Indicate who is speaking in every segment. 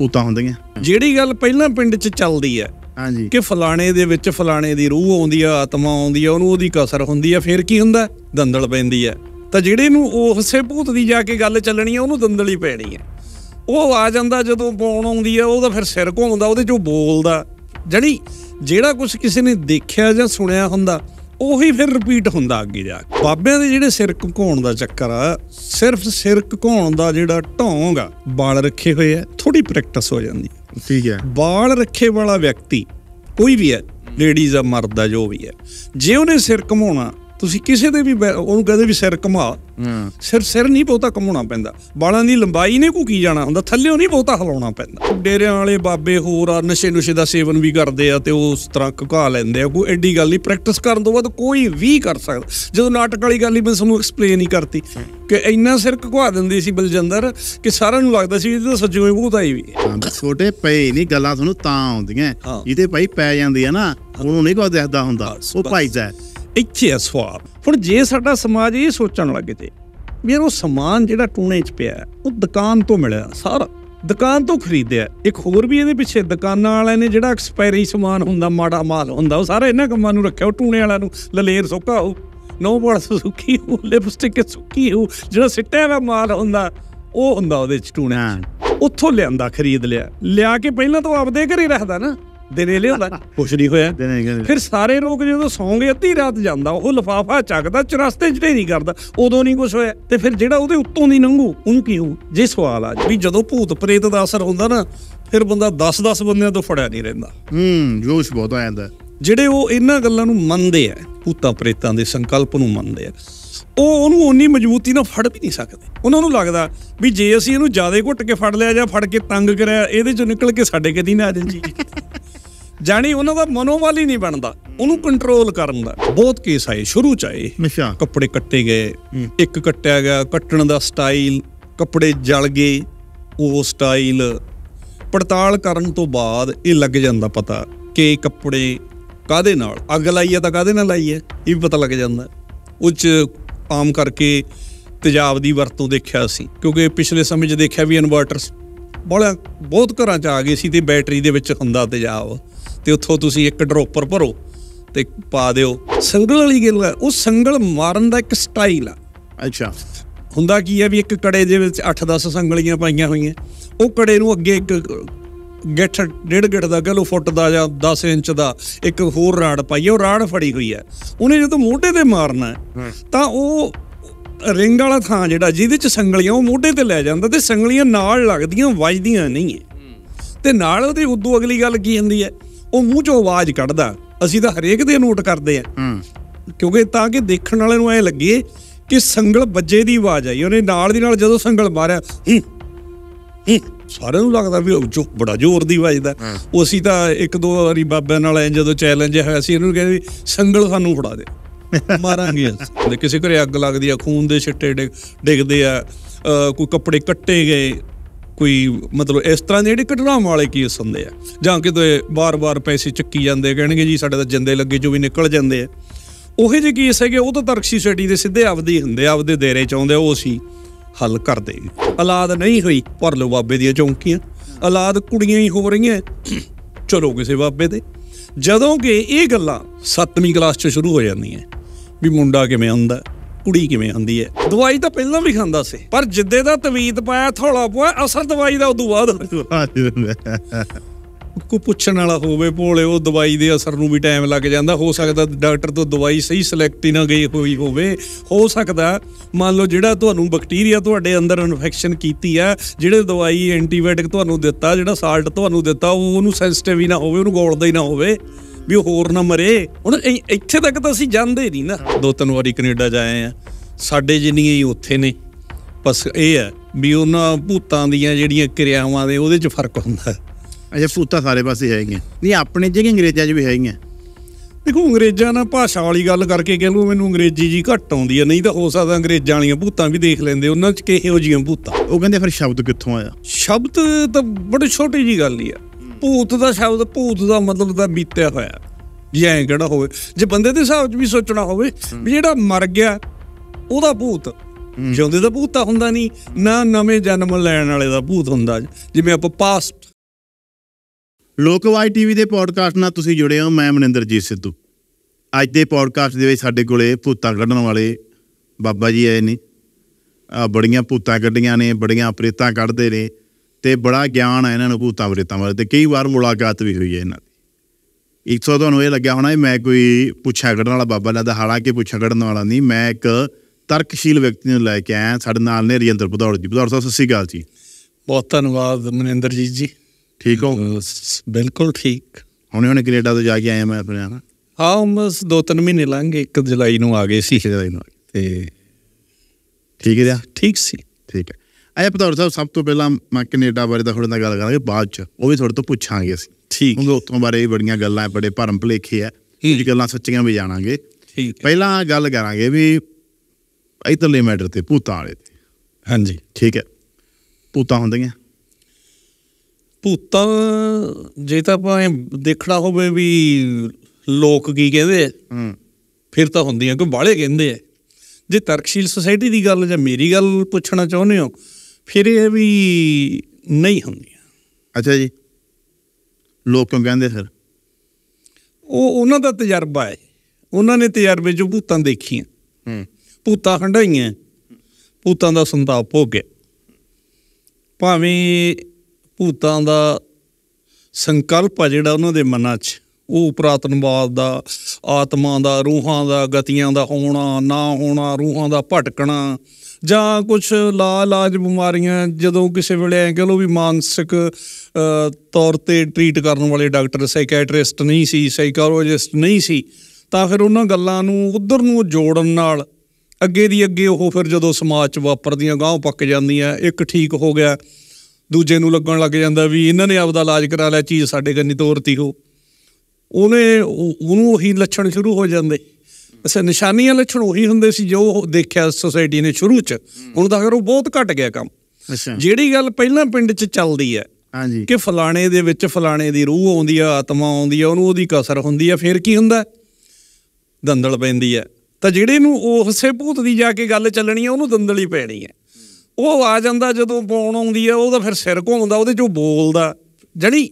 Speaker 1: ਭੂਤਾਂ ਹੁੰਦੀਆਂ
Speaker 2: ਜਿਹੜੀ ਗੱਲ ਪਹਿਲਾਂ ਪਿੰਡ 'ਚ ਚੱਲਦੀ ਹੈ ਹਾਂਜੀ ਕਿ ਫਲਾਣੇ ਦੇ ਵਿੱਚ ਫਲਾਣੇ ਦੀ ਰੂਹ ਆਉਂਦੀ ਆ ਆਤਮਾ ਆਉਂਦੀ ਆ ਉਹਨੂੰ ਉਹਦੀ ਕਸਰ ਹੁੰਦੀ ਆ ਫਿਰ ਕੀ ਹੁੰਦਾ ਦੰਦਲ ਪੈਂਦੀ ਆ ਤਾਂ ਜਿਹੜੇ ਨੂੰ ਉਸੇ ਭੂਤ ਦੀ ਜਾ ਕੇ ਗੱਲ ਚੱਲਣੀ ਆ ਉਹਨੂੰ ਦੰਦਲ ਹੀ ਪੈਣੀ ਆ ਉਹ ਆ ਜਾਂਦਾ ਜਦੋਂ ਬੋਣ ਆਉਂਦੀ ਆ ਉਹਦਾ ਫਿਰ ਸਿਰ ਘੁੰਮਦਾ ਉਹਦੇ ਚੋਂ ਬੋਲਦਾ ਜਣੀ ਜਿਹੜਾ ਕੁਝ ਕਿਸੇ ਨੇ ਦੇਖਿਆ ਜਾਂ ਸੁਣਿਆ ਹੁੰਦਾ ਉਹੀ ਫਿਰ ਰਿਪੀਟ ਹੁੰਦਾ ਅੱਗੇ ਜਾ ਕੇ ਬਾਬਿਆਂ ਦੇ ਜਿਹੜੇ ਸਿਰ ਘੁਕਾਉਣ ਦਾ ਚੱਕਰ ਆ ਸਿਰਫ ਸਿਰ ਘੁਕਾਉਣ ਦਾ ਜਿਹੜਾ ਢੋਂਗ ਆ ਬਾਲ ਰੱਖੇ ਹੋਏ ਆ ਥੋੜੀ ਪ੍ਰੈਕਟਿਸ ਹੋ ਜਾਂਦੀ ਠੀਕ ਹੈ ਬਾਲ ਰੱਖੇ ਵਾਲਾ ਵਿਅਕਤੀ ਕੋਈ ਵੀ ਹੈ ਲੇਡੀਜ਼ ਆ ਮਰਦ ਆ ਜੋ ਵੀ ਹੈ ਜੇ ਉਹਨੇ ਸਿਰ ਘਮਾਉਣਾ ਤੁਸੀਂ ਕਿਸੇ ਦੇ ਵੀ ਉਹਨੂੰ ਕਹਦੇ ਵੀ ਸਿਰ ਘੁਮਾ ਸਿਰ ਸਿਰ ਨਹੀਂ ਬਹੁਤਾ ਘਮਾਉਣਾ ਪੈਂਦਾ ਬਾਲਾਂ ਦੀ ਲੰਬਾਈ ਨੇ ਕੋ ਕੀ ਜਾਣਾ ਹੁੰਦਾ ਥੱਲੇੋਂ ਨਹੀਂ ਬਹੁਤਾ ਹਲਾਉਣਾ ਪੈਂਦਾ ਡੇਰਿਆਂ ਵਾਲੇ ਬਾਬੇ ਹੋਰ ਆ ਨਸ਼ੇ ਨੁਸ਼ੇ ਦਾ ਸੇਵਨ ਵੀ ਕਰਦੇ ਆ ਤੇ ਉਹ ਉਸ ਤਰ੍ਹਾਂ ਘੁਕਾ ਲੈਂਦੇ ਆ ਕੋ ਐਡੀ ਗੱਲ ਨਹੀਂ ਪ੍ਰੈਕਟਿਸ ਕਰਨ ਤੋਂ ਬਾਅਦ ਕੋਈ ਵੀ ਕਰ ਸਕਦਾ ਜਦੋਂ ਨਾਟਕ ਵਾਲੀ ਗੱਲ ਹੀ ਮੈਂ ਤੁਹਾਨੂੰ ਐਕਸਪਲੇਨ ਹੀ ਕਰਤੀ ਕਿ ਇੰਨਾ ਸਿਰ ਘੁਕਾ ਦਿੰਦੀ ਸੀ ਬਲਜਿੰਦਰ ਕਿ ਸਾਰਿਆਂ ਨੂੰ ਲੱਗਦਾ ਸੀ ਇਹ ਤਾਂ ਸੱਚੋ ਹੀ ਬਹੁਤ ਆਈ ਵੀ
Speaker 1: ਛੋਟੇ ਪਏ ਨਹੀਂ ਗੱਲਾਂ ਤੁਹਾਨੂੰ ਤਾਂ ਆਉਂਦੀਆਂ ਜਿਹਦੇ ਭਾਈ ਪੈ ਜਾਂਦੀ ਆ ਨਾ ਉਹਨੂੰ ਨਹੀਂ ਕੋਈ
Speaker 2: ਦੱਸਦਾ ਹੁੰਦਾ ਉਹ ਭਾਈ ਜੈ ਇੱਥੇ ਆ ਸਵਾਲ ਹੁਣ ਜੇ ਸਾਡਾ ਸਮਾਜ ਇਹ ਸੋਚਣ ਲੱਗ ਜੇ ਵੀ ਉਹ ਸਮਾਨ ਜਿਹੜਾ ਟੂਣੇ 'ਚ ਪਿਆ ਉਹ ਦੁਕਾਨ ਤੋਂ ਮਿਲਿਆ ਸਾਰਾ ਦੁਕਾਨ ਤੋਂ ਖਰੀਦਿਆ ਇੱਕ ਹੋਰ ਵੀ ਇਹਦੇ ਪਿੱਛੇ ਦੁਕਾਨਾਂ ਵਾਲਿਆਂ ਨੇ ਜਿਹੜਾ ਐਕਸਪਾਇਰੀ ਸਮਾਨ ਹੁੰਦਾ ਮਾੜਾ ਮਾਲ ਹੁੰਦਾ ਉਹ ਸਾਰਾ ਇਹਨਾਂ ਕੰਮਾਂ ਨੂੰ ਰੱਖਿਆ ਉਹ ਟੂਣੇ ਵਾਲਿਆਂ ਨੂੰ ਲਲੇਰ ਸੋਕਾ ਉਹ ਨੋ ਬੜ ਸੁੱਕੀ ਉਹ ਲਿਪਸਟਿਕ ਸੁੱਕੀ ਉਹ ਜਿਹੜਾ ਸਿੱਟਿਆ ਵਾ ਮਾਲ ਹੁੰਦਾ ਉਹ ਹੁੰਦਾ ਉਹਦੇ ਚ ਟੂਣੇ ਉੱਥੋਂ ਲਿਆਂਦਾ ਖਰੀਦ ਲਿਆ ਲਿਆ ਕੇ ਪਹਿਲਾਂ ਤਾਂ ਆਪਦੇ ਘਰੇ ਰੱਖਦਾ ਨਾ ਦਿਨੇ ਲਿਆਉਂਦਾ ਕੁਛ ਨਹੀਂ ਹੋਇਆ ਫਿਰ ਸਾਰੇ ਲੋਕ ਜਦੋਂ ਸੌਂਗੇ ਅੱਧੀ ਰਾਤ ਜਾਂਦਾ ਉਹ ਲਫਾਫਾ ਚੱਕਦਾ ਚਰਸਤੇ ਨਹੀਂ ਕਰਦਾ ਉਦੋਂ ਨਹੀਂ ਕੁਛ ਹੋਇਆ ਤੇ ਫਿਰ ਜਿਹੜਾ ਉਹਦੇ ਉੱਤੋਂ ਦੀ ਨੰਗੂ ਉਹ ਕਿਉਂ ਜੇ ਸਵਾਲ ਆ ਵੀ ਜਦੋਂ ਭੂਤ ਪ੍ਰੇਤ ਦਾ ਅਸਰ ਹੁੰਦਾ ਨਾ ਫਿਰ ਬੰਦਾ 10-10 ਬੰਦਿਆਂ ਤੋਂ ਫੜਿਆ ਨਹੀਂ ਰਹਿੰਦਾ ਹੂੰ ਜੋਸ਼ ਬਹੁਤ ਆ ਜਾਂਦਾ ਜਿਹੜੇ ਉਹ ਇਹਨਾਂ ਗੱਲਾਂ ਨੂੰ ਮੰਨਦੇ ਆ ਭੂਤਾਂ ਪ੍ਰੇਤਾਂ ਦੇ ਸੰਕਲਪ ਨੂੰ ਮੰਨਦੇ ਆ ਉਹ ਉਹਨੂੰ ਓਨੀ ਮਜ਼ਬੂਤੀ ਨਾਲ ਫੜ ਵੀ ਨਹੀਂ ਸਕਦੇ ਉਹਨਾਂ ਨੂੰ ਲੱਗਦਾ ਵੀ ਜੇ ਅਸੀਂ ਇਹਨੂੰ ਜ਼ਿਆਦਾ ਘੁੱਟ ਕੇ ਫੜ ਲਿਆ ਜਾਂ ਫੜ ਕੇ ਤੰਗ ਕਰਿਆ ਇਹਦੇ ਚੋਂ ਨਿਕਲ ਕੇ ਸਾਡੇ ਕਦੀ ਨਾ ਆ ਜੀ ਜਾਣੀ ਉਹਨਾਂ ਦਾ ਮਨੋਬਲ ਹੀ ਨਹੀਂ ਬਣਦਾ ਉਹਨੂੰ ਕੰਟਰੋਲ ਕਰਨ ਦਾ ਬਹੁਤ ਕੇਸ ਆਏ ਸ਼ੁਰੂ ਚ ਆਏ ਅੱਛਾ ਕੱਪੜੇ ਕੱਟੇ ਗਏ ਇੱਕ ਕੱਟਿਆ ਗਿਆ ਕੱਟਣ ਦਾ ਸਟਾਈਲ ਕੱਪੜੇ ਜਲ ਗਏ ਉਹ ਸਟਾਈਲ ਪੜਤਾਲ ਕਰਨ ਤੋਂ ਬਾਅਦ ਇਹ ਲੱਗ ਜਾਂਦਾ ਪਤਾ ਕਿ ਕੱਪੜੇ ਕਾਦੇ ਨਾਲ ਅੱਗ ਲਾਈ ਹੈ ਤਾਂ ਕਾਦੇ ਨਾਲ ਲਾਈ ਹੈ ਇਹ ਵੀ ਪਤਾ ਲੱਗ ਜਾਂਦਾ ਉਹ ਚ ਆਮ ਕਰਕੇ ਤੇਜ਼ਾਬ ਦੀ ਵਰਤੋਂ ਦੇਖਿਆ ਸੀ ਕਿਉਂਕਿ ਪਿਛਲੇ ਸਮੇਂ 'ਚ ਦੇਖਿਆ ਵੀ ਇਨਵਰਟਰਸ ਬੜਾ ਬਹੁਤ ਘਰਾਂ 'ਚ ਆ ਗਏ ਸੀ ਤੇ ਬੈਟਰੀ ਦੇ ਵਿੱਚ ਹੁੰਦਾ ਤੇਜ਼ਾਬ ਤੇ ਉੱਥੋਂ ਤੁਸੀਂ ਇੱਕ ਡ੍ਰੋਪਰ ਭਰੋ ਤੇ ਪਾ ਦਿਓ ਸੰਗਲ ਵਾਲੀ ਗੱਲ ਹੈ ਉਹ ਸੰਗਲ ਮਾਰਨ ਦਾ ਇੱਕ ਸਟਾਈਲ ਆ ਅੱਛਾ ਹੁੰਦਾ ਕੀ ਹੈ ਵੀ ਇੱਕ ਕੜੇ ਦੇ ਵਿੱਚ 8-10 ਸੰਗਲੀਆਂ ਪਾਈਆਂ ਹੋਈਆਂ ਉਹ ਕੜੇ ਨੂੰ ਅੱਗੇ ਇੱਕ ਗੇਟ ਡੇਢ ਗੇਟ ਦਾ ਕਹ ਲੋ ਫੁੱਟ ਦਾ ਜਾਂ 10 ਇੰਚ ਦਾ ਇੱਕ ਹੋਰ ਰਾੜ ਪਾਈ ਹੈ ਉਹ ਰਾੜ ਫੜੀ ਹੋਈ ਹੈ ਉਹਨੇ ਜਦੋਂ ਮੋਢੇ ਤੇ ਮਾਰਨਾ ਤਾਂ ਉਹ ਰਿੰਗ ਵਾਲਾ ਥਾਂ ਜਿਹੜਾ ਜਿਹਦੇ ਚ ਸੰਗਲੀਆਂ ਉਹ ਮੋਢੇ ਤੇ ਲੈ ਜਾਂਦਾ ਤੇ ਸੰਗਲੀਆਂ ਨਾਲ ਲੱਗਦੀਆਂ ਵੱਜਦੀਆਂ ਨਹੀਂ ਤੇ ਨਾਲ ਉਹਦੇ ਉਦੋਂ ਅਗਲੀ ਗੱਲ ਕੀ ਹੁੰਦੀ ਹੈ ਉਹ ਮੂੰਹ ਚੋਂ ਆਵਾਜ਼ ਕੱਢਦਾ ਅਸੀਂ ਤਾਂ ਹਰੇਕ ਦੇ ਨੋਟ ਕਰਦੇ ਆ ਕਿਉਂਕਿ ਤਾਂ ਕਿ ਦੇਖਣ ਵਾਲੇ ਨੂੰ ਐ ਲੱਗੇ ਕਿ ਸੰਗਲ ਵੱਜੇ ਦੀ ਆਵਾਜ਼ ਆਈ ਉਹਨੇ ਨਾਲ ਦੀ ਨਾਲ ਜਦੋਂ ਸੰਗਲ ਮਾਰਿਆ ਸਾਰਿਆਂ ਨੂੰ ਲੱਗਦਾ ਵੀ ਜੋ ਬੜਾ ਜ਼ੋਰ ਦੀ ਵੱਜਦਾ ਉਹ ਅਸੀਂ ਤਾਂ ਇੱਕ ਦੋ ਵਾਰੀ ਬਾਬਿਆਂ ਨਾਲ ਐ ਜਦੋਂ ਚੈਲੰਜ ਹੋਇਆ ਸੀ ਇਹਨੂੰ ਕਹਿੰਦੇ ਸੰਗਲ ਸਾਨੂੰ ਫੜਾ ਦੇ ਮਾਰਾਂਗੇ ਅਸੀਂ ਕਿਸੇ ਘਰੇ ਅੱਗ ਲੱਗਦੀ ਆ ਖੂਨ ਦੇ ਛਿੱਟੇ ਡਿੱਗਦੇ ਆ ਕੋਈ ਕੱਪੜੇ ਕੱਟੇ ਗਏ ਕੋਈ ਮਤਲਬ ਇਸ ਤਰ੍ਹਾਂ ਦੇ ਜਿਹੜੇ ਘਟਨਾਵਾਂ ਵਾਲੇ ਕੇਸ ਹੁੰਦੇ ਆ ਜਾਂ ਕਿਤੇ ਬਾਰ-ਬਾਰ ਪੈਸੇ ਚੱਕੀ ਜਾਂਦੇ ਕਹਿਣਗੇ ਜੀ ਸਾਡੇ ਤਾਂ ਜਿੰਦੇ ਲੱਗੇ ਜੋ ਵੀ ਨਿਕਲ ਜਾਂਦੇ ਆ ਉਹੇ ਜਿਹੇ ਕੇਸ ਹੈਗੇ ਉਹ ਤਾਂ ਤਰਕਸ਼ੀ ਸੋਸਾਇਟੀ ਦੇ ਸਿੱਧੇ ਆਪਦੇ ਹੁੰਦੇ ਆਪਦੇ ਦੇਰੇ ਚ ਆਉਂਦੇ ਉਹ ਸੀ ਹੱਲ ਕਰਦੇ ਔਲਾਦ ਨਹੀਂ ਹੋਈ ਪਰ ਲੋ ਬਾਬੇ ਦੀਆਂ ਚੌਂਕੀਆਂ ਔਲਾਦ ਕੁੜੀਆਂ ਹੀ ਹੋ ਰਹੀਆਂ ਚਲੋ ਕਿਸੇ ਬਾਬੇ ਦੇ ਜਦੋਂ ਕਿ ਇਹ ਗੱਲਾਂ 7ਵੀਂ ਕਲਾਸ 'ਚ ਸ਼ੁਰੂ ਹੋ ਜਾਂਦੀਆਂ ਵੀ ਮੁੰਡਾ ਕਿਵੇਂ ਹੁੰਦਾ ਕੁੜੀ ਕਿਵੇਂ ਹੁੰਦੀ ਐ ਦਵਾਈ ਤਾਂ ਪਹਿਲਾਂ ਵੀ ਖਾਂਦਾ ਸੀ ਪਰ ਜਿੱਦੇ ਦਾ ਤਵੀਤ ਪਾਇਆ ਥੋੜਾ ਪੁਆ ਅਸਰ ਦਵਾਈ ਦਾ ਉਦੋਂ ਬਾਅਦ ਕੋ ਪੁੱਛਣ ਵਾਲਾ ਹੋਵੇ ਭੋਲੇ ਉਹ ਦਵਾਈ ਦੇ ਅਸਰ ਨੂੰ ਵੀ ਟਾਈਮ ਲੱਗ ਜਾਂਦਾ ਹੋ ਸਕਦਾ ਡਾਕਟਰ ਤੋਂ ਦਵਾਈ ਸਹੀ ਸਿਲੈਕਟ ਹੀ ਨਾ ਗਈ ਹੋਈ ਹੋਵੇ ਹੋ ਸਕਦਾ ਮੰਨ ਲਓ ਜਿਹੜਾ ਤੁਹਾਨੂੰ ਬੈਕਟੀਰੀਆ ਤੁਹਾਡੇ ਅੰਦਰ ਇਨਫੈਕਸ਼ਨ ਕੀਤੀ ਆ ਜਿਹੜੇ ਦਵਾਈ ਐਂਟੀਬਾਇਓਟਿਕ ਤੁਹਾਨੂੰ ਦਿੱਤਾ ਜਿਹੜਾ ਸਾਲਟ ਤੁਹਾਨੂੰ ਦਿੱਤਾ ਉਹ ਉਹਨੂੰ ਸੈਂਸਿਟਿਵ ਹੀ ਨਾ ਹੋਵੇ ਉਹਨੂੰ ਗੋਲਦਾ ਹੀ ਨਾ ਹੋਵੇ ਵੀ ਹੋਰ ਨਾ ਮਰੇ ਹੁਣ ਇੱਥੇ ਤੱਕ ਤਾਂ ਅਸੀਂ ਜਾਂਦੇ ਨਹੀਂ ਨਾ ਦੋ ਤਿੰਨ ਵਾਰੀ ਕੈਨੇਡਾ ਜਾਏ ਆ ਸਾਡੇ ਜਿੰਨੀਆਂ ਹੀ ਉੱਥੇ ਨੇ ਬਸ ਇਹ ਹੈ ਵੀ ਉਹਨਾਂ ਭੂਤਾਂ ਦੀਆਂ ਜਿਹੜੀਆਂ ਕਿਰਿਆਵਾਂ ਦੇ ਉਹਦੇ 'ਚ ਫਰਕ ਹੁੰਦਾ ਅਜੇ ਭੂਤਾਂ ਸਾਰੇ ਪਾਸੇ ਹੈਗੇ ਨਹੀਂ ਆਪਣੇ ਜਿਹੇ ਅੰਗਰੇਜ਼ਾਂ 'ਚ ਵੀ ਹੈਗੀਆਂ ਦੇਖੋ ਅੰਗਰੇਜ਼ਾਂ ਨਾਲ ਭਾਸ਼ਾ ਵਾਲੀ ਗੱਲ ਕਰਕੇ ਕਹਿ ਲਓ ਮੈਨੂੰ ਅੰਗਰੇਜ਼ੀ ਜੀ ਘੱਟ ਆਉਂਦੀ ਹੈ ਨਹੀਂ ਤਾਂ ਹੋ ਸਕਦਾ ਅੰਗਰੇਜ਼ਾਂ ਵਾਲੀਆਂ ਭੂਤਾਂ ਵੀ ਦੇਖ ਲੈਂਦੇ ਉਹਨਾਂ 'ਚ ਕਿਹੋ ਜੀਆਂ ਭੂਤਾਂ ਉਹ ਕਹਿੰਦੇ ਫਿਰ ਸ਼ਬਦ ਕਿੱਥੋਂ ਆਇਆ ਸ਼ਬਦ ਤਾਂ ਬੜੀ ਛੋਟੀ ਜੀ ਗੱਲ ਹੀ ਆ ਭੂਤ ਦਾ ਸ਼ਬਦ ਭੂਤ ਦਾ ਮਤਲਬ ਤਾਂ ਬੀਤਿਆ ਹੋਇਆ ਵੀ ਐਂ ਕਿਹੜਾ ਹੋਵੇ ਜੇ ਬੰਦੇ ਦੇ ਹਿਸਾਬ 'ਚ ਵੀ ਸੋਚਣਾ ਹੋਵੇ ਵੀ ਜਿਹੜਾ ਮਰ ਗਿਆ ਉਹਦਾ ਭੂਤ ਜਿਉਂਦੇ ਦਾ ਭੂਤ ਤਾਂ ਹੁੰਦਾ ਨਹੀਂ ਨਾ ਨਵੇਂ ਜਨਮ ਲੈਣ ਵਾਲੇ ਦਾ ਭੂਤ ਹੁੰਦਾ ਜਿਵੇਂ ਆਪਾਂ ਪਾਸਟ
Speaker 1: ਲੋਕ ਵਾਈ ਟੀਵੀ ਦੇ ਪੋਡਕਾਸਟ ਨਾਲ ਤੁਸੀਂ ਜੁੜੇ ਹੋ ਮੈਂ ਮਨਿੰਦਰਜੀਤ ਸਿੱਧੂ ਅੱਜ ਦੇ ਪੋਡਕਾਸਟ ਦੇ ਵਿੱਚ ਸਾਡੇ ਕੋਲੇ ਭੂਤਾਂ ਕੱਢਣ ਵਾਲੇ ਬਾਬਾ ਜੀ ਆਏ ਨੇ ਬੜੀਆਂ ਭੂਤਾਂ ਕੱਢੀਆਂ ਨੇ ਬੜੀਆਂ ਪ੍ਰੇਤਾਂ ਕੱਢਦੇ ਨੇ ਤੇ ਬੜਾ ਗਿਆਨ ਹੈ ਇਹਨਾਂ ਨੂੰ ਭੂਤਾਂ ਪ੍ਰੇਤਾਂ ਬਾਰੇ ਤੇ ਕਈ ਵਾਰ ਮੁਲਾਕਾਤ ਵੀ ਹੋਈ ਹੈ ਇਹਨਾਂ ਦੀ ਇੱਕ ਸੋ ਤੁਹਾਨੂੰ ਇਹ ਲੱਗਿਆ ਹੋਣਾ ਮੈਂ ਕੋਈ ਪੁੱਛਾ ਕਰਨ ਵਾਲਾ ਬਾਬਾ ਲੱਗਦਾ ਹਾਲਾਂਕਿ ਪੁੱਛਾ ਕਰਨ ਵਾਲਾ ਨਹੀਂ ਮੈਂ ਇੱਕ ਤਰਕਸ਼ੀਲ ਵਿਅਕਤੀ ਨੂੰ ਲੈ ਕੇ ਆਇਆ ਸਾਡੇ ਨਾਲ ਨੇ ਰਜਿੰਦਰ ਭਦੌੜ ਜੀ ਭਦੌੜ ਸਾਹਿਬ ਸਸੀ ਗੱਲ ਜੀ
Speaker 2: ਬਹੁਤ ਧੰਨਵਾਦ ਮਨਿੰਦਰ ਜੀ ਜੀ
Speaker 1: ਠੀਕ ਹੋ ਬਿਲਕੁਲ ਠੀਕ ਹੁਣੇ ਹੁਣੇ ਕੈਨੇਡਾ ਤੋਂ ਜਾ ਕੇ ਆਇਆ ਮੈਂ ਆਪਣੇ ਨਾਲ ਹਾਂ ਬਸ ਦੋ ਤਿੰਨ ਮਹੀਨੇ ਲੰਘੇ 1 ਜੁਲਾਈ ਨੂੰ ਆ ਗਏ ਸੀ ਜੁਲਾਈ ਨੂੰ ਤੇ ਠੀਕ ਹੈ ਠੀਕ ਸੀ ਠੀਕ ਹੈ ਆਪਾਂ ਪਤੌੜ ਸਾਹਿਬ ਸਭ ਤੋਂ ਪਹਿਲਾਂ ਮੈਂ ਕੈਨੇਡਾ ਬਾਰੇ ਤਾਂ ਥੋੜਾ ਨਾਲ ਗੱਲ ਕਰਾਂਗੇ ਬਾਅਦ ਚ ਉਹ ਵੀ ਤੁਹਾਡੇ ਤੋਂ ਪੁੱਛਾਂਗੇ ਅਸੀਂ ਠੀਕ ਕਿਉਂਕਿ ਉਤੋਂ ਬਾਰੇ ਬੜੀਆਂ ਗੱਲਾਂ ਬੜੇ ਭਰਮ ਭਲੇਖੇ ਆ ਕੁਝ ਗੱਲਾਂ ਸੱਚੀਆਂ ਵੀ ਜਾਣਾਂਗੇ ਠੀਕ ਪਹਿਲਾਂ ਗੱਲ ਕਰਾਂਗੇ ਵੀ ਇਧਰਲੇ ਮੈਟਰ ਤੇ ਭੂਤਾਂ ਵਾਲੇ ਤੇ ਹਾਂਜੀ ਠੀਕ ਹੈ ਭੂਤਾਂ
Speaker 2: ਹੁੰਦੀਆਂ ਭੂਤਾਂ ਜੇ ਤਾਂ ਆਪਾਂ ਦੇਖਣਾ ਹੋਵੇ ਵੀ ਲੋਕ ਕੀ ਕਹਿੰਦੇ ਹੂੰ ਫਿਰ ਤਾਂ ਹੁੰਦੀਆਂ ਕਿ ਬਾਹਲੇ ਕਹਿੰਦੇ ਆ ਜੇ ਤਰਕਸ਼ੀਲ ਸੁਸਾਇਟੀ ਦੀ ਗੱਲ ਜਾਂ ਮੇਰੀ ਗੱਲ ਪੁੱਛਣਾ ਚਾਹੁੰਦੇ ਹੋ ਫਿਰ ਇਹ ਵੀ ਨਹੀਂ ਹੁੰਦੀਆਂ ਅੱਛਾ ਜੀ ਲੋਕ ਕਿਉਂ ਕਹਿੰਦੇ ਸਰ ਉਹ ਉਹਨਾਂ ਦਾ ਤਜਰਬਾ ਹੈ ਉਹਨਾਂ ਨੇ ਤਜਰਬੇ 'ਚ ਭੂਤਾਂ ਦੇਖੀਆਂ ਹੂੰ ਭੂਤਾਂ ਹੰਡਾਈਆਂ ਭੂਤਾਂ ਦਾ ਸੰਤਾਪ ਭੋਗਿਆ ਗਿਆ ਭਾਵੇਂ ਭੂਤਾਂ ਦਾ ਸੰਕਲਪ ਆ ਜਿਹੜਾ ਉਹਨਾਂ ਦੇ ਮਨਾਂ 'ਚ ਉਹ ਪ੍ਰਾਤਨਵਾਦ ਦਾ ਆਤਮਾ ਦਾ ਰੂਹਾਂ ਦਾ ਗਤੀਆਂ ਦਾ ਹੋਣਾ ਨਾ ਹੋਣਾ ਰੂਹਾਂ ਦਾ ਭਟਕਣਾ ਜਾਂ ਕੁਝ ਲਾ ਇਲਾਜ ਬਿਮਾਰੀਆਂ ਜਦੋਂ ਕਿਸੇ ਵੇਲੇ ਐ ਕਹ ਲੋ ਵੀ ਮਾਨਸਿਕ ਤੌਰ ਤੇ ਟ੍ਰੀਟ ਕਰਨ ਵਾਲੇ ਡਾਕਟਰ ਸਾਈਕੈਟ੍ਰਿਸਟ ਨਹੀਂ ਸੀ ਸਾਈਕੋਲੋਜਿਸਟ ਨਹੀਂ ਸੀ ਤਾਂ ਫਿਰ ਉਹਨਾਂ ਗੱਲਾਂ ਨੂੰ ਉਧਰ ਨੂੰ ਜੋੜਨ ਨਾਲ ਅੱਗੇ ਦੀ ਅੱਗੇ ਉਹ ਫਿਰ ਜਦੋਂ ਸਮਾਜ 'ਚ ਵਾਪਰਦੀਆਂ ਗਾਂਹ ਪੱਕ ਜਾਂਦੀਆਂ ਇੱਕ ਠੀਕ ਹੋ ਗਿਆ ਦੂਜੇ ਨੂੰ ਲੱਗਣ ਲੱਗ ਜਾਂਦਾ ਵੀ ਇਹਨਾਂ ਨੇ ਆਪਦਾ ਇਲਾਜ ਕਰਾ ਲਿਆ ਚੀਜ਼ ਸਾਡੇ ਕੰਨੀ ਤੋਰਤੀ ਹੋ ਉਹਨੇ ਉਹਨੂੰ ਉਹੀ ਲੱਛਣ ਸ਼ੁਰੂ ਹੋ ਜਾਂਦੇ ਅੱਛਾ ਨਿਸ਼ਾਨੀਆਂ ਲੱਛਣ ਉਹੀ ਹੁੰਦੇ ਸੀ ਜੋ ਦੇਖਿਆ ਸੋਸਾਇਟੀ ਨੇ ਸ਼ੁਰੂ 'ਚ ਹੁਣ ਤਾਂ ਅਗਰ ਉਹ ਬਹੁਤ ਘਟ ਗਿਆ ਕੰਮ ਅੱਛਾ ਜਿਹੜੀ ਗੱਲ ਪਹਿਲਾਂ ਪਿੰਡ 'ਚ ਚੱਲਦੀ ਹੈ ਹਾਂਜੀ ਕਿ ਫਲਾਣੇ ਦੇ ਵਿੱਚ ਫਲਾਣੇ ਦੀ ਰੂਹ ਆਉਂਦੀ ਆ ਆਤਮਾ ਆਉਂਦੀ ਆ ਉਹਨੂੰ ਉਹਦੀ ਕਸਰ ਹੁੰਦੀ ਆ ਫਿਰ ਕੀ ਹੁੰਦਾ ਦੰਦਲ ਪੈਂਦੀ ਆ ਤਾਂ ਜਿਹੜੇ ਨੂੰ ਉਹ ਉਸੇ ਭੂਤ ਦੀ ਜਾ ਕੇ ਗੱਲ ਚੱਲਣੀ ਆ ਉਹਨੂੰ ਦੰਦਲ ਹੀ ਪੈਣੀ ਆ ਉਹ ਆ ਜਾਂਦਾ ਜਦੋਂ ਪੌਣ ਆਉਂਦੀ ਆ ਉਹਦਾ ਫਿਰ ਸਿਰ ਘੁੰਮਦਾ ਉਹਦੇ ਚੋਂ ਬੋਲਦਾ ਜਣੀ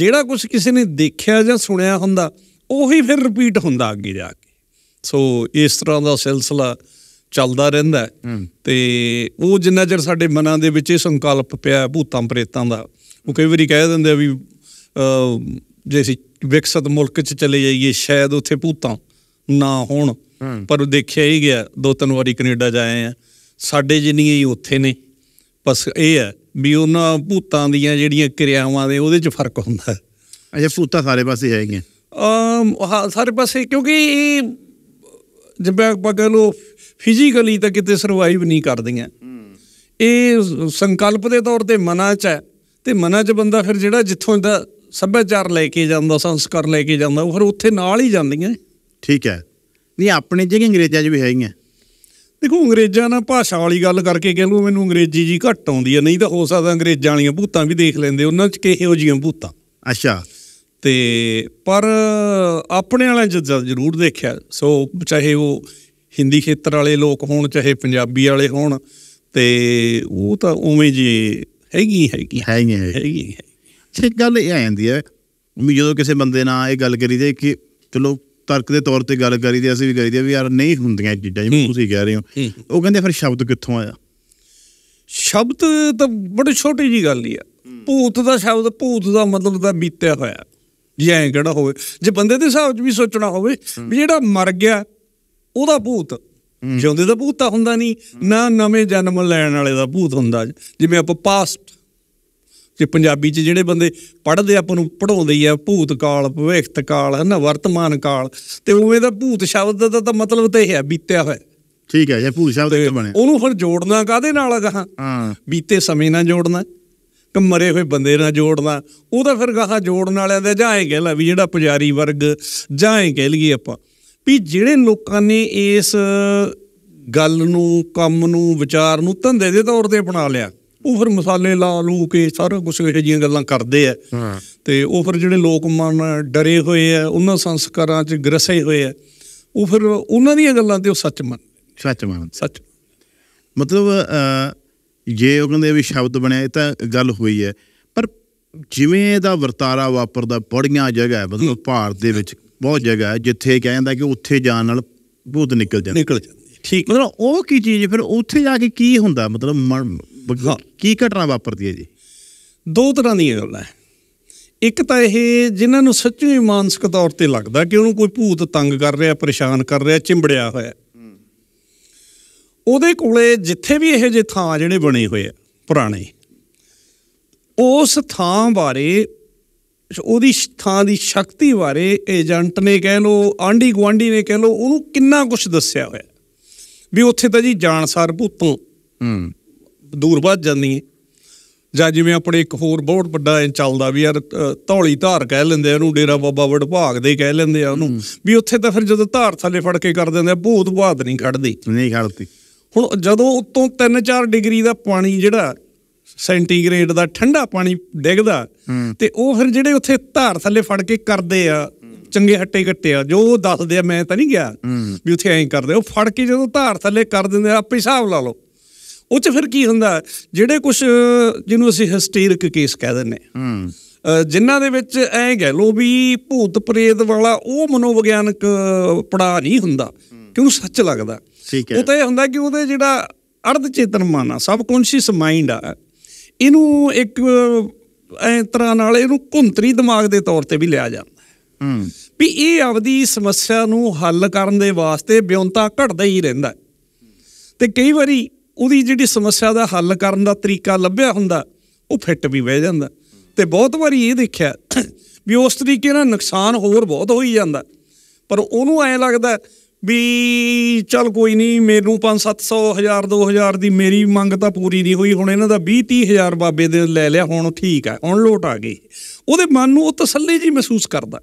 Speaker 2: ਜਿਹੜਾ ਕੁਝ ਕਿਸੇ ਨੇ ਦੇਖਿਆ ਜਾਂ ਸੁਣਿਆ ਹੁੰਦਾ ਉਹੀ ਫਿਰ ਰਿਪੀਟ ਹੁੰਦਾ ਅੱਗੇ ਜਾ ਕੇ ਸੋ ਇਸ ਤਰ੍ਹਾਂ ਦਾ ਸਿਲਸਿਲਾ ਚੱਲਦਾ ਰਹਿੰਦਾ ਤੇ ਉਹ ਜਿੰਨਾ ਚਿਰ ਸਾਡੇ ਮਨਾਂ ਦੇ ਵਿੱਚ ਇਹ ਸੰਕਲਪ ਪਿਆ ਭੂਤਾਂ ਪ੍ਰੇਤਾਂ ਦਾ ਉਹ ਕਈ ਵਾਰੀ ਕਹਿ ਦਿੰਦੇ ਆ ਵੀ ਜੇ ਅਸੀਂ ਵਿਕਸਤ ਮੁਲਕ 'ਚ ਚਲੇ ਜਾਈਏ ਸ਼ਾਇਦ ਉੱਥੇ ਭੂਤਾਂ ਨਾ ਹੋਣ ਪਰ ਦੇਖਿਆ ਹੀ ਗਿਆ ਦੋ ਤਿੰਨ ਵਾਰੀ ਕੈਨੇਡਾ ਜਾਏ ਆ ਸਾਡੇ ਜਿੰਨੀਆਂ ਹੀ ਉੱਥੇ ਨੇ ਬਸ ਇਹ ਹੈ ਵੀ ਉਹਨਾਂ ਭੂਤਾਂ ਦੀਆਂ ਜਿਹੜੀਆਂ ਕਿਰਿਆਵਾਂ ਦੇ ਉਹਦੇ 'ਚ ਫਰਕ ਹੁੰਦਾ ਅਜੇ ਭੂਤਾਂ ਸਾਰੇ ਪਾਸੇ ਹੈਗੀਆਂ ਅ ਸਾਰੇ ਪਾਸੇ ਕਿਉਂਕਿ ਇਹ ਜਿਵੇਂ ਆਪਾਂ ਕਹ ਲੋ ਫਿਜ਼ੀਕਲੀ ਤਾਂ ਕਿਤੇ ਸਰਵਾਈਵ ਨਹੀਂ ਕਰਦੀਆਂ ਇਹ ਸੰਕਲਪ ਦੇ ਤੌਰ ਤੇ ਮਨਾਂ 'ਚ ਹੈ ਤੇ ਮਨਾਂ 'ਚ ਬੰਦਾ ਫਿਰ ਜਿਹੜਾ ਜਿੱਥੋਂ ਦਾ ਸੱਭਿਆਚਾਰ ਲੈ ਕੇ ਜਾਂਦਾ ਸੰਸਕਾਰ ਲੈ ਕੇ ਜਾਂਦਾ ਉਹ ਫਿਰ ਉੱਥੇ ਨਾਲ ਹੀ ਜਾਂਦੀਆਂ ਠੀਕ ਹੈ ਨਹੀਂ ਆਪਣੇ ਜਿਹੇ ਅੰਗਰੇਜ਼ਾਂ 'ਚ ਵੀ ਹੈਗੀਆਂ ਦੇਖੋ ਅੰਗਰੇਜ਼ਾਂ ਨਾਲ ਭਾਸ਼ਾ ਵਾਲੀ ਗੱਲ ਕਰਕੇ ਕਹ ਲੂ ਮੈਨੂੰ ਅੰਗਰੇਜ਼ੀ ਜੀ ਘੱਟ ਆਉਂਦੀ ਹੈ ਨਹੀਂ ਤਾਂ ਹੋ ਸਕਦਾ ਅੰਗਰੇਜ਼ਾਂ ਵਾਲੀਆਂ ਭੂਤਾਂ ਵੀ ਦੇਖ ਲੈਂਦੇ ਉਹਨਾਂ 'ਚ ਕਿਹੋ ਜੀਆਂ ਭੂਤਾਂ ਅੱਛਾ ਤੇ ਪਰ ਆਪਣੇ ਵਾਲਿਆਂ ਚ ਜ਼ਰੂਰ ਦੇਖਿਆ ਸੋ ਚਾਹੇ ਉਹ ਹਿੰਦੀ ਖੇਤਰ ਵਾਲੇ ਲੋਕ ਹੋਣ ਚਾਹੇ ਪੰਜਾਬੀ ਵਾਲੇ ਹੋਣ ਤੇ ਉਹ ਤਾਂ ਉਵੇਂ ਜੀ ਹੈਗੀ ਹੈਗੀ ਹੈਗੀ ਹੈਗੀ
Speaker 1: ਅੱਛਾ ਗੱਲ ਇਹ ਆ ਜਾਂਦੀ ਹੈ ਮੈਂ ਜਦੋਂ ਕਿਸੇ ਬੰਦੇ ਨਾਲ ਇਹ ਗੱਲ ਤੇ ਕਿ ਚਲੋ ਤਰਕ ਦੇ ਤੌਰ ਤੇ ਗੱਲ ਤੇ ਅਸੀਂ ਵੀ ਤੇ ਵੀ ਯਾਰ ਨਹੀਂ ਹੁੰਦੀਆਂ ਚੀਜ਼ਾਂ ਜਿਵੇਂ ਤੁਸੀਂ ਕਹਿ ਰਹੇ ਹੋ ਉਹ ਕਹਿੰਦੇ ਫਿਰ ਸ਼ਬਦ ਕਿੱਥੋਂ
Speaker 2: ਆਇਆ ਸ਼ਬਦ ਤਾਂ ਬੜੀ ਛੋਟੀ ਜੀ ਗੱਲ ਹੀ ਆ ਭੂਤ ਦਾ ਸ਼ਬਦ ਭੂਤ ਦਾ ਮਤਲਬ ਤਾਂ ਬੀਤਿਆ ਹੋਇਆ ਜੀ ਐਂ ਕਿਹੜਾ ਹੋਵੇ ਜੇ ਬੰਦੇ ਦੇ ਹਿਸਾਬ 'ਚ ਵੀ ਸੋਚਣਾ ਹੋਵੇ ਵੀ ਜਿਹੜਾ ਮਰ ਗਿਆ ਉਹਦਾ ਭੂਤ ਜਿਉਂਦੇ ਦਾ ਭੂਤ ਤਾਂ ਹੁੰਦਾ ਨਹੀਂ ਨਾ ਨਵੇਂ ਜਨਮ ਲੈਣ ਵਾਲੇ ਦਾ ਭੂਤ ਹੁੰਦਾ ਜਿਵੇਂ ਆਪਾਂ ਪਾਸਟ ਤੇ ਪੰਜਾਬੀ 'ਚ ਜਿਹੜੇ ਬੰਦੇ ਪੜ੍ਹਦੇ ਆਪਾਂ ਨੂੰ ਪੜਾਉਂਦੇ ਆ ਭੂਤ ਕਾਲ ਭਵਿੱਖਤ ਕਾਲ ਹੈ ਨਾ ਵਰਤਮਾਨ ਕਾਲ ਤੇ ਉਵੇਂ ਦਾ ਭੂਤ ਸ਼ਬਦ ਦਾ ਤਾਂ ਮਤਲਬ ਤੇ ਇਹ ਹੈ ਬੀਤਿਆ ਹੋਇਆ ਠੀਕ ਹੈ ਜੇ ਭੂਤ ਸ਼ਬਦ ਇੱਕ ਬਣੇ ਉਹਨੂੰ ਫਿਰ ਜੋੜਨਾ ਕਾਦੇ ਨਾਲ ਹਾਂ ਬੀਤੇ ਸਮੇਂ ਨਾਲ ਜੋੜਨਾ ਮਰੇ ਹੋਏ ਬੰਦੇ ਨਾਲ ਜੋੜਨਾ ਉਹ ਤਾਂ ਫਿਰ ਗਾਹਾਂ ਜੋੜਨ ਵਾਲਿਆਂ ਦੇ ਜਾਂ ਐ ਕਹਿ ਲਾ ਵੀ ਜਿਹੜਾ ਪੁਜਾਰੀ ਵਰਗ ਜਾਂ ਐ ਕਹਿ ਲਈਏ ਆਪਾਂ ਵੀ ਜਿਹੜੇ ਲੋਕਾਂ ਨੇ ਇਸ ਗੱਲ ਨੂੰ ਕੰਮ ਨੂੰ ਵਿਚਾਰ ਨੂੰ ਧੰਦੇ ਦੇ ਤੌਰ ਤੇ ਅਪਣਾ ਲਿਆ ਉਹ ਫਿਰ ਮਸਾਲੇ ਲਾ ਲੂ ਕੇ ਸਾਰਾ ਕੁਝ ਇਹੋ ਜੀਆਂ ਗੱਲਾਂ ਕਰਦੇ ਆ ਤੇ ਉਹ ਫਿਰ ਜਿਹੜੇ ਲੋਕ ਮਨ ਡਰੇ ਹੋਏ ਆ ਉਹਨਾਂ ਸੰਸਕਾਰਾਂ 'ਚ ਗਰਸੇ ਹੋਏ ਆ ਉਹ ਫਿਰ ਉਹਨਾਂ ਦੀਆਂ ਗੱਲਾਂ ਤੇ ਉਹ ਸੱਚ ਮੰਨ ਸੱਚ ਮੰਨ ਸੱਚ ਮਤਲਬ
Speaker 1: ਜੇ ਉਹ ਕਹਿੰਦੇ ਵੀ ਸ਼ਬਦ ਬਣਿਆ ਇਹ ਤਾਂ ਗੱਲ ਹੋਈ ਹੈ ਪਰ ਜਿਵੇਂ ਇਹਦਾ ਵਰਤਾਰਾ ਵਾਪਰਦਾ ਬੜੀਆਂ ਜਗ੍ਹਾ ਮਤਲਬ ਭਾਰਤ ਦੇ ਵਿੱਚ ਬਹੁਤ ਜਗ੍ਹਾ ਹੈ ਜਿੱਥੇ ਕਿਹਾ ਜਾਂਦਾ ਕਿ ਉੱਥੇ ਜਾਣ ਨਾਲ ਭੂਤ ਨਿਕਲ ਜਾਂਦਾ ਨਿਕਲ ਜਾਂਦੀ ਠੀਕ ਮਤਲਬ ਉਹ ਕੀ ਚੀਜ਼ ਫਿਰ ਉੱਥੇ ਜਾ ਕੇ
Speaker 2: ਕੀ ਹੁੰਦਾ ਮਤਲਬ ਕੀ ਘਟਨਾ ਵਾਪਰਦੀ ਹੈ ਜੀ ਦੋ ਤਰ੍ਹਾਂ ਦੀ ਗੱਲ ਹੈ ਇੱਕ ਤਾਂ ਇਹ ਜਿਨ੍ਹਾਂ ਨੂੰ ਸੱਚੀ ਮਾਨਸਿਕ ਤੌਰ ਤੇ ਲੱਗਦਾ ਕਿ ਉਹਨੂੰ ਕੋਈ ਭੂਤ ਤੰਗ ਕਰ ਰਿਹਾ ਪਰੇਸ਼ਾਨ ਕਰ ਰਿਹਾ ਚਿੰਬੜਿਆ ਹੋਇਆ ਉਹਦੇ ਕੋਲੇ ਜਿੱਥੇ ਵੀ ਇਹ ਜੇ ਥਾਂ ਜਿਹੜੇ ਬਣੇ ਹੋਏ ਆ ਪੁਰਾਣੇ ਉਸ ਥਾਂ ਬਾਰੇ ਉਹਦੀ ਥਾਂ ਦੀ ਸ਼ਕਤੀ ਬਾਰੇ ਏਜੰਟ ਨੇ ਕਹਿ ਲੋ ਆਂਢੀ ਗਵਾਂਢੀ ਨੇ ਕਹਿ ਲੋ ਉਹਨੂੰ ਕਿੰਨਾ ਕੁਝ ਦੱਸਿਆ ਹੋਇਆ ਵੀ ਉੱਥੇ ਤਾਂ ਜੀ ਜਾਣਸਾਰ ਭੂਤੋਂ ਹੂੰ ਦੂਰ ਵੱਜ ਜਾਂਦੀ ਹੈ ਜਾਂ ਜਿਵੇਂ ਆਪਣੇ ਇੱਕ ਹੋਰ ਬਹੁਤ ਵੱਡਾ ਚੱਲਦਾ ਵੀ ਯਾਰ ਧੌਲੀ ਧਾਰ ਕਹਿ ਲੈਂਦੇ ਉਹਨੂੰ ਡੇਰਾ ਬਾਬਾ ਵਡਭਾਗ ਦੇ ਕਹਿ ਲੈਂਦੇ ਆ ਉਹਨੂੰ ਵੀ ਉੱਥੇ ਤਾਂ ਫਿਰ ਜਦੋਂ ਧਾਰ ਥੱਲੇ ਫੜ ਕੇ ਕਰ ਦਿੰਦੇ ਆ ਭੂਤ ਬਾਤ ਨਹੀਂ ਖੜਦੀ ਨਹੀਂ ਖੜਦੀ ਹੁਣ ਜਦੋਂ ਉੱਤੋਂ 3-4 ਡਿਗਰੀ ਦਾ ਪਾਣੀ ਜਿਹੜਾ ਸੈਂਟੀਗ੍ਰੇਡ ਦਾ ਠੰਡਾ ਪਾਣੀ ਡਿੱਗਦਾ ਤੇ ਉਹ ਫਿਰ ਜਿਹੜੇ ਉੱਥੇ ਧਾਰ ਥੱਲੇ ਫੜ ਕੇ ਕਰਦੇ ਆ ਚੰਗੇ ਹੱਟੇ ਕੱਟੇ ਆ ਜੋ ਉਹ ਦੱਸਦੇ ਆ ਮੈਂ ਤਾਂ ਨਹੀਂ ਗਿਆ ਵੀ ਉੱਥੇ ਐਂ ਕਰਦੇ ਉਹ ਫੜ ਕੇ ਜਦੋਂ ਧਾਰ ਥੱਲੇ ਕਰ ਦਿੰਦੇ ਆ ਆਪੇ ਹਿਸਾਬ ਲਾ ਲਓ ਉੱਚ ਫਿਰ ਕੀ ਹੁੰਦਾ ਜਿਹੜੇ ਕੁਝ ਜਿਹਨੂੰ ਅਸੀਂ ਹਿਸਟਰੀਕ ਕੇਸ ਕਹਿ ਦਿੰਨੇ ਜਿਨ੍ਹਾਂ ਦੇ ਵਿੱਚ ਐਂ ਗਏ ਲੋ ਵੀ ਭੂਤ ਪ੍ਰੇਤ ਵਾਲਾ ਉਹ ਮਨੋਵਿਗਿਆਨਕ ਪੜਾ ਨਹੀਂ ਹੁੰਦਾ ਕਿਉਂ ਸੱਚ ਲੱਗਦਾ ਠੀਕ ਹੈ ਉਹ ਤਾਂ ਇਹ ਹੁੰਦਾ ਕਿ ਉਹਦੇ ਜਿਹੜਾ ਅਰਧ ਚੇਤਨ ਮਨ ਆ ਸਬ ਕੌਨਸ਼ੀਅਸ ਮਾਈਂਡ ਆ ਇਹਨੂੰ ਇੱਕ ਐ ਤਰ੍ਹਾਂ ਨਾਲ ਇਹਨੂੰ ਘੁੰਤਰੀ ਦਿਮਾਗ ਦੇ ਤੌਰ ਤੇ ਵੀ ਲਿਆ ਜਾਂਦਾ ਹੂੰ ਵੀ ਇਹ ਆਪਦੀ ਸਮੱਸਿਆ ਨੂੰ ਹੱਲ ਕਰਨ ਦੇ ਵਾਸਤੇ ਬਿਉਂਤਾ ਘਟਦਾ ਹੀ ਰਹਿੰਦਾ ਤੇ ਕਈ ਵਾਰੀ ਉਹਦੀ ਜਿਹੜੀ ਸਮੱਸਿਆ ਦਾ ਹੱਲ ਕਰਨ ਦਾ ਤਰੀਕਾ ਲੱਭਿਆ ਹੁੰਦਾ ਉਹ ਫਿੱਟ ਵੀ ਬਹਿ ਜਾਂਦਾ ਤੇ ਬਹੁਤ ਵਾਰੀ ਇਹ ਦੇਖਿਆ ਵੀ ਉਸ ਤਰੀਕੇ ਨਾਲ ਨੁਕਸਾਨ ਹੋਰ ਬਹੁਤ ਹੋਈ ਜਾਂਦਾ ਪਰ ਉਹਨੂੰ ਐ ਲੱਗਦਾ ਵੀ ਚਲ ਕੋਈ ਨਹੀਂ ਮੈਨੂੰ 5-700 1000 2000 ਦੀ ਮੇਰੀ ਮੰਗ ਤਾਂ ਪੂਰੀ ਨਹੀਂ ਹੋਈ ਹੁਣ ਇਹਨਾਂ ਦਾ 20 ਹਜ਼ਾਰ ਬਾਬੇ ਦੇ ਲੈ ਲਿਆ ਹੁਣ ਠੀਕ ਆ ਹੁਣ ਲੋਟ ਆ ਗਈ ਉਹਦੇ ਮਨ ਨੂੰ ਉਹ ਤਸੱਲੀ ਜੀ ਮਹਿਸੂਸ ਕਰਦਾ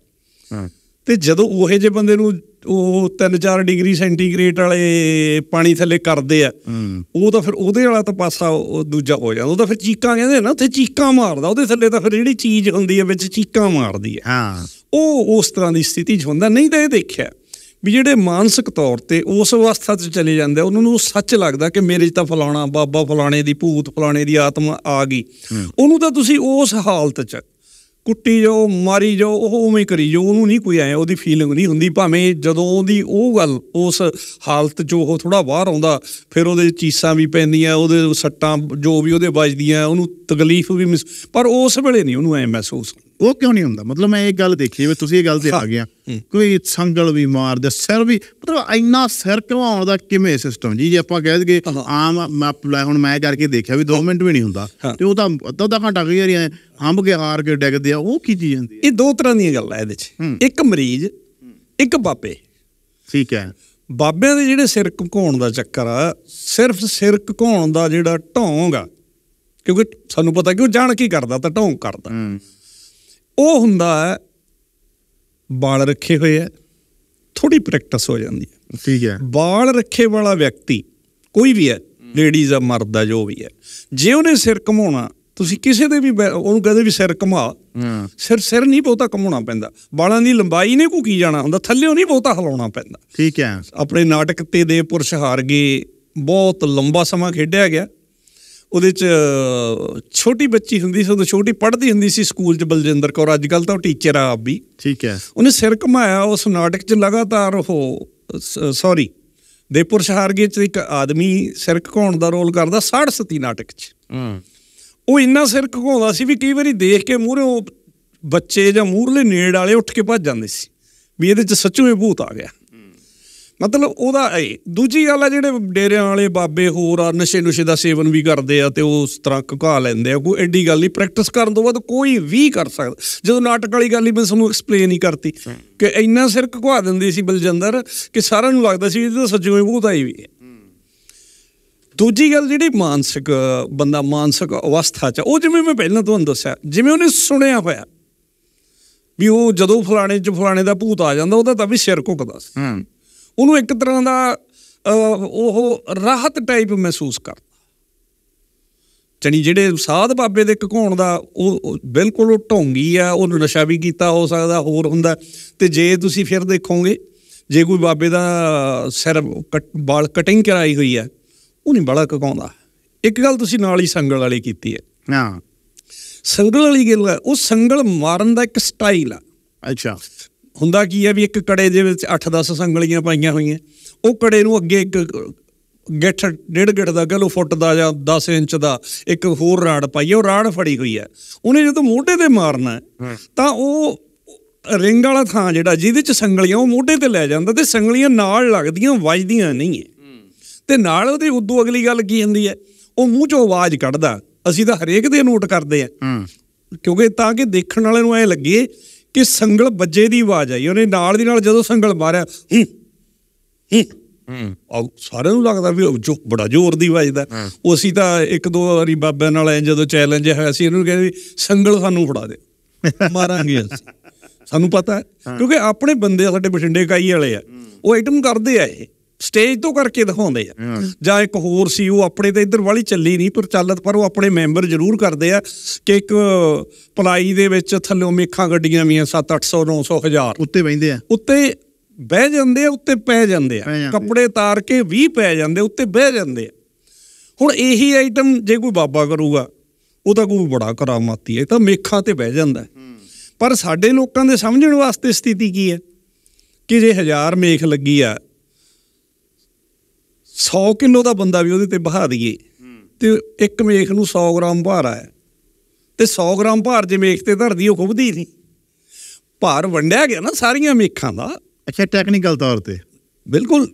Speaker 2: ਤੇ ਜਦੋਂ ਉਹੇ ਜੇ ਬੰਦੇ ਨੂੰ ਉਹ 3-4 ਡਿਗਰੀ ਸੈਂਟੀਗ੍ਰੇਡ ਵਾਲੇ ਪਾਣੀ ਥੱਲੇ ਕਰਦੇ ਆ ਉਹ ਤਾਂ ਫਿਰ ਉਹਦੇ ਵਾਲਾ ਤਾਂ ਪਾਸਾ ਉਹ ਦੂਜਾ ਹੋ ਜਾਂਦਾ ਉਹ ਤਾਂ ਫਿਰ ਚੀਕਾਂ ਕਹਿੰਦੇ ਨਾ ਉੱਥੇ ਚੀਕਾਂ ਮਾਰਦਾ ਉਹਦੇ ਥੱਲੇ ਤਾਂ ਫਿਰ ਜਿਹੜੀ ਚੀਜ਼ ਹੁੰਦੀ ਹੈ ਵਿੱਚ ਚੀਕਾਂ ਮਾਰਦੀ ਹੈ ਹਾਂ ਉਹ ਉਸ ਤਰ੍ਹਾਂ ਦੀ ਸਥਿਤੀ 'ਚ ਹੁੰਦਾ ਨਹੀਂ ਤਾਂ ਇਹ ਦੇਖਿਆ ਵੀ ਜਿਹੜੇ ਮਾਨਸਿਕ ਤੌਰ ਤੇ ਉਸ ਅਵਸਥਾ 'ਚ ਚਲੇ ਜਾਂਦੇ ਉਹਨਾਂ ਨੂੰ ਸੱਚ ਲੱਗਦਾ ਕਿ ਮੇਰੇ 'ਚ ਤਾਂ ਫਲਾਣਾ ਬਾਬਾ ਫਲਾਣੇ ਦੀ ਭੂਤ ਫਲਾਣੇ ਦੀ ਆਤਮਾ ਆ ਗਈ ਉਹਨੂੰ ਤਾਂ ਤੁਸੀਂ ਉਸ ਹਾਲਤ 'ਚ ਕੁੱਟੀ ਜਾਓ ਮਾਰੀ ਜਾਓ ਉਹ ਉਵੇਂ ਕਰੀ ਜੋ ਉਹਨੂੰ ਨਹੀਂ ਕੋਈ ਆਏ ਉਹਦੀ ਫੀਲਿੰਗ ਨਹੀਂ ਹੁੰਦੀ ਭਾਵੇਂ ਜਦੋਂ ਉਹਦੀ ਉਹ ਗੱਲ ਉਸ ਹਾਲਤ ਜੋ ਉਹ ਥੋੜਾ ਬਾਹਰ ਆਉਂਦਾ ਫਿਰ ਉਹਦੇ ਚੀਸਾਂ ਵੀ ਪੈਂਦੀਆਂ ਉਹਦੇ ਸੱਟਾਂ ਜੋ ਵੀ ਉਹਦੇ ਵੱਜਦੀਆਂ ਉਹਨੂੰ ਤਕਲੀਫ ਵੀ ਪਰ ਉਸ ਵੇਲੇ ਨਹੀਂ ਉਹਨੂੰ ਐ ਮਹਿਸੂਸ ਉਹ ਕਿਉਂ ਨਹੀਂ ਹੁੰਦਾ ਮਤਲਬ ਮੈਂ ਇਹ ਗੱਲ ਦੇਖੀ ਵੀ ਤੁਸੀਂ ਇਹ ਗੱਲ ਤੇ ਆ ਗਏ ਆ ਕੋਈ ਸੰਗਲ ਵੀ ਮਾਰਦੇ
Speaker 1: ਸਿਰ ਵੀ ਮਤਲਬ ਇੰਨਾ ਸਿਰ ਕਿਵਾਉਣ ਦਾ ਕਿਵੇਂ ਸਿਸਟਮ ਜੀ ਜੇ ਆਪਾਂ ਕਹਿ ਦਈਏ ਆਮ ਮੈਂ ਹੁਣ ਮੈਂ ਕਰਕੇ ਦੇਖਿਆ ਵੀ 2 ਮਿੰਟ ਵੀ ਨਹੀਂ ਹੁੰਦਾ ਤੇ ਉਹ ਤਾਂ ਅੱਧਾ ਘੰਟਾ ਕਈ ਰਿਹਾ ਹੰਬ ਕੇ ਹਾਰ ਕੇ
Speaker 2: ਡਿੱਗਦੇ ਆ ਉਹ ਕੀ ਚੀਜ਼ ਹੁੰਦੀ ਇਹ ਦੋ ਤਰ੍ਹਾਂ ਦੀਆਂ ਗੱਲਾਂ ਇਹਦੇ 'ਚ ਇੱਕ ਮਰੀਜ਼ ਇੱਕ ਬਾਬੇ ਠੀਕ ਹੈ ਬਾਬਿਆਂ ਦੇ ਜਿਹੜੇ ਸਿਰ ਘੁਕਾਉਣ ਦਾ ਚੱਕਰ ਆ ਸਿਰਫ ਸਿਰ ਘੁਕਾਉਣ ਦਾ ਜਿਹੜਾ ਢੋਂਗ ਆ ਕਿਉਂਕਿ ਸਾਨੂੰ ਪਤਾ ਕਿ ਉਹ ਜਾਣ ਕੀ ਕਰਦਾ ਤਾਂ ਢੋਂਗ ਕਰਦਾ ਉਹ ਹੁੰਦਾ ਹੈ ਬਾਲ ਰੱਖੇ ਹੋਏ ਹੈ ਥੋੜੀ ਪ੍ਰੈਕਟਿਸ ਹੋ ਜਾਂਦੀ ਹੈ ਠੀਕ ਹੈ ਬਾਲ ਰੱਖੇ ਵਾਲਾ ਵਿਅਕਤੀ ਕੋਈ ਵੀ ਹੈ ਲੇਡੀਜ਼ ਆ ਮਰਦ ਆ ਜੋ ਵੀ ਹੈ ਜੇ ਉਹਨੇ ਸਿਰ ਘਮਾਉਣਾ ਤੁਸੀਂ ਕਿਸੇ ਦੇ ਵੀ ਉਹਨੂੰ ਕਹਦੇ ਵੀ ਸਿਰ ਘਮਾ ਸਿਰ ਸਿਰ ਨਹੀਂ ਬਹੁਤਾ ਘਮਾਉਣਾ ਪੈਂਦਾ ਬਾਲਾਂ ਦੀ ਲੰਬਾਈ ਨੇ ਕੋ ਕੀ ਜਾਣਾ ਹੁੰਦਾ ਥੱਲੇ ਨਹੀਂ ਬਹੁਤਾ ਹਲਾਉਣਾ ਪੈਂਦਾ ਠੀਕ ਹੈ ਆਪਣੇ ਨਾਟਕ ਤੇ ਦੇ ਪੁਰਸ਼ ਹਾਰ ਗਏ ਬਹੁਤ ਲੰਬਾ ਸਮਾਂ ਖੇਡਿਆ ਗਿਆ ਉਹਦੇ ਚ ਛੋਟੀ ਬੱਚੀ ਹੁੰਦੀ ਸੀ ਉਹ ਛੋਟੀ ਪੜ੍ਹਦੀ ਹੁੰਦੀ ਸੀ ਸਕੂਲ ਚ ਬਲਜਿੰਦਰ ਕੌਰ ਅੱਜ ਕੱਲ ਤਾਂ ਉਹ ਟੀਚਰ ਆ ਆਪ ਵੀ ਠੀਕ ਹੈ ਉਹਨੇ ਸਿਰ ਘਮਾਇਆ ਉਸ ਨਾਟਕ ਚ ਲਗਾਤਾਰ ਉਹ ਸੌਰੀ ਦੇਪੁਰ ਸ਼ਹਾਰਗੇ ਚ ਇੱਕ ਆਦਮੀ ਸਿਰ ਘਕਾਉਣ ਦਾ ਰੋਲ ਕਰਦਾ ਸਤੀ ਨਾਟਕ ਚ ਹੂੰ ਉਹ ਇੰਨਾ ਸਿਰ ਘਕਾਉਂਦਾ ਸੀ ਵੀ ਕਈ ਵਾਰੀ ਦੇਖ ਕੇ ਮੂਹਰੇ ਬੱਚੇ ਜਾਂ ਮੂਹਰਲੇ ਨੇੜ ਵਾਲੇ ਉੱਠ ਕੇ ਭੱਜ ਜਾਂਦੇ ਸੀ ਵੀ ਇਹਦੇ ਚ ਸੱਚੂ ਇਹ ਭੂਤ ਆ ਗਿਆ ਮਤਲਬ ਉਹਦਾ ਇਹ ਦੂਜੀ ਗੱਲ ਆ ਜਿਹੜੇ ਡੇਰਿਆਂ ਵਾਲੇ ਬਾਬੇ ਹੋਰ ਆ ਨਸ਼ੇ ਨੁਸ਼ੇ ਦਾ ਸੇਵਨ ਵੀ ਕਰਦੇ ਆ ਤੇ ਉਹ ਉਸ ਤਰ੍ਹਾਂ ਘਕਾ ਲੈਂਦੇ ਆ ਕੋਈ ਐਡੀ ਗੱਲ ਨਹੀਂ ਪ੍ਰੈਕਟਿਸ ਕਰਨ ਤੋਂ ਬਾਅਦ ਕੋਈ ਵੀ ਕਰ ਸਕਦਾ ਜਦੋਂ ਨਾਟਕ ਵਾਲੀ ਗੱਲ ਹੀ ਮੈਂ ਤੁਹਾਨੂੰ ਐਕਸਪਲੇਨ ਹੀ ਕਰਤੀ ਕਿ ਇੰਨਾ ਸਿਰ ਘਕਵਾ ਦਿੰਦੀ ਸੀ ਬਲਜਿੰਦਰ ਕਿ ਸਾਰਿਆਂ ਨੂੰ ਲੱਗਦਾ ਸੀ ਇਹ ਤਾਂ ਸੱਜੋਂ ਭੂਤ ਆਈ ਵੀ ਹੈ ਦੂਜੀ ਗੱਲ ਜਿਹੜੀ ਮਾਨਸਿਕ ਬੰਦਾ ਮਾਨਸਿਕ ਅਵਸਥਾ ਚ ਉਹ ਜਿਵੇਂ ਮੈਂ ਪਹਿਲਾਂ ਤੁਹਾਨੂੰ ਦੱਸਿਆ ਜਿਵੇਂ ਉਹਨੇ ਸੁਣਿਆ ਹੋਇਆ ਵੀ ਉਹ ਜਦੋਂ ਫਲਾਣੇ ਚ ਫਲਾਣੇ ਦਾ ਭੂਤ ਆ ਜਾਂਦਾ ਉਹਦਾ ਤਾਂ ਵੀ ਸਿਰ ਘੁਕਦਾ ਸੀ ਹੂੰ ਉਹਨੂੰ ਇੱਕ ਤਰ੍ਹਾਂ ਦਾ ਉਹ ਰਾਹਤ ਟਾਈਪ ਮਹਿਸੂਸ ਕਰਦਾ ਜਣੀ ਜਿਹੜੇ ਸਾਧ ਬਾਬੇ ਦੇ ਘਕੋਣ ਦਾ ਉਹ ਬਿਲਕੁਲ ਉਹ ਢੋਂਗੀ ਆ ਉਹ ਨਸ਼ਾ ਵੀ ਕੀਤਾ ਹੋ ਸਕਦਾ ਹੋਰ ਹੁੰਦਾ ਤੇ ਜੇ ਤੁਸੀਂ ਫਿਰ ਦੇਖੋਗੇ ਜੇ ਕੋਈ ਬਾਬੇ ਦਾ ਸਿਰ ਵਾਲ ਕਟਿੰਗ ਕਰਾਈ ਹੋਈ ਆ ਉਹ ਨਹੀਂ ਬੜਾ ਘਕਾਉਂਦਾ ਇੱਕ ਗੱਲ ਤੁਸੀਂ ਨਾਲ ਹੀ ਸੰਗਲ ਵਾਲੀ ਕੀਤੀ ਹੈ ਹਾਂ ਸੰਗਲ ਵਾਲੀ ਗੱਲ ਉਹ ਸੰਗਲ ਮਾਰਨ ਦਾ ਇੱਕ ਸਟਾਈਲ ਆ ਅੱਛਾ ਹੁੰਦਾ ਕੀ ਹੈ ਵੀ ਇੱਕ ਕੜੇ ਦੇ ਵਿੱਚ 8-10 ਸੰਗਲੀਆਂ ਪਾਈਆਂ ਹੋਈਆਂ ਉਹ ਕੜੇ ਨੂੰ ਅੱਗੇ ਇੱਕ ਗਿੱਠ ਡੇਢ ਗਿੱਠ ਦਾ ਕਹ ਲੋ ਫੁੱਟ ਦਾ ਜਾਂ 10 ਇੰਚ ਦਾ ਇੱਕ ਹੋਰ ਰਾੜ ਪਾਈ ਉਹ ਰਾੜ ਫੜੀ ਹੋਈ ਹੈ ਉਹਨੇ ਜਦੋਂ ਮੋਢੇ ਤੇ ਮਾਰਨਾ ਤਾਂ ਉਹ ਰਿੰਗ ਵਾਲਾ ਥਾਂ ਜਿਹੜਾ ਜਿਹਦੇ ਚ ਸੰਗਲੀਆਂ ਉਹ ਮੋਢੇ ਤੇ ਲੈ ਜਾਂਦਾ ਤੇ ਸੰਗਲੀਆਂ ਨਾਲ ਲੱਗਦੀਆਂ ਵੱਜਦੀਆਂ ਨਹੀਂ ਹੈ ਤੇ ਨਾਲ ਉਹਦੇ ਉਦੋਂ ਅਗਲੀ ਗੱਲ ਕੀ ਹੁੰਦੀ ਹੈ ਉਹ ਮੂੰਹ ਚੋਂ ਆਵਾਜ਼ ਕੱਢਦਾ ਅਸੀਂ ਤਾਂ ਹਰੇਕ ਦੇ ਨੋਟ ਕਰਦੇ ਆ ਕਿਉਂਕਿ ਤਾਂ ਕਿ ਦੇਖਣ ਵਾਲੇ ਨੂੰ ਐ ਲੱਗੇ ਕਿ ਸੰਗਲ ਵੱਜੇ ਦੀ ਆਵਾਜ਼ ਆਈ ਉਹਨੇ ਨਾਲ ਦੀ ਨਾਲ ਜਦੋਂ ਸੰਗਲ ਮਾਰਿਆ ਹੂੰ ਹੂੰ ਸਾਰਿਆਂ ਨੂੰ ਲੱਗਦਾ ਵੀ ਜੋ ਬੜਾ ਜ਼ੋਰ ਦੀ ਵੱਜਦਾ ਉਹ ਅਸੀਂ ਤਾਂ ਇੱਕ ਦੋ ਵਾਰੀ ਬਾਬਿਆਂ ਨਾਲ ਐ ਜਦੋਂ ਚੈਲੰਜ ਹੋਇਆ ਸੀ ਇਹਨੂੰ ਕਹਿੰਦੇ ਸੰਗਲ ਸਾਨੂੰ ਫੜਾ ਦੇ ਮਾਰਾਂਗੇ ਅਸੀਂ ਸਾਨੂੰ ਪਤਾ ਕਿਉਂਕਿ ਆਪਣੇ ਬੰਦੇ ਸਾਡੇ ਬਠਿੰਡੇ ਕਾਈ ਵਾਲੇ ਆ ਉਹ ਆਈਟਮ ਕਰਦੇ ਆ ਇਹ ਸਟੇਜ ਤੋਂ ਕਰਕੇ ਦਿਖਾਉਂਦੇ ਆ ਜਾਂ ਇੱਕ ਹੋਰ ਸੀ ਉਹ ਆਪਣੇ ਤੇ ਇਧਰ ਵਾਲੀ ਚੱਲੀ ਨਹੀਂ ਪ੍ਰਚਲਿਤ ਪਰ ਉਹ ਆਪਣੇ ਮੈਂਬਰ ਜ਼ਰੂਰ ਕਰਦੇ ਆ ਕਿ ਇੱਕ ਪਲਾਈ ਦੇ ਵਿੱਚ ਥੱਲੇ ਮੇਖਾਂ ਗੱਡੀਆਂ ਵੀ ਆ 7 800 900 ਹਜ਼ਾਰ ਉੱਤੇ ਬੈਂਦੇ ਆ ਉੱਤੇ ਬਹਿ ਜਾਂਦੇ ਆ ਉੱਤੇ ਪੈ ਜਾਂਦੇ ਆ ਕੱਪੜੇ ਤਾਰ ਕੇ 20 ਪੈ ਜਾਂਦੇ ਉੱਤੇ ਬਹਿ ਜਾਂਦੇ ਆ ਹੁਣ ਇਹੀ ਆਈਟਮ ਜੇ ਕੋਈ ਬਾਬਾ ਕਰੂਗਾ ਉਹ ਤਾਂ ਕੋਈ ਬੜਾ ਕਰਾਮਾਤੀ ਹੈ ਤਾਂ ਮੇਖਾਂ ਤੇ ਬਹਿ ਜਾਂਦਾ ਪਰ ਸਾਡੇ ਲੋਕਾਂ ਦੇ ਸਮਝਣ ਵਾਸਤੇ ਸਥਿਤੀ ਕੀ ਹੈ ਕਿ ਜੇ ਹਜ਼ਾਰ ਮੇਖ ਲੱਗੀ ਆ 100 ਕਿਲੋ ਦਾ ਬੰਦਾ ਵੀ ਉਹਦੇ ਤੇ ਬਹਾ ਦਈਏ ਤੇ ਇੱਕ ਮੇਖ ਨੂੰ 100 ਗ੍ਰਾਮ ਭਾਰ ਆ ਤੇ 100 ਗ੍ਰਾਮ ਭਾਰ ਜੇ ਮੇਖ ਤੇ ਧਰਦੀ ਉਹ ਖੁਬਦੀ ਨਹੀਂ ਭਾਰ ਵੰਡਿਆ ਗਿਆ ਨਾ ਸਾਰੀਆਂ ਮੇਖਾਂ ਦਾ ਅੱਛਾ ਟੈਕਨੀਕਲ ਤੌਰ ਤੇ ਬਿਲਕੁਲ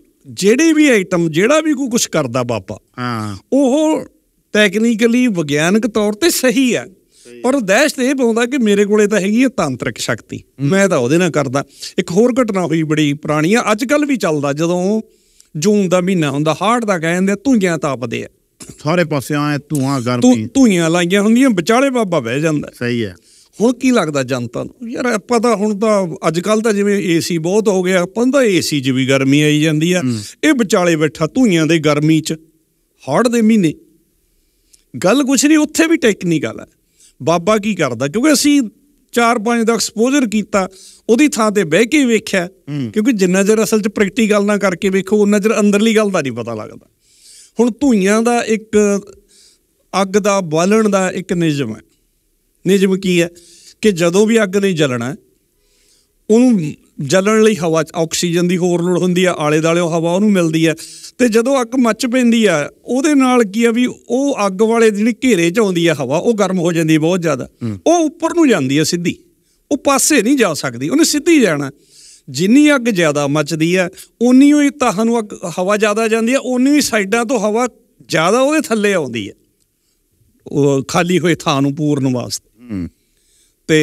Speaker 2: ਜਿਹੜੇ ਵੀ ਆਈਟਮ ਜਿਹੜਾ ਵੀ ਕੋਈ ਕੁਝ ਕਰਦਾ ਬਾਪਾ ਹਾਂ ਉਹ ਟੈਕਨੀਕਲੀ ਵਿਗਿਆਨਕ ਤੌਰ ਤੇ ਸਹੀ ਆ ਪਰ ਦੇਸ਼ ਤੇ ਇਹ ਕਿ ਮੇਰੇ ਕੋਲੇ ਤਾਂ ਹੈਗੀ ਹੈ ਤਾਂਤਰਿਕ ਸ਼ਕਤੀ ਮੈਂ ਤਾਂ ਉਹਦੇ ਨਾਲ ਕਰਦਾ ਇੱਕ ਹੋਰ ਘਟਨਾ ਹੋਈ ਬੜੀ ਪੁਰਾਣੀ ਆ ਅੱਜ ਕੱਲ ਵੀ ਚੱਲਦਾ ਜਦੋਂ ਜੂਨ ਦਾ ਮਹੀਨਾ ਹੁੰਦਾ ਹਾਰਡ ਦਾ ਕਹਿੰਦੇ ਆ ਧੂਈਆਂ ਤਾਪਦੇ ਆ
Speaker 1: ਸਾਰੇ ਪਾਸੇ ਆਏ ਧੂਆਂ ਗਰਮੀ
Speaker 2: ਧੂਈਆਂ ਲਾਈਆਂ ਹੁੰਦੀਆਂ ਵਿਚਾਲੇ ਬਾਬਾ ਬਹਿ ਜਾਂਦਾ ਸਹੀ ਹੈ ਹੁਣ ਕੀ ਲੱਗਦਾ ਜਨਤਾ ਨੂੰ ਯਾਰ ਆਪਾਂ ਤਾਂ ਹੁਣ ਤਾਂ ਅੱਜ ਕੱਲ ਤਾਂ ਜਿਵੇਂ ਏਸੀ ਬਹੁਤ ਹੋ ਗਿਆ ਆਪਾਂ ਤਾਂ ਏਸੀ 'ਚ ਵੀ ਗਰਮੀ ਆਈ ਜਾਂਦੀ ਆ ਇਹ ਵਿਚਾਲੇ ਬੈਠਾ ਧੂਈਆਂ ਦੇ ਗਰਮੀ 'ਚ ਹੜ ਦੇ ਮਹੀਨੇ ਗੱਲ ਕੁਛ ਨਹੀਂ ਉੱਥੇ ਵੀ ਟੈਕਨੀਕਲ ਹੈ ਬਾਬਾ ਕੀ ਕਰਦਾ ਕਿਉਂਕਿ ਅਸੀਂ 4-5 ਦਾ ਐਕਸਪੋਜ਼ਰ ਕੀਤਾ ਉਹਦੀ ਥਾਂ ਤੇ ਬਹਿ ਕੇ ਵੇਖਿਆ ਕਿਉਂਕਿ ਜਿੰਨਾ ਜਰ ਅਸਲ 'ਚ ਪ੍ਰੈਕਟੀਕਲ ਨਾ ਕਰਕੇ ਵੇਖੋ ਉਹਨਾਂ ਜਰ ਅੰਦਰਲੀ ਗੱਲ ਦਾ ਨਹੀਂ ਪਤਾ ਲੱਗਦਾ ਹੁਣ ਧੂਈਆਂ ਦਾ ਇੱਕ ਅੱਗ ਦਾ ਬਾਲਣ ਦਾ ਇੱਕ ਨਿਯਮ ਹੈ ਨਿਯਮ ਕੀ ਹੈ ਕਿ ਜਦੋਂ ਵੀ ਅੱਗ ਨਹੀਂ ਜਲਣਾ ਉਹਨੂੰ ਜਲਣ ਲਈ ਹਵਾ 'ਚ ਆਕਸੀਜਨ ਦੀ ਹੋਰ ਲੋੜ ਹੁੰਦੀ ਆ ਆਲੇ ਦਾਲੇ ਹਵਾ ਉਹਨੂੰ ਮਿਲਦੀ ਆ ਤੇ ਜਦੋਂ ਅੱਗ ਮੱਚ ਪੈਂਦੀ ਆ ਉਹਦੇ ਨਾਲ ਕੀ ਆ ਵੀ ਉਹ ਅੱਗ ਵਾਲੇ ਜਿਹੜੀ ਘੇਰੇ 'ਚ ਆਉਂਦੀ ਆ ਹਵਾ ਉਹ ਗਰਮ ਹੋ ਜਾਂਦੀ ਬਹੁਤ ਜ਼ਿਆਦਾ ਉਹ ਉੱਪਰ ਨੂੰ ਜਾਂਦੀ ਆ ਸਿੱਧੀ ਉਹ ਪਾਸੇ ਨਹੀਂ ਜਾ ਸਕਦੀ ਉਹਨੇ ਸਿੱਧੀ ਜਾਣਾ ਜਿੰਨੀ ਅੱਗ ਜ਼ਿਆਦਾ ਮੱਚਦੀ ਹੈ ਉਨੀ ਹੀ ਤੁਹਾਨੂੰ ਅੱਗ ਹਵਾ ਜ਼ਿਆਦਾ ਜਾਂਦੀ ਹੈ ਉਨੀ ਹੀ ਸਾਈਡਾਂ ਤੋਂ ਹਵਾ ਜ਼ਿਆਦਾ ਉਹਦੇ ਥੱਲੇ ਆਉਂਦੀ ਹੈ ਉਹ ਖਾਲੀ ਹੋਏ ਥਾਂ ਨੂੰ ਪੂਰਨ ਵਾਸਤੇ ਤੇ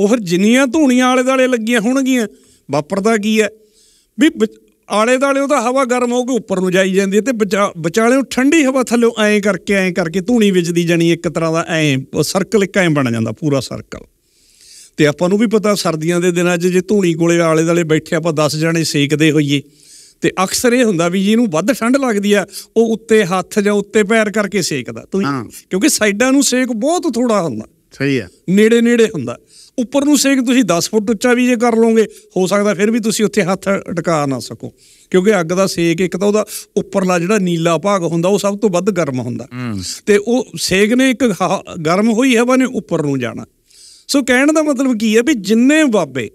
Speaker 2: ਉਹ ਜਿੰਨੀਆਂ ਧੂਣੀਆਂ ਆਲੇ ਦਾਲੇ ਲੱਗੀਆਂ ਹੋਣਗੀਆਂ ਵਾਪਰਦਾ ਕੀ ਹੈ ਵੀ ਆਲੇ ਦਾਲੇ ਉਹਦਾ ਹਵਾ ਗਰਮ ਹੋ ਕੇ ਉੱਪਰ ਨੂੰ ਜਾਈ ਜਾਂਦੀ ਹੈ ਤੇ ਵਿਚਾਲੇ ਉਹ ਠੰਡੀ ਹਵਾ ਥੱਲੇ ਐਂ ਕਰਕੇ ਐਂ ਕਰਕੇ ਧੂਣੀ ਵਿੱਚ ਦੀ ਜਾਣੀ ਇੱਕ ਤਰ੍ਹਾਂ ਦਾ ਐਂ ਸਰਕਲ ਇੱਕ ਐਂ ਬਣ ਜਾਂਦਾ ਪੂਰਾ ਸਰਕਲ ਤੇ ਆਪਾਂ ਨੂੰ ਵੀ ਪਤਾ ਸਰਦੀਆਂ ਦੇ ਦਿਨਾਂ 'ਚ ਜੇ ਧੂਣੀ ਕੋਲੇ ਆਲੇ ਦਾਲੇ ਬੈਠੇ ਆਪਾਂ 10 ਜਣੇ ਸੇਕਦੇ ਹੋਈਏ ਤੇ ਅਕਸਰ ਇਹ ਹੁੰਦਾ ਵੀ ਜਿਹਨੂੰ ਵੱਧ ਠੰਡ ਲੱਗਦੀ ਆ ਉਹ ਉੱਤੇ ਹੱਥ ਜਾਂ ਉੱਤੇ ਪੈਰ ਕਰਕੇ ਸੇਕਦਾ ਤੁਸੀਂ ਕਿਉਂਕਿ ਸਾਈਡਾਂ ਨੂੰ ਸੇਕ ਬਹੁਤ ਥੋੜਾ ਹੁੰਦਾ ਸਹੀ ਆ ਨੇੜੇ ਨੇੜੇ ਹੁੰਦਾ ਉੱਪਰ ਨੂੰ ਸੇਕ ਤੁਸੀਂ 10 ਫੁੱਟ ਉੱਚਾ ਵੀ ਜੇ ਕਰ ਲਓਗੇ ਹੋ ਸਕਦਾ ਫਿਰ ਵੀ ਤੁਸੀਂ ਉੱਥੇ ਹੱਥ ਟਿਕਾ ਨਾ ਸਕੋ ਕਿਉਂਕਿ ਅੱਗ ਦਾ ਸੇਕ ਇੱਕ ਤਾਂ ਉਹਦਾ ਉੱਪਰਲਾ ਜਿਹੜਾ ਨੀਲਾ ਭਾਗ ਹੁੰਦਾ ਉਹ ਸਭ ਤੋਂ ਵੱਧ ਗਰਮ ਹੁੰਦਾ ਤੇ ਉਹ ਸੇਕ ਨੇ ਇੱਕ ਗਰਮ ਹੋਈ ਹਵਾ ਨੇ ਉੱਪਰ ਨੂੰ ਜਾਣਾ ਸੋ ਕਹਿਣ ਦਾ ਮਤਲਬ ਕੀ ਹੈ ਵੀ ਜਿੰਨੇ ਬਾਬੇ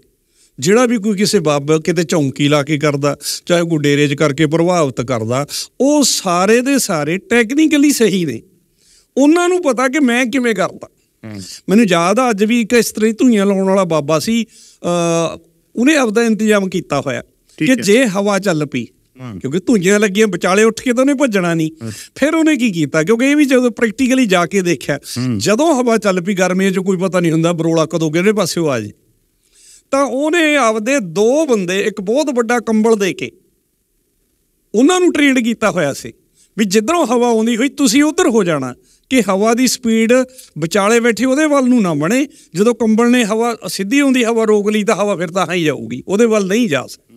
Speaker 2: ਜਿਹੜਾ ਵੀ ਕੋਈ ਕਿਸੇ ਬਾਬਾ ਕਿਤੇ ਝੌਂਕੀ ਲਾ ਕੇ ਕਰਦਾ ਚਾਹੇ ਕੋਈ ਡੇਰੇ 'ਚ ਕਰਕੇ ਪ੍ਰਭਾਵਿਤ ਕਰਦਾ ਉਹ ਸਾਰੇ ਦੇ ਸਾਰੇ ਟੈਕਨੀਕਲੀ ਸਹੀ ਨੇ ਉਹਨਾਂ ਨੂੰ ਪਤਾ ਕਿ ਮੈਂ ਕਿਵੇਂ ਕਰਦਾ ਮੈਨੂੰ ਯਾਦ ਆ ਅੱਜ ਵੀ ਇੱਕ ਇਸ ਤਰ੍ਹਾਂ ਧੂਈਆਂ ਲਾਉਣ ਵਾਲਾ ਬਾਬਾ ਸੀ ਉਹਨੇ ਆਪਦਾ ਇੰਤਜ਼ਾਮ ਕੀਤਾ ਹੋਇਆ ਕਿ ਜੇ ਹਵਾ ਚੱਲ ਪਈ ਕਿਉਂਕਿ ਧੁੰਝੀਆਂ ਲੱਗੀਆਂ ਵਿਚਾਲੇ ਉੱਠ ਕੇ ਤਾਂ ਉਹਨੇ ਭੱਜਣਾ ਨਹੀਂ ਫਿਰ ਉਹਨੇ ਕੀ ਕੀਤਾ ਕਿਉਂਕਿ ਇਹ ਵੀ ਜਦੋਂ ਪ੍ਰੈਕਟੀਕਲੀ ਜਾ ਕੇ ਦੇਖਿਆ ਜਦੋਂ ਹਵਾ ਚੱਲ ਪਈ ਗਰਮੀਆਂ 'ਚ ਕੋਈ ਪਤਾ ਨਹੀਂ ਹੁੰਦਾ ਬਰੋਲਾ ਕਦੋਂ ਕਿਹੜੇ ਪਾਸੇ ਆ ਜੇ ਤਾਂ ਉਹਨੇ ਆਪਦੇ ਦੋ ਬੰਦੇ ਇੱਕ ਬਹੁਤ ਵੱਡਾ ਕੰਬਲ ਦੇ ਕੇ ਉਹਨਾਂ ਨੂੰ ਟ੍ਰੇਨਡ ਕੀਤਾ ਹੋਇਆ ਸੀ ਵੀ ਜਿੱਧਰੋਂ ਹਵਾ ਆਉਂਦੀ ਹੋਈ ਤੁਸੀਂ ਉਧਰ ਹੋ ਜਾਣਾ ਕਿ ਹਵਾ ਦੀ ਸਪੀਡ ਵਿਚਾਲੇ ਬੈਠੇ ਉਹਦੇ ਵੱਲ ਨੂੰ ਨਾ ਬਣੇ ਜਦੋਂ ਕੰਬਲ ਨੇ ਹਵਾ ਸਿੱਧੀ ਆਉਂਦੀ ਹਵਾ ਰੋਕ ਲਈ ਤਾਂ ਹਵਾ ਫਿਰ ਤਾਂ ਹਾਂ ਹੀ ਜਾਊਗੀ ਉਹਦੇ ਵੱਲ ਨਹੀਂ ਜਾ ਸਕਦੀ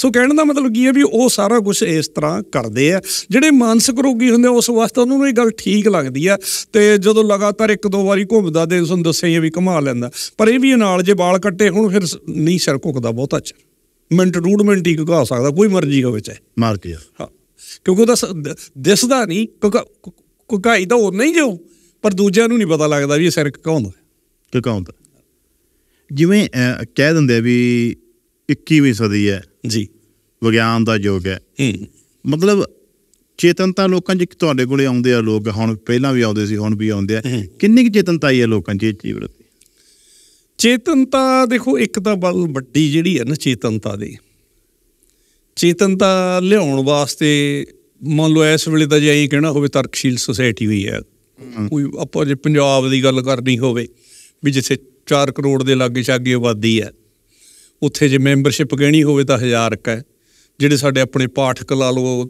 Speaker 2: ਸੋ ਕਹਿਣ ਦਾ ਮਤਲਬ ਕੀ ਹੈ ਵੀ ਉਹ ਸਾਰਾ ਕੁਝ ਇਸ ਤਰ੍ਹਾਂ ਕਰਦੇ ਆ ਜਿਹੜੇ ਮਾਨਸਿਕ ਰੋਗੀ ਹੁੰਦੇ ਉਸ ਵਾਸਤੇ ਉਹਨਾਂ ਨੂੰ ਇਹ ਗੱਲ ਠੀਕ ਲੱਗਦੀ ਆ ਤੇ ਜਦੋਂ ਲਗਾਤਾਰ ਇੱਕ ਦੋ ਵਾਰੀ ਘੁੰਮਦਾ ਦੇ ਤੁਹਾਨੂੰ ਦੱਸਿਆ ਵੀ ਕਮਾ ਲੈਂਦਾ ਪਰ ਇਹ ਵੀ ਨਾਲ ਜੇ ਵਾਲ ਕੱਟੇ ਹੁਣ ਫਿਰ ਨਹੀਂ ਸਿਰ ਘੁਕਦਾ ਬਹੁਤਾ ਅੱਛਾ ਮਿੰਟ ਰੂਡ ਮਿੰਟ ਹੀ ਘੁਕਾ ਸਕਦਾ ਕੋਈ ਮਰਜ਼ੀ ਹੋਵੇ ਚਾਹੇ ਮਾਰ ਕੇ ਹਾਂ ਕਿਉਂਕਿ ਉਹਦਾ ਦਿਸਦਾ ਨਹੀਂ ਘੁਕਾਈ ਤਾਂ ਉਹ ਨਹੀਂ ਜੋ ਪਰ ਦੂਜਿਆਂ ਨੂੰ ਨਹੀਂ ਪਤਾ ਲੱਗਦਾ ਵੀ ਇਹ ਸਿਰ ਘੁਕਾਉਂਦਾ ਘੁਕਾਉਂਦਾ
Speaker 1: ਜਿਵੇਂ ਕਹਿ ਦਿੰਦੇ ਆ ਵੀ 21ਵੀਂ ਸਦੀ ਹੈ ਜੀ ਵਿਗਿਆਨ ਦਾ ਯੁੱਗ ਹੈ ਮਤਲਬ ਚੇਤਨਤਾ ਲੋਕਾਂ 'ਚ ਤੁਹਾਡੇ ਕੋਲੇ ਆਉਂਦੇ ਆ ਲੋਕ ਹੁਣ ਪਹਿਲਾਂ ਵੀ ਆਉਂਦੇ ਸੀ ਹੁਣ ਵੀ ਆਉਂਦੇ ਆ ਕਿੰਨੀ ਕਿ ਚੇਤਨਤਾ ਆਈ ਹੈ ਲੋਕਾਂ 'ਚ ਇਹ ਚੀਜ਼
Speaker 2: ਚੇਤਨਤਾ ਦੇਖੋ ਇੱਕ ਤਾਂ ਬਲ ਵੱਡੀ ਜਿਹੜੀ ਹੈ ਨਾ ਚੇਤਨਤਾ ਦੀ ਚੇਤਨਤਾ ਲਿਆਉਣ ਵਾਸਤੇ ਮੰਨ ਲਓ ਇਸ ਵੇਲੇ ਤਾਂ ਜੇ ਐਂ ਕਹਿਣਾ ਹੋਵੇ ਤਰਕਸ਼ੀਲ ਸੁਸਾਇਟੀ ਹੋਈ ਹੈ ਕੋਈ ਆਪਾਂ ਜੇ ਪੰਜਾਬ ਦੀ ਗੱਲ ਕਰਨੀ ਹੋਵੇ ਵੀ ਜਿੱਥੇ 4 ਕਰੋੜ ਦੇ ਲਾਗੇ ਛਾਗੇ ਆਬਾਦੀ ਹੈ ਉੱਥੇ ਜੇ ਮੈਂਬਰਸ਼ਿਪ ਗੈਣੀ ਹੋਵੇ ਤਾਂ 1000 ਕ ਹੈ ਜਿਹੜੇ ਸਾਡੇ ਆਪਣੇ ਪਾਠਕ ਲਾ ਲਓ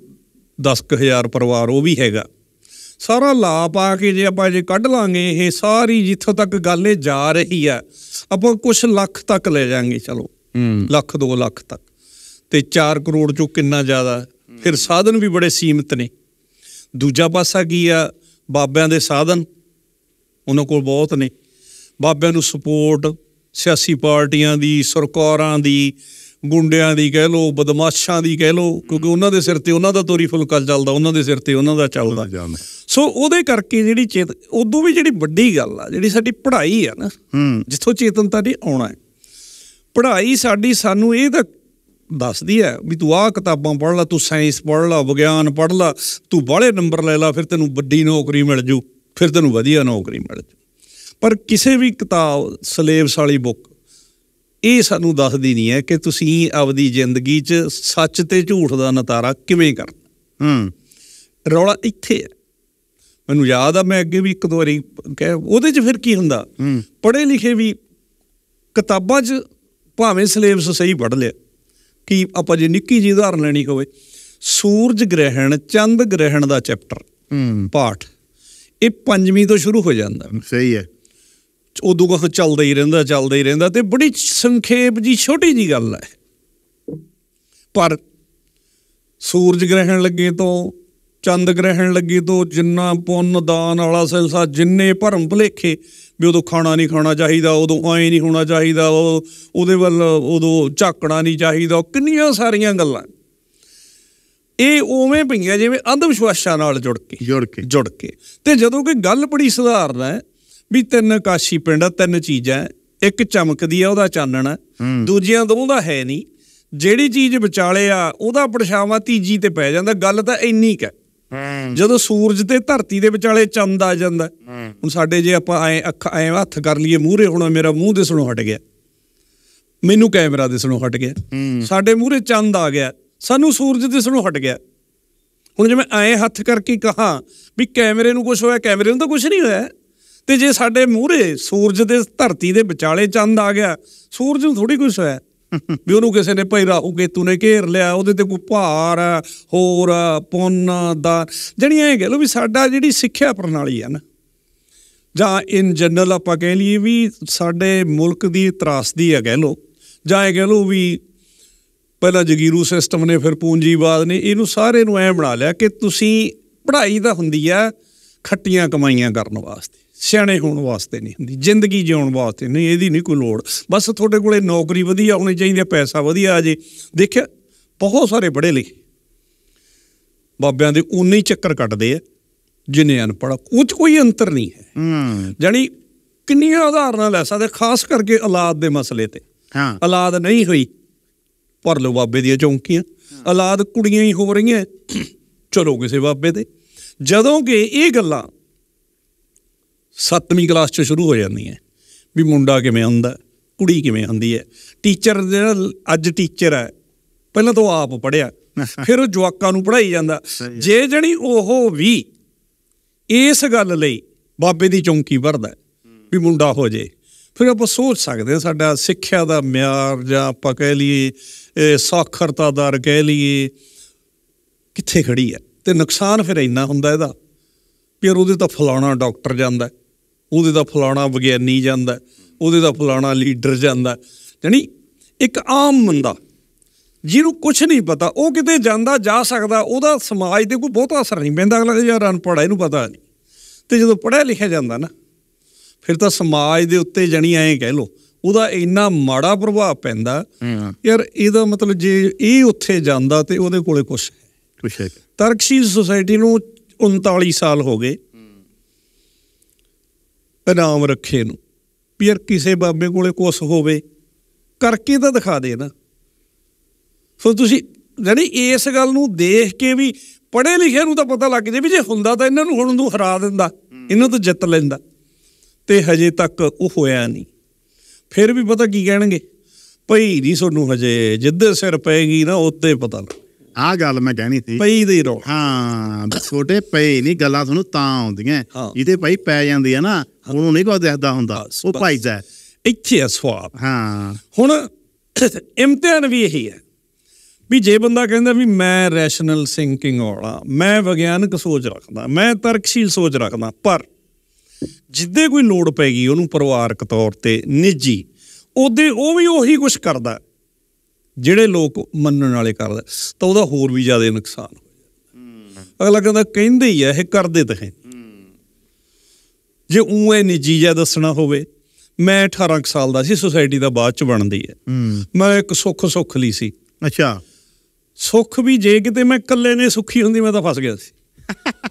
Speaker 2: 10000 ਪਰਿਵਾਰ ਉਹ ਵੀ ਹੈਗਾ ਸਾਰਾ ਲਾ ਪਾ ਕੇ ਜੇ ਆਪਾਂ ਜੇ ਕੱਢ ਲਾਂਗੇ ਇਹ ਸਾਰੀ ਜਿੱਥੋਂ ਤੱਕ ਗੱਲ ਇਹ ਜਾ ਰਹੀ ਆ ਆਪਾਂ ਕੁਝ ਲੱਖ ਤੱਕ ਲੈ ਜਾਾਂਗੇ ਚਲੋ ਲੱਖ 2 ਲੱਖ ਤੱਕ ਤੇ 4 ਕਰੋੜ ਚੋਂ ਕਿੰਨਾ ਜ਼ਿਆਦਾ ਫਿਰ ਸਾਧਨ ਵੀ ਬੜੇ ਸੀਮਤ ਨੇ ਦੂਜਾ ਪਾਸਾ ਕੀ ਆ ਬਾਬਿਆਂ ਦੇ ਸਾਧਨ ਉਹਨਾਂ ਕੋਲ ਬਹੁਤ ਨੇ ਬਾਬਿਆਂ ਨੂੰ ਸਪੋਰਟ ਸਿਆਸੀ ਪਾਰਟੀਆਂ ਦੀ ਸਰਕਾਰਾਂ ਦੀ ਗੁੰਡਿਆਂ ਦੀ ਕਹਿ ਲੋ ਬਦਮਾਸ਼ਾਂ ਦੀ ਕਹਿ ਲੋ ਕਿਉਂਕਿ ਉਹਨਾਂ ਦੇ ਸਿਰ ਤੇ ਉਹਨਾਂ ਦਾ ਤੋਰੀ ਫੁਲਕਾ ਚੱਲਦਾ ਉਹਨਾਂ ਦੇ ਸਿਰ ਤੇ ਉਹਨਾਂ ਦਾ ਚੱਲਦਾ ਸੋ ਉਹਦੇ ਕਰਕੇ ਜਿਹੜੀ ਚੇਤ ਉਦੋਂ ਵੀ ਜਿਹੜੀ ਵੱਡੀ ਗੱਲ ਆ ਜਿਹੜੀ ਸਾਡੀ ਪੜ੍ਹਾਈ ਆ ਨਾ ਜਿੱਥੋਂ ਚੇਤਨਤਾ ਦੀ ਆਉਣਾ ਹੈ ਪੜ੍ਹਾਈ ਸਾਡੀ ਸਾਨੂੰ ਇਹ ਤਾਂ ਦੱਸਦੀ ਹੈ ਵੀ ਤੂੰ ਆਹ ਕਿਤਾਬਾਂ ਪੜ੍ਹ ਲੈ ਤੂੰ ਸਾਇੰਸ ਪੜ੍ਹ ਲੈ ਵਿਗਿਆਨ ਪੜ੍ਹ ਲੈ ਤੂੰ ਬਾਹਲੇ ਨੰਬਰ ਲੈ ਲੈ ਫਿਰ ਤੈਨੂੰ ਵੱਡੀ ਨੌਕਰੀ ਮਿਲ ਜੂ ਫਿਰ ਤੈਨੂੰ ਵਧੀਆ ਨੌਕਰੀ ਮਿਲ ਜੂ ਪਰ ਕਿਸੇ ਵੀ ਕਿਤਾਬ ਸਲੇਬਸ ਵਾਲੀ ਬੁੱਕ ਇਹ ਸਾਨੂੰ ਦੱਸਦੀ ਨਹੀਂ ਹੈ ਕਿ ਤੁਸੀਂ ਆਪਦੀ ਜ਼ਿੰਦਗੀ 'ਚ ਸੱਚ ਤੇ ਝੂਠ ਦਾ ਨਤਾਰਾ ਕਿਵੇਂ ਕਰਨਾ ਹੂੰ ਰੌਲਾ ਇੱਥੇ ਮੈਨੂੰ ਯਾਦ ਆ ਮੈਂ ਅੱਗੇ ਵੀ ਇੱਕ ਦੋ ਵਾਰੀ ਕਹਿ ਉਹਦੇ 'ਚ ਫਿਰ ਕੀ ਹੁੰਦਾ ਪੜ੍ਹੇ ਲਿਖੇ ਵੀ ਕਿਤਾਬਾਂ 'ਚ ਭਾਵੇਂ ਸਲੇਵਸ ਸਹੀ ਪੜ੍ਹ ਲਿਆ ਕਿ ਆਪਾਂ ਜੇ ਨਿੱਕੀ ਜੀ ਉਦਾਹਰਨ ਲੈਣੀ ਹੋਵੇ ਸੂਰਜ ਗ੍ਰਹਿਣ ਚੰਦ ਗ੍ਰਹਿਣ ਦਾ ਚੈਪਟਰ ਹੂੰ ਪਾਠ ਇਹ ਪੰਜਵੀਂ ਤੋਂ ਸ਼ੁਰੂ ਹੋ ਜਾਂਦਾ ਸਹੀ ਹੈ ਉਦੋਂ ਕੁਝ ਚੱਲਦਾ ਹੀ ਰਹਿੰਦਾ ਚੱਲਦਾ ਹੀ ਰਹਿੰਦਾ ਤੇ ਬੜੀ ਸੰਖੇਪ ਜੀ ਛੋਟੀ ਜੀ ਗੱਲ ਹੈ ਪਰ ਸੂਰਜ ਗ੍ਰਹਿਣ ਲੱਗੇ ਤੋਂ ਚੰਦ ਗ੍ਰਹਿਣ ਲੱਗੇ ਤੋਂ ਜਿੰਨਾ ਪੁੰਨ ਦਾਨ ਵਾਲਾ ਸਿਲਸਾ ਜਿੰਨੇ ਭਰਮ ਭਲੇਖੇ ਵੀ ਉਦੋਂ ਖਾਣਾ ਨਹੀਂ ਖਾਣਾ ਚਾਹੀਦਾ ਉਦੋਂ ਐ ਨਹੀਂ ਹੋਣਾ ਚਾਹੀਦਾ ਉਹਦੇ ਵੱਲ ਉਦੋਂ ਝਾਕਣਾ ਨਹੀਂ ਚਾਹੀਦਾ ਕਿੰਨੀਆਂ ਸਾਰੀਆਂ ਗੱਲਾਂ ਇਹ ਉਵੇਂ ਪਈਆਂ ਜਿਵੇਂ ਅੰਧ ਵਿਸ਼ਵਾਸਾਂ ਨਾਲ ਜੁੜ ਕੇ ਜੁੜ ਕੇ ਜੁੜ ਕੇ ਤੇ ਜਦੋਂ ਕਿ ਗੱਲ ਬੜੀ ਸੁਧਾਰਨਾ ਹੈ ਵੀ ਤਿੰਨ ਕਾਸ਼ੀ ਪਿੰਡ ਆ ਤਿੰਨ ਚੀਜ਼ਾਂ ਇੱਕ ਚਮਕਦੀ ਆ ਉਹਦਾ ਚਾਨਣ ਦੂਜਿਆਂ ਦੋਂ ਉਹਦਾ ਹੈ ਨਹੀਂ ਜਿਹੜੀ ਚੀਜ਼ ਵਿਚਾਲੇ ਆ ਉਹਦਾ ਪਰਛਾਵਾਂ ਤੀਜੀ ਤੇ ਪੈ ਜਾਂਦਾ ਗੱਲ ਤਾਂ ਇੰਨੀ ਕ ਜਦੋਂ ਸੂਰਜ ਤੇ ਧਰਤੀ ਦੇ ਵਿਚਾਲੇ ਚੰਦ ਆ ਜਾਂਦਾ ਹੁਣ ਸਾਡੇ ਜੇ ਆਪਾਂ ਐ ਅੱਖ ਐ ਹੱਥ ਕਰ ਲਈਏ ਮੂਹਰੇ ਹੁਣ ਮੇਰਾ ਮੂੰਹ ਦਿਸਣੋਂ ਹਟ ਗਿਆ ਮੈਨੂੰ ਕੈਮਰਾ ਦਿਸਣੋਂ ਹਟ ਗਿਆ ਸਾਡੇ ਮੂਹਰੇ ਚੰਦ ਆ ਗਿਆ ਸਾਨੂੰ ਸੂਰਜ ਦਿਸਣੋਂ ਹਟ ਗਿਆ ਹੁਣ ਜੇ ਮੈਂ ਐ ਹੱਥ ਕਰਕੇ ਕਹਾ ਵੀ ਕੈਮਰੇ ਨੂੰ ਕੁਝ ਹੋਇਆ ਕੈਮਰੇ ਨੂੰ ਤਾਂ ਕੁਝ ਨਹੀਂ ਹੋਇਆ ਤੇ ਜੇ ਸਾਡੇ ਮੂਹਰੇ ਸੂਰਜ ਦੇ ਧਰਤੀ ਦੇ ਵਿਚਾਲੇ ਚੰਦ ਆ ਗਿਆ ਸੂਰਜ ਨੂੰ ਥੋੜੀ ਕੁਛ ਹੋਇਆ ਵੀ ਉਹਨੂੰ ਕਿਸੇ ਨੇ ਭਈ ਰਾਹੂ ਕੇਤੂ ਨੇ ਘੇਰ ਲਿਆ ਉਹਦੇ ਤੇ ਕੋਈ ਭਾਰ ਹੋਰ ਪੁੰਨ ਦਾ ਜਿਹੜੀਆਂ ਇਹ ਲੋ ਵੀ ਸਾਡਾ ਜਿਹੜੀ ਸਿੱਖਿਆ ਪ੍ਰਣਾਲੀ ਹੈ ਨਾ ਜਾਂ ਇਨ ਜਨਰਲ ਆਪਾਂ ਕਹਿ ਲਈਏ ਵੀ ਸਾਡੇ ਮੁਲਕ ਦੀ ਤਰਾਸਦੀ ਹੈ ਕਹਿ ਲੋ ਜਾਂ ਇਹ ਕਹਿ ਲੋ ਵੀ ਪਹਿਲਾਂ ਜਗੀਰੂ ਸਿਸਟਮ ਨੇ ਫਿਰ ਪੂੰਜੀਵਾਦ ਨੇ ਇਹਨੂੰ ਸਾਰੇ ਨੂੰ ਐ ਬਣਾ ਲਿਆ ਕਿ ਤੁਸੀਂ ਪੜ੍ਹਾਈ ਤਾਂ ਹੁੰਦੀ ਆ ਖੱਟੀਆਂ ਕਮਾਈਆਂ ਕਰਨ ਵਾਸਤੇ ਸਿਆਣੇ ਹੋਣ ਵਾਸਤੇ ਨਹੀਂ ਹੁੰਦੀ ਜ਼ਿੰਦਗੀ ਜਿਉਣ ਵਾਸਤੇ ਨਹੀਂ ਇਹਦੀ ਨਹੀਂ ਕੋਈ ਲੋੜ ਬਸ ਤੁਹਾਡੇ ਕੋਲੇ ਨੌਕਰੀ ਵਧੀਆ ਹੋਣੀ ਚਾਹੀਦੀ ਹੈ ਪੈਸਾ ਵਧੀਆ ਆ ਜੇ ਦੇਖਿਆ ਬਹੁਤ ਸਾਰੇ ਬੜੇ ਲਿਖੇ ਬਾਬਿਆਂ ਦੇ ਉਨੇ ਹੀ ਚੱਕਰ ਕੱਟਦੇ ਆ ਜਿਨੇ ਅਨਪੜ੍ਹ ਉੱਚ ਕੋਈ ਅੰਤਰ ਨਹੀਂ ਹੈ ਜਾਨੀ ਕਿੰਨੀਆਂ ਉਦਾਹਰਨਾਂ ਲੈ ਸਕਦੇ ਖਾਸ ਕਰਕੇ ਔਲਾਦ ਦੇ ਮਸਲੇ ਤੇ ਹਾਂ ਔਲਾਦ ਨਹੀਂ ਹੋਈ ਪਰ ਲੋ ਬਾਬੇ ਦੀਆਂ ਚੌਂਕੀਆਂ ਔਲਾਦ ਕੁੜੀਆਂ ਹੀ ਹੋ ਰਹੀਆਂ ਚਲੋ ਕਿਸੇ ਬਾਬੇ ਤੇ ਜਦੋਂ ਕਿ ਇਹ ਗੱਲਾਂ 7ਵੀਂ ਕਲਾਸ 'ਚ ਸ਼ੁਰੂ ਹੋ ਜਾਂਦੀ ਹੈ ਵੀ ਮੁੰਡਾ ਕਿਵੇਂ ਹੁੰਦਾ ਕੁੜੀ ਕਿਵੇਂ ਹੁੰਦੀ ਹੈ ਟੀਚਰ ਜਿਹੜਾ ਅੱਜ ਟੀਚਰ ਹੈ ਪਹਿਲਾਂ ਤਾਂ ਆਪ ਪੜਿਆ ਫਿਰ ਉਹ ਜਵਾਕਾਂ ਨੂੰ ਪੜਾਈ ਜਾਂਦਾ ਜੇ ਜਣੀ ਉਹ ਵੀ ਇਸ ਗੱਲ ਲਈ ਬਾਬੇ ਦੀ ਚੌਂਕੀ ਭਰਦਾ ਵੀ ਮੁੰਡਾ ਹੋ ਜੇ ਫਿਰ ਆਪਾਂ ਸੋਚ ਸਕਦੇ ਹਾਂ ਸਾਡਾ ਸਿੱਖਿਆ ਦਾ ਮਿਆਰ ਜਾਂ ਆਪਾਂ ਕਹਿ ਲਈਏ ਸਾਖਰਤਾ ਦਰ ਕਹਿ ਲਈਏ ਕਿੱਥੇ ਖੜੀ ਹੈ ਤੇ ਨੁਕਸਾਨ ਫਿਰ ਇੰਨਾ ਹੁੰਦਾ ਇਹਦਾ ਪਰ ਉਹਦੇ ਤਾਂ ਫਲਾਣਾ ਡਾਕਟਰ ਜਾਂਦਾ ਉਹਦੇ ਦਾ ਫਲਾਣਾ ਵਿਗਿਆਨੀ ਜਾਂਦਾ ਉਹਦੇ ਦਾ ਫਲਾਣਾ ਲੀਡਰ ਜਾਂਦਾ ਯਾਨੀ ਇੱਕ ਆਮ ਬੰਦਾ ਜਿਹਨੂੰ ਕੁਝ ਨਹੀਂ ਪਤਾ ਉਹ ਕਿਤੇ ਜਾਂਦਾ ਜਾ ਸਕਦਾ ਉਹਦਾ ਸਮਾਜ ਤੇ ਕੋਈ ਬਹੁਤਾ ਅਸਰ ਨਹੀਂ ਪੈਂਦਾ ਅਗਲਾ ਯਾਰ ਅਨਪੜ੍ਹ ਇਹਨੂੰ ਪਤਾ ਨਹੀਂ ਤੇ ਜਦੋਂ ਪੜਿਆ ਲਿਖਿਆ ਜਾਂਦਾ ਨਾ ਫਿਰ ਤਾਂ ਸਮਾਜ ਦੇ ਉੱਤੇ ਜਣੀ ਐਂ ਕਹਿ ਲੋ ਉਹਦਾ ਇੰਨਾ ਮਾੜਾ ਪ੍ਰਭਾਵ ਪੈਂਦਾ ਯਾਰ ਇਹਦਾ ਮਤਲਬ ਜੇ ਇਹ ਉੱਥੇ ਜਾਂਦਾ ਤੇ ਉਹਦੇ ਕੋਲੇ ਕੁਝ ਹੈ ਕੁਝ ਹੈ ਤਰਕਸ਼ੀਲ ਸੁਸਾਇਟੀ ਨੂੰ 39 ਸਾਲ ਹੋ ਗਏ ਇਨਾਮ ਰੱਖੇ ਨੂੰ ਪੀਰ ਕਿਸੇ ਬਾਬੇ ਕੋਲੇ ਕੁਛ ਹੋਵੇ ਕਰਕੇ ਤਾਂ ਦਿਖਾ ਦੇ ਨਾ ਸੋ ਤੁਸੀਂ ਜਾਨੀ ਇਸ ਗੱਲ ਨੂੰ ਦੇਖ ਕੇ ਵੀ ਪੜ੍ਹੇ ਲਿਖੇ ਨੂੰ ਤਾਂ ਪਤਾ ਲੱਗ ਜੇ ਵੀ ਜੇ ਹੁੰਦਾ ਤਾਂ ਇਹਨਾਂ ਨੂੰ ਹੁਣ ਨੂੰ ਹਰਾ ਦਿੰਦਾ ਇਹਨਾਂ ਤੋਂ ਜਿੱਤ ਲੈਂਦਾ ਤੇ ਹਜੇ ਤੱਕ ਉਹ ਹੋਇਆ ਨਹੀਂ ਫਿਰ ਵੀ ਪਤਾ ਕੀ ਕਹਿਣਗੇ ਭਈ ਨਹੀਂ ਸੋਨੂੰ ਹਜੇ ਜਿੱਦੇ ਸਿਰ ਪੈਗੀ ਨਾ ਉੱਤੇ ਪਤਾ ਲੱਗ
Speaker 1: ਆ ਗੱਲ ਮੈਂ ਕਹਿਣੀ ਸੀ ਪਈ ਦੀ ਰੋ ਹਾਂ ਛੋਟੇ ਪਈ ਨਹੀਂ ਗੱਲਾਂ ਤੁਹਾਨੂੰ ਤਾਂ ਆਉਂਦੀਆਂ ਇਹਦੇ ਭਾਈ ਪੈ ਜਾਂਦੀ ਆ ਨਾ ਉਹਨੂੰ ਨਹੀਂ ਕੋਈ ਦੱਸਦਾ ਹੁੰਦਾ ਉਹ ਭਾਈਦਾ ਇੱਥੇ
Speaker 2: ਆ ਸਵਾਬ ਹਾਂ ਹੁਣ ਇਮਤਿਹਾਨ ਵੀ ਇਹੀ ਹੈ ਵੀ ਜੇ ਬੰਦਾ ਕਹਿੰਦਾ ਵੀ ਮੈਂ ਰੈਸ਼ਨਲ ਸਿੰਕਿੰਗ ਵਾਲਾ ਮੈਂ ਵਿਗਿਆਨਕ ਸੋਚ ਰੱਖਦਾ ਮੈਂ ਤਰਕਸ਼ੀਲ ਸੋਚ ਰੱਖਦਾ ਪਰ ਜਿੱਦੇ ਕੋਈ ਲੋੜ ਗਈ ਉਹਨੂੰ ਪਰਿਵਾਰਕ ਤੌਰ ਤੇ ਨਿੱਜੀ ਉਹਦੇ ਉਹ ਵੀ ਉਹੀ ਕੁਝ ਕਰਦਾ ਜਿਹੜੇ ਲੋਕ ਮੰਨਣ ਵਾਲੇ ਕਰਦੇ ਤਾਂ ਉਹਦਾ ਹੋਰ ਵੀ ਜ਼ਿਆਦਾ ਨੁਕਸਾਨ ਅਗਲਾ ਕਹਿੰਦਾ ਕਹਿੰਦੇ ਹੀ ਆ ਇਹ ਕਰਦੇ ਤਹੇ ਜੇ ਉਹ ਇਹ ਨਤੀਜਾ ਦੱਸਣਾ ਹੋਵੇ ਮੈਂ 18 ਸਾਲ ਦਾ ਸੀ ਸੋਸਾਇਟੀ ਦਾ ਬਾਅਦ ਚ ਬਣਦੀ ਐ ਮੈਂ ਇੱਕ ਸੁੱਖ ਸੁੱਖ ਲਈ ਸੀ ਅੱਛਾ ਸੁੱਖ ਵੀ ਜੇ ਕਿਤੇ ਮੈਂ ਇਕੱਲੇ ਨੇ ਸੁਖੀ ਹੁੰਦੀ ਮੈਂ ਤਾਂ ਫਸ ਗਿਆ ਸੀ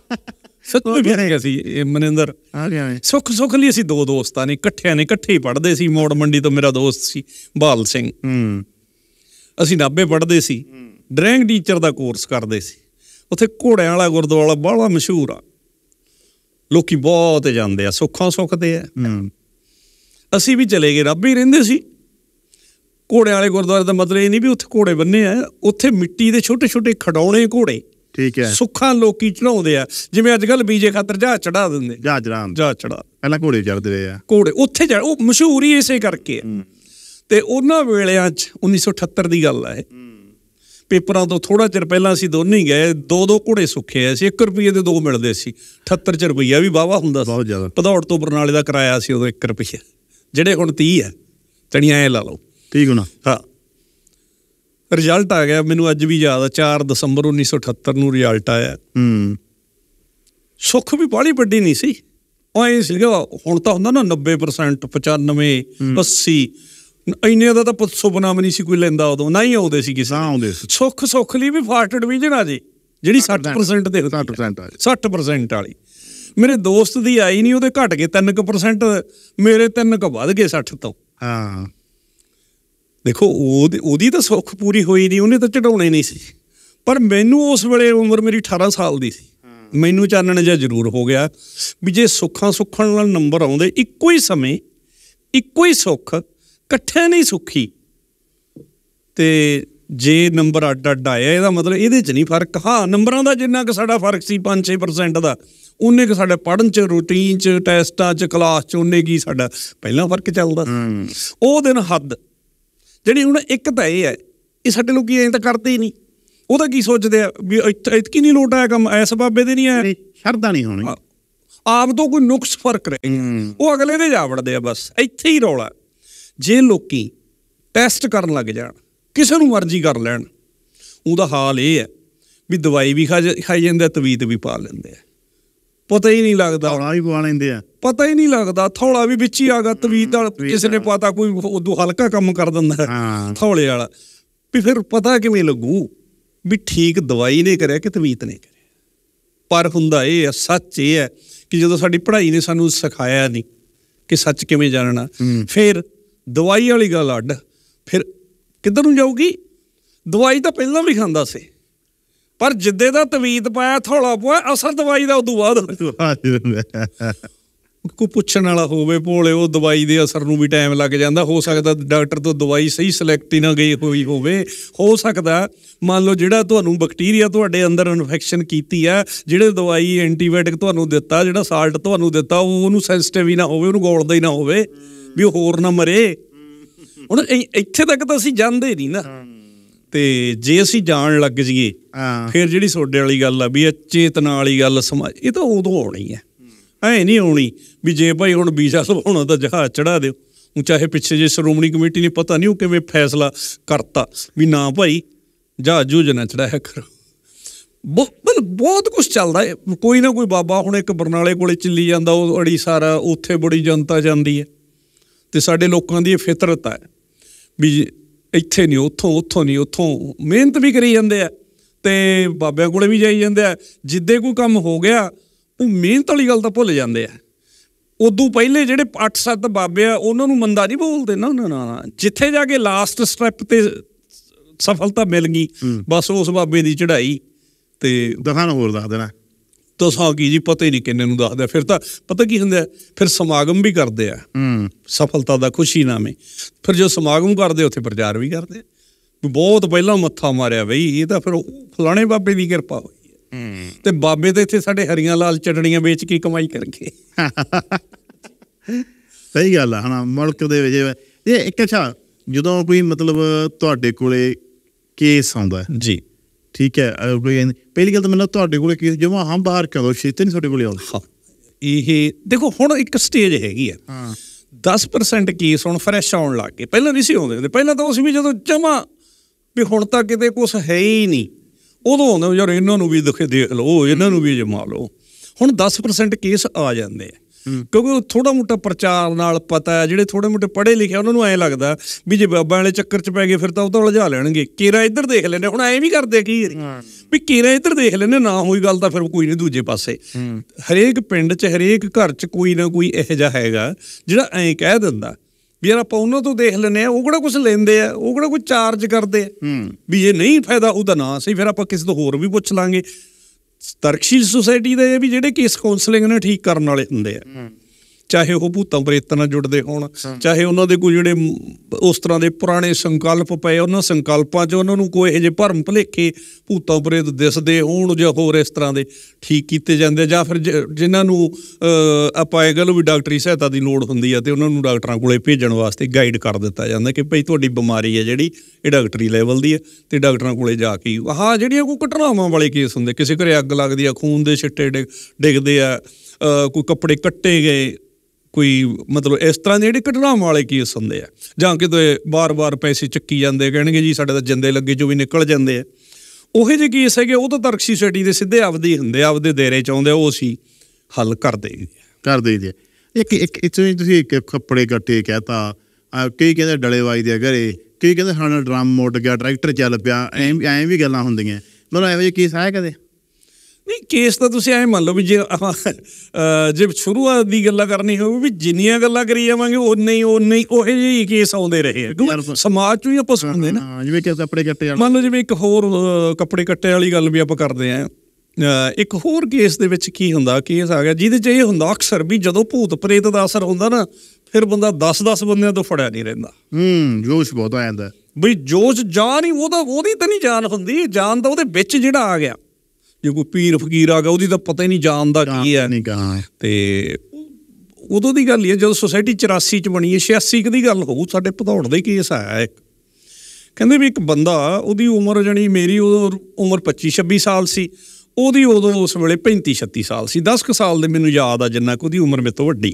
Speaker 2: ਸੱਚ ਵੀ ਨਹੀਂ ਸੀ ਮਨਿੰਦਰ ਆ ਗਿਆ ਸੁੱਖ ਸੁੱਖ ਲਈ ਅਸੀਂ ਦੋ ਦੋਸਤਾਂ ਨੇ ਇਕੱਠਿਆਂ ਨੇ ਇਕੱਠੇ ਹੀ ਪੜ੍ਹਦੇ ਸੀ ਮੋੜ ਮੰਡੀ ਤੋਂ ਮੇਰਾ ਦੋਸਤ ਸੀ ਬਾਲ ਸਿੰਘ ਹੂੰ ਅਸੀਂ ਨਾਬੇ ਪੜ੍ਹਦੇ ਸੀ ਡਰੈਂਗ ਟੀਚਰ ਦਾ ਕੋਰਸ ਕਰਦੇ ਸੀ ਉੱਥੇ ਘੋੜਿਆਂ ਵਾਲਾ ਗੁਰਦੁਆਰਾ ਬੜਾ ਮਸ਼ਹੂਰ ਆ ਲੋਕੀ ਬਹੁਤ ਜਾਂਦੇ ਆ ਸੁੱਖਾਂ ਸੁੱਖਦੇ ਆ ਅਸੀਂ ਵੀ ਚਲੇ ਗਏ ਰੱਬ ਹੀ ਰਹਿੰਦੇ ਸੀ ਘੋੜਿਆਂ ਵਾਲੇ ਗੁਰਦੁਆਰੇ ਦਾ ਮਤਲਬ ਇਹ ਨਹੀਂ ਵੀ ਉੱਥੇ ਘੋੜੇ ਬੰਨੇ ਆ ਉੱਥੇ ਮਿੱਟੀ ਦੇ ਛੋਟੇ ਛੋਟੇ ਖਡਾਉਣੇ ਘੋੜੇ ਠੀਕ ਹੈ ਸੁੱਖਾਂ ਲੋਕੀ ਚੜਾਉਂਦੇ ਆ ਜਿਵੇਂ ਅੱਜ ਕੱਲ ਬੀਜੇ ਖਾਤਰ ਜਾ ਚੜਾ ਦਿੰਦੇ ਜਾ ਰਾਮ ਜਾ ਚੜਾ ਪਹਿਲਾਂ ਘੋੜੇ ਚੜਦੇ ਰਹੇ ਆ ਘੋੜੇ ਉੱਥੇ ਉਹ ਮਸ਼ਹੂਰ ਹੀ ਇਸੇ ਕਰਕੇ ਆ ਤੇ ਉਹਨਾਂ ਵੇਲਿਆਂ 'ਚ 1978 ਦੀ ਗੱਲ ਹੈ ਪੇਪਰਾਂ ਤੋਂ ਥੋੜਾ ਚਿਰ ਪਹਿਲਾਂ ਅਸੀਂ ਦੋਨੇ ਗਏ ਦੋ ਦੋ ਘੋੜੇ ਸੁੱਖੇ ਐ ਸੀ 1 ਰੁਪਏ ਦੇ ਦੋ ਮਿਲਦੇ ਸੀ 78 ਚ ਰੁਪਈਆ ਵੀ ਵਾਵਾ ਹੁੰਦਾ ਸੀ ਬਹੁਤ ਜ਼ਿਆਦਾ ਪਧੌੜ ਤੋਂ ਬਰਨਾਲੇ ਦਾ ਕਿਰਾਇਆ ਸੀ ਉਦੋਂ 1 ਰੁਪਏ ਜਿਹੜੇ ਹੁਣ 30 ਐ ਤਣੀਆਂ ਐ ਲਾ ਲਓ 30 ਗੁਣਾ ਹਾਂ ਰਿਜ਼ਲਟ ਆ ਗਿਆ ਮੈਨੂੰ ਅੱਜ ਵੀ ਯਾਦ ਆ 4 ਦਸੰਬਰ 1978 ਨੂੰ ਰਿਜ਼ਲਟ ਆਇਆ ਹੂੰ ਸੁੱਖ ਵੀ ਬਾਲੀ ਵੱਡੀ ਨਹੀਂ ਸੀ ਉਹ ਐ ਸੀਗਾ ਹੁਣ ਤਾਂ ਹੁੰਦਾ ਨਾ 90% 95 80 ਇੰਨੇ ਦਾ ਤਾਂ ਪੁੱਤ ਸੁਪਨਾ ਵੀ ਨਹੀਂ ਸੀ ਕੋਈ ਲੈਂਦਾ ਉਦੋਂ ਨਹੀਂ ਆਉਂਦੇ ਸੀ ਕਿਸੇ ਨਾ ਆਉਂਦੇ ਸੀ ਸੁੱਖ ਸੁੱਖ ਲਈ ਵੀ ਫਾਰਟਡ ਡਿਵੀਜ਼ਨ ਆ ਜੀ ਜਿਹੜੀ 60% ਤੇ 60% ਵਾਲੀ 60% ਵਾਲੀ ਮੇਰੇ ਦੋਸਤ ਦੀ ਆਈ ਨਹੀਂ ਉਹਦੇ ਘਟ ਗਏ 3% ਮੇਰੇ 3 ਕ ਵੱਧ ਗਏ 60 ਤੋਂ ਹਾਂ ਦੇਖੋ ਉਹਦੀ ਤਾਂ ਸੁੱਖ ਪੂਰੀ ਹੋਈ ਨਹੀਂ ਉਹਨੇ ਤਾਂ ਚੜਾਉਣੇ ਨਹੀਂ ਸੀ ਪਰ ਮੈਨੂੰ ਉਸ ਵੇਲੇ ਉਮਰ ਮੇਰੀ 18 ਸਾਲ ਦੀ ਸੀ ਮੈਨੂੰ ਚਾਨਣ ਜਿਹਾ ਜ਼ਰੂਰ ਹੋ ਗਿਆ ਵੀ ਜੇ ਸੁੱਖਾਂ ਸੁੱਖਣ ਨਾਲ ਨੰਬਰ ਆਉਂਦੇ ਇੱਕੋ ਹੀ ਸਮੇਂ ਇੱਕੋ ਹੀ ਸੁੱਖ ਇਕੱਠੇ ਨਹੀਂ ਸੁਖੀ ਤੇ ਜੇ ਨੰਬਰ ਅੱਡ ਅੱਡ ਆਇਆ ਇਹਦਾ ਮਤਲਬ ਇਹਦੇ 'ਚ ਨਹੀਂ ਫਰਕ ਹਾਂ ਨੰਬਰਾਂ ਦਾ ਜਿੰਨਾ ਕਿ ਸਾਡਾ ਫਰਕ ਸੀ 5-6% ਦਾ ਉਹਨੇ ਕਿ ਸਾਡੇ ਪੜਨ 'ਚ ਰੂਟੀਨ 'ਚ ਟੈਸਟਾਂ 'ਚ ਕਲਾਸ 'ਚ ਉਹਨੇ ਕੀ ਸਾਡਾ ਪਹਿਲਾਂ ਫਰਕ ਚੱਲਦਾ ਉਹ ਦਿਨ ਹੱਦ ਜਿਹੜੀ ਹੁਣ ਇੱਕ ਤਾਂ ਇਹ ਹੈ ਇਹ ਸਾਡੇ ਲੋਕੀ ਐਂ ਤਾਂ ਕਰਦੇ ਹੀ ਨਹੀਂ ਉਹਦਾ ਕੀ ਸੋਚਦੇ ਆ ਵੀ ਇਤਕੀ ਨਹੀਂ ਲੋਟ ਆਇਆ ਕੰਮ ਐਸ ਬਾਬੇ ਦੇ ਨਹੀਂ ਆਇਆ ਸ਼ਰਦਾ ਨਹੀਂ ਹੋਣੀ ਆਪ ਤੋਂ ਕੋਈ ਨੁਕਸ ਫਰਕ ਰਹੇ ਉਹ ਅਗਲੇ ਦੇ ਜਾ ਵੜਦੇ ਆ ਬਸ ਇੱਥੇ ਹੀ ਰੌਲਾ ਜੇ ਲੋਕੀ ਟੈਸਟ ਕਰਨ ਲੱਗ ਜਾਣ ਕਿਸੇ ਨੂੰ ਮਰਜ਼ੀ ਕਰ ਲੈਣ ਉਹਦਾ ਹਾਲ ਇਹ ਹੈ ਵੀ ਦਵਾਈ ਵੀ ਖਾਈ ਜਾਂਦੇ ਤਵੀਤ ਵੀ ਪਾ ਲੈਂਦੇ ਆ ਪਤਾ ਹੀ ਨਹੀਂ ਲੱਗਦਾ ਹੌਲਾ ਵੀ ਪਾ ਲੈਂਦੇ ਆ ਪਤਾ ਹੀ ਨਹੀਂ ਲੱਗਦਾ ਥੌਲਾ ਵੀ ਵਿੱਚ ਹੀ ਆਗਾ ਤਵੀਤ ਨਾਲ ਕਿਸੇ ਨੇ ਪਤਾ ਕੋਈ ਉਦੋਂ ਹਲਕਾ ਕੰਮ ਕਰ ਦਿੰਦਾ ਹਾਂ ਥੌਲੇ ਵਾਲਾ ਵੀ ਫਿਰ ਪਤਾ ਕਿਵੇਂ ਲੱਗੂ ਵੀ ਠੀਕ ਦਵਾਈ ਨੇ ਕਰਿਆ ਕਿ ਤਵੀਤ ਨੇ ਕਰਿਆ ਪਰ ਹੁੰਦਾ ਇਹ ਹੈ ਸੱਚ ਇਹ ਹੈ ਕਿ ਜਦੋਂ ਸਾਡੀ ਪੜ੍ਹਾਈ ਨੇ ਸਾਨੂੰ ਸਿਖਾਇਆ ਨਹੀਂ ਕਿ ਸੱਚ ਕਿਵੇਂ ਜਾਣਨਾ ਫਿਰ ਦਵਾਈ ਵਾਲੀ ਗੱਲ ਅੱਡ ਫਿਰ ਕਿੱਧਰ ਨੂੰ ਜਾਊਗੀ ਦਵਾਈ ਤਾਂ ਪਹਿਲਾਂ ਵੀ ਖਾਂਦਾ ਸੀ ਪਰ ਜਿੱਦੇ ਦਾ ਤਵੀਤ ਪਾਇਆ ਥੋੜਾ ਪੁਆ ਅਸਰ ਦਵਾਈ ਦਾ ਉਦੋਂ ਬਾਅਦ ਕੋ ਪੁੱਛਣ ਵਾਲਾ ਹੋਵੇ ਭੋਲੇ ਉਹ ਦਵਾਈ ਦੇ ਅਸਰ ਨੂੰ ਵੀ ਟਾਈਮ ਲੱਗ ਜਾਂਦਾ ਹੋ ਸਕਦਾ ਡਾਕਟਰ ਤੋਂ ਦਵਾਈ ਸਹੀ ਸਿਲੈਕਟ ਹੀ ਨਾ ਗਈ ਹੋਈ ਹੋਵੇ ਹੋ ਸਕਦਾ ਮੰਨ ਲਓ ਜਿਹੜਾ ਤੁਹਾਨੂੰ ਬੈਕਟੀਰੀਆ ਤੁਹਾਡੇ ਅੰਦਰ ਇਨਫੈਕਸ਼ਨ ਕੀਤੀ ਆ ਜਿਹੜੇ ਦਵਾਈ ਐਂਟੀਬਾਇਓਟਿਕ ਤੁਹਾਨੂੰ ਦਿੱਤਾ ਜਿਹੜਾ ਸਾਲਟ ਤੁਹਾਨੂੰ ਦਿੱਤਾ ਉਹ ਉਹਨੂੰ ਸੈਂਸਿਟਿਵ ਹੀ ਨਾ ਹੋਵੇ ਉਹਨੂੰ ਗੋਲਦਾ ਹੀ ਨਾ ਹੋਵੇ ਵੀ ਹੋਰ ਨਾ ਮਰੇ ਹੁਣ ਇੱਥੇ ਤੱਕ ਤਾਂ ਅਸੀਂ ਜਾਂਦੇ ਨਹੀਂ ਨਾ ਤੇ ਜੇ ਅਸੀਂ ਜਾਣ ਲੱਗ ਜਾਈਏ ਫਿਰ ਜਿਹੜੀ ਸੋਡੇ ਵਾਲੀ ਗੱਲ ਆ ਵੀ ਇਹ ਚੇਤਨਾ ਵਾਲੀ ਗੱਲ ਸਮਾਜ ਇਹ ਤਾਂ ਉਦੋਂ ਆਉਣੀ ਹੈ ਐ ਨਹੀਂ ਆਉਣੀ ਵੀ ਜੇ ਭਾਈ ਹੁਣ ਵੀਜ਼ਾ ਸੁਭਾਉਣਾ ਤਾਂ ਜਹਾਜ਼ ਚੜਾ ਦਿਓ ਉਹ ਚਾਹੇ ਪਿੱਛੇ ਜੇ ਸ਼੍ਰੋਮਣੀ ਕਮੇਟੀ ਨੇ ਪਤਾ ਨਹੀਂ ਉਹ ਕਿਵੇਂ ਫੈਸਲਾ ਕਰਤਾ ਵੀ ਨਾ ਭਾਈ ਜਹਾਜ਼ ਜੂਜ ਨਾ ਚੜਾਇਆ ਕਰੋ ਬਹੁਤ ਬਹੁਤ ਕੁਝ ਚੱਲਦਾ ਹੈ ਕੋਈ ਨਾ ਕੋਈ ਬਾਬਾ ਹੁਣ ਇੱਕ ਬਰਨਾਲੇ ਕੋਲੇ ਚਿੱਲੀ ਜਾਂਦਾ ਉਹ ਅੜੀ ਸਾਰਾ ਉੱਥੇ ਬੜੀ ਜਨਤਾ ਜਾਂਦੀ ਹੈ ਤੇ ਸਾਡੇ ਲੋਕਾਂ ਦੀ ਇਹ ਫਿਤਰਤ ਹੈ ਵੀ ਇੱਥੇ ਨਹੀਂ ਉੱਥੋਂ ਉੱਥੋਂ ਨਹੀਂ ਉੱਥੋਂ ਮਿਹਨਤ ਵੀ ਕਰੀ ਜਾਂਦੇ ਆ ਤੇ ਬਾਬਿਆਂ ਕੋਲੇ ਵੀ ਜਾਈ ਜਾਂਦੇ ਆ ਜਿੱਦੇ ਕੋਈ ਕੰਮ ਹੋ ਗਿਆ ਉਹ ਮਿਹਨਤ ਵਾਲੀ ਗੱਲ ਤਾਂ ਭੁੱਲ ਜਾਂਦੇ ਆ ਉਦੋਂ ਪਹਿਲੇ ਜਿਹੜੇ 8-7 ਬਾਬੇ ਆ ਉਹਨਾਂ ਨੂੰ ਮੰਦਾ ਨਹੀਂ ਬੋਲਦੇ ਨਾ ਨਾ ਨਾ ਜਿੱਥੇ ਜਾ ਕੇ ਲਾਸਟ ਸਟੈਪ ਤੇ ਸਫਲਤਾ ਮਿਲ ਗਈ ਬਸ ਉਸ ਬਾਬੇ ਦੀ ਚੜ੍ਹਾਈ ਤੇ ਦਫਾ ਹੋਰ ਦੱਸ ਦੇਣਾ ਦੱਸਾਂ ਕੀ ਜੀ ਪਤਾ ਹੀ ਨਹੀਂ ਕਿੰਨੇ ਨੂੰ ਦੱਸਦਾ ਫਿਰ ਤਾਂ ਪਤਾ ਕੀ ਹੁੰਦਾ ਫਿਰ ਸਮਾਗਮ ਵੀ ਕਰਦੇ ਆ ਸਫਲਤਾ ਦਾ ਖੁਸ਼ੀ ਨਾਮੇ ਫਿਰ ਜੋ ਸਮਾਗਮ ਕਰਦੇ ਉੱਥੇ ਪ੍ਰਚਾਰ ਵੀ ਕਰਦੇ ਬਹੁਤ ਪਹਿਲਾਂ ਮੱਥਾ ਮਾਰਿਆ ਬਈ ਇਹ ਤਾਂ ਫਿਰ ਫਲਾਣੇ ਬਾਬੇ ਦੀ ਕਿਰਪਾ ਹੋਈ ਤੇ ਬਾਬੇ ਤੇ ਇੱਥੇ ਸਾਡੇ ਹਰੀਆਂ ਲਾਲ ਚਟਣੀਆਂ ਵੇਚ ਕੇ ਕਮਾਈ ਕਰਕੇ
Speaker 1: ਸਹੀ ਗੱਲ ਆ ਹਨਾ ਮੁਲਕ ਦੇ ਵਿੱਚ ਇਹ ਇੱਕ ਅੱਛਾ ਜਦੋਂ ਕੋਈ ਮਤਲਬ ਤੁਹਾਡੇ ਕੋਲੇ ਕੇਸ ਆਉਂਦਾ ਜੀ ਠੀਕ ਹੈ ਪਹਿਲੀ ਗੱਲ ਤਾਂ ਮੈਨੂੰ ਤੁਹਾਡੇ ਕੋਲੇ ਕੀ ਜਮਾ ਹਾਂ ਬਾਹਰ ਕਰੋ ਛੇਤੇ ਨਹੀਂ ਤੁਹਾਡੇ ਕੋਲੇ ਆਉਂਦਾ
Speaker 2: ਇਹ ਦੇਖੋ ਹੁਣ ਇੱਕ ਸਟੇਜ ਹੈਗੀ ਹੈ ਹਾਂ 10% ਕੇਸ ਹੁਣ ਫਰੈਸ਼ ਆਉਣ ਲੱਗ ਗਏ ਪਹਿਲਾਂ ਨਹੀਂ ਸੀ ਆਉਂਦੇ ਪਹਿਲਾਂ ਤਾਂ ਉਸ ਵੀ ਜਦੋਂ ਜਮਾ ਵੀ ਹੁਣ ਤਾਂ ਕਿਤੇ ਕੁਝ ਹੈ ਹੀ ਨਹੀਂ ਉਦੋਂ ਆਉਂਦੇ ਯਾਰ ਇਹਨਾਂ ਨੂੰ ਵੀ ਦੇਖ ਲਓ ਇਹਨਾਂ ਨੂੰ ਵੀ ਜਮਾ ਲਓ ਹੁਣ 10% ਕੇਸ ਆ ਜਾਂਦੇ ਆ ਕਿਉਂਕਿ ਉਹ ਥੋੜਾ ਮੋਟਾ ਪ੍ਰਚਾਰ ਨਾਲ ਪਤਾ ਹੈ ਜਿਹੜੇ ਥੋੜੇ ਮੋਟੇ ਪੜ੍ਹੇ ਲਿਖੇ ਉਹਨਾਂ ਨੂੰ ਐਂ ਲੱਗਦਾ ਵੀ ਜੇ ਬਾਬਾਂ ਵਾਲੇ ਚੱਕਰ 'ਚ ਪੈ ਗਏ ਫਿਰ ਤਾਂ ਉਹ ਤਾਂ ਉਲਝਾ ਲੈਣਗੇ ਕੇਰਾ ਇੱਧਰ ਦੇਖ ਲੈਣੇ ਹੁਣ ਐ ਵੀ ਕਰਦੇ ਕੀ ਵੀ ਕੇਰਾ ਇੱਧਰ ਦੇਖ ਲੈਣੇ ਨਾ ਹੋਈ ਗੱਲ ਤਾਂ ਫਿਰ ਕੋਈ ਨਹੀਂ ਦੂਜੇ ਪਾਸੇ ਹਰੇਕ ਪਿੰਡ 'ਚ ਹਰੇਕ ਘਰ 'ਚ ਕੋਈ ਨਾ ਕੋਈ ਇਹੋ ਜਿਹਾ ਹੈਗਾ ਜਿਹੜਾ ਐਂ ਕਹਿ ਦਿੰਦਾ ਵੀ ਯਾਰ ਆਪਾਂ ਉਹਨਾਂ ਤੋਂ ਦੇਖ ਲੈਨੇ ਆ ਉਹ ਕਿਹੜਾ ਕੁਝ ਲੈਂਦੇ ਆ ਉਹ ਕਿਹੜਾ ਕੋਈ ਚਾਰਜ ਕਰਦੇ ਆ ਵੀ ਇਹ ਨਹੀਂ ਫਾਇਦਾ ਉਹਦਾ ਨਾ ਸਹੀ ਫਿਰ ਆਪਾਂ ਕਿਸੇ ਤੋਂ ਹੋਰ ਵੀ ਪੁੱਛ ਲਾਂਗੇ ਤਰਕਸ਼ੀਲ ਸੁਸਾਇਟੀ ਦੇ ਵੀ ਜਿਹੜੇ ਕੇਸ ਕਾਉਂਸਲਿੰਗ ਨੇ ਠੀਕ ਕਰਨ ਵਾਲੇ ਹੁੰਦੇ ਆ ਚਾਹੇ ਉਹ ਭੂਤਾਂ ਪ੍ਰੇਤਾਂ ਨਾਲ ਜੁੜਦੇ ਹੋਣ ਚਾਹੇ ਉਹਨਾਂ ਦੇ ਕੋਈ ਜਿਹੜੇ ਉਸ ਤਰ੍ਹਾਂ ਦੇ ਪੁਰਾਣੇ ਸੰਕਲਪ ਪਏ ਉਹਨਾਂ ਸੰਕਲਪਾਂ 'ਚ ਉਹਨਾਂ ਨੂੰ ਕੋਈ ਜੇ ਭਰਮ ਭਲੇਖੇ ਭੂਤਾਂ ਪ੍ਰੇਤ ਦਿਸਦੇ ਹੋਣ ਜਾਂ ਹੋਰ ਇਸ ਤਰ੍ਹਾਂ ਦੇ ਠੀਕ ਕੀਤੇ ਜਾਂਦੇ ਜਾਂ ਫਿਰ ਜਿਨ੍ਹਾਂ ਨੂੰ ਆਪਾਂ ਇਹ ਗੱਲ ਵੀ ਡਾਕਟਰੀ ਸਹਾਇਤਾ ਦੀ ਲੋੜ ਹੁੰਦੀ ਆ ਤੇ ਉਹਨਾਂ ਨੂੰ ਡਾਕਟਰਾਂ ਕੋਲੇ ਭੇਜਣ ਵਾਸਤੇ ਗਾਈਡ ਕਰ ਦਿੱਤਾ ਜਾਂਦਾ ਕਿ ਭਈ ਤੁਹਾਡੀ ਬਿਮਾਰੀ ਹੈ ਜਿਹੜੀ ਇਹ ਡਾਕਟਰੀ ਲੈਵਲ ਦੀ ਹੈ ਤੇ ਡਾਕਟਰਾਂ ਕੋਲੇ ਜਾ ਕੇ ਆਹ ਜਿਹੜੀਆਂ ਕੋਈ ਘਟਨਾਵਾਂ ਵਾਲੇ ਕੇਸ ਹੁੰਦੇ ਕਿਸੇ ਘਰੇ ਅੱਗ ਲੱਗਦੀ ਆ ਖੂਨ ਦੇ ਛਿੱਟੇ ਡਿੱਗਦੇ ਆ ਕੋਈ ਕੱਪੜੇ ਕੱਟੇ ਗਏ ਕੋਈ ਮਤਲਬ ਇਸ ਤਰ੍ਹਾਂ ਦੇ ਜਿਹੜੇ ਘਟਨਾਵਾਂ ਵਾਲੇ ਕੇਸ ਹੁੰਦੇ ਆ ਜਾਂ ਕਿਤੇ ਬਾਰ-ਬਾਰ ਪੈਸੇ ਚੱਕੀ ਜਾਂਦੇ ਕਹਿਣਗੇ ਜੀ ਸਾਡੇ ਤਾਂ ਜਿੰਦੇ ਲੱਗੇ ਜੋ ਵੀ ਨਿਕਲ ਜਾਂਦੇ ਆ ਉਹੇ ਜੇ ਕੇਸ ਹੈਗੇ ਉਹ ਤਾਂ ਤਰਕਸ਼ੀ ਸੈਟੀ ਦੇ ਸਿੱਧੇ ਆਪਦੇ ਹੁੰਦੇ ਆਪਦੇ ਦੇਰੇ ਚ ਆਉਂਦੇ ਉਹ ਸੀ ਹੱਲ ਕਰ ਦੇਈਦੇ ਕਰ ਦੇਈਦੇ ਇੱਕ ਇੱਕ ਇਤਨੀ ਤੁਸੀਂ ਇੱਕ ਕੱਪੜੇ ਕੱਟੇ ਕਹਤਾ
Speaker 1: ਕਈ ਕਹਿੰਦੇ ਡਲੇਵਾਈ ਦੇ ਘਰੇ ਕਈ ਕਹਿੰਦੇ ਹਣ ਡਰਮ ਮੋਟ ਗਿਆ ਟਰੈਕਟਰ ਚੱਲ ਪਿਆ ਐਂ ਐਂ ਵੀ ਗੱਲਾਂ ਹੁੰਦੀਆਂ ਮਤਲਬ ਐਵੇਂ ਕੇਸ ਆਇਆ ਕਦੇ
Speaker 2: ਨਹੀਂ ਕੇਸ ਤਾਂ ਤੁਸੀਂ ਐ ਮੰਨ ਲਓ ਵੀ ਜੇ ਜੇ ਸ਼ੁਰੂਆਤ ਦੀ ਗੱਲਾਂ ਕਰਨੀ ਹੋਵੇ ਵੀ ਜਿੰਨੀਆਂ ਗੱਲਾਂ ਕਰੀ ਜਾਵਾਂਗੇ ਉਨੇ ਹੀ ਉਨੇ ਹੀ ਉਹ ਜਿਹੇ ਕੇਸ ਆਉਂਦੇ ਰਹੇ ਸਮਾਜ ਚੋਂ ਹੀ ਆਪਾਂ ਸੁਣਦੇ ਨਾ ਹਾਂ ਜਿਵੇਂ ਕਿ ਕੱਪੜੇ ਕੱਟੇ ਵਾਲਾ ਮੰਨ ਲਓ ਜਿਵੇਂ ਇੱਕ ਹੋਰ ਕੱਪੜੇ ਕੱਟੇ ਵਾਲੀ ਗੱਲ ਵੀ ਆਪਾਂ ਕਰਦੇ ਆਂ ਇੱਕ ਹੋਰ ਕੇਸ ਦੇ ਵਿੱਚ ਕੀ ਹੁੰਦਾ ਕੇਸ ਆ ਗਿਆ ਜਿਹਦੇ 'ਚ ਇਹ ਹੁੰਦਾ ਅਕਸਰ ਵੀ ਜਦੋਂ ਭੂਤ ਪ੍ਰੇਤ ਦਾ ਅਸਰ ਹੁੰਦਾ ਨਾ ਫਿਰ ਬੰਦਾ 10-10 ਬੰਦਿਆਂ ਤੋਂ ਫੜਿਆ ਨਹੀਂ ਰਹਿੰਦਾ ਹੂੰ ਜੋਸ਼ ਬਹੁਤ ਆ ਜਾਂਦਾ ਬਈ ਜੋਸ਼ ਜਾਨ ਹੀ ਉਹਦਾ ਉਹਦੀ ਤਾਂ ਨਹੀਂ ਜਾਨ ਹੁੰਦੀ ਜਾਨ ਤਾਂ ਉਹਦੇ ਵਿੱਚ ਜਿਹੜਾ ਆ ਗਿਆ ਜੇ ਕੋਈ ਪੀਰ ਫਕੀਰ ਆ ਗਿਆ ਉਹਦੀ ਤਾਂ ਪਤਾ ਹੀ ਨਹੀਂ ਜਾਣਦਾ ਕੀ ਹੈ ਨਹੀਂ ਕਹਾਂ ਤੇ ਉਦੋਂ ਦੀ ਗੱਲ ਹੀ ਹੈ ਜਦੋਂ ਸੋਸਾਇਟੀ 84 ਚ ਬਣੀ ਹੈ 86 ਦੀ ਗੱਲ ਹੋਊ ਸਾਡੇ ਭਦੌੜ ਦੇ ਕੇਸ ਆਇਆ ਇੱਕ ਕਹਿੰਦੇ ਵੀ ਇੱਕ ਬੰਦਾ ਉਹਦੀ ਉਮਰ ਜਣੀ ਮੇਰੀ ਉਦੋਂ ਉਮਰ 25 26 ਸਾਲ ਸੀ ਉਹਦੀ ਉਦੋਂ ਉਸ ਵੇਲੇ 35 36 ਸਾਲ ਸੀ 10 ਕੁ ਸਾਲ ਦੇ ਮੈਨੂੰ ਯਾਦ ਆ ਜਿੰਨਾ ਕਿ ਉਹਦੀ ਉਮਰ ਮੇਰੇ ਤੋਂ ਵੱਡੀ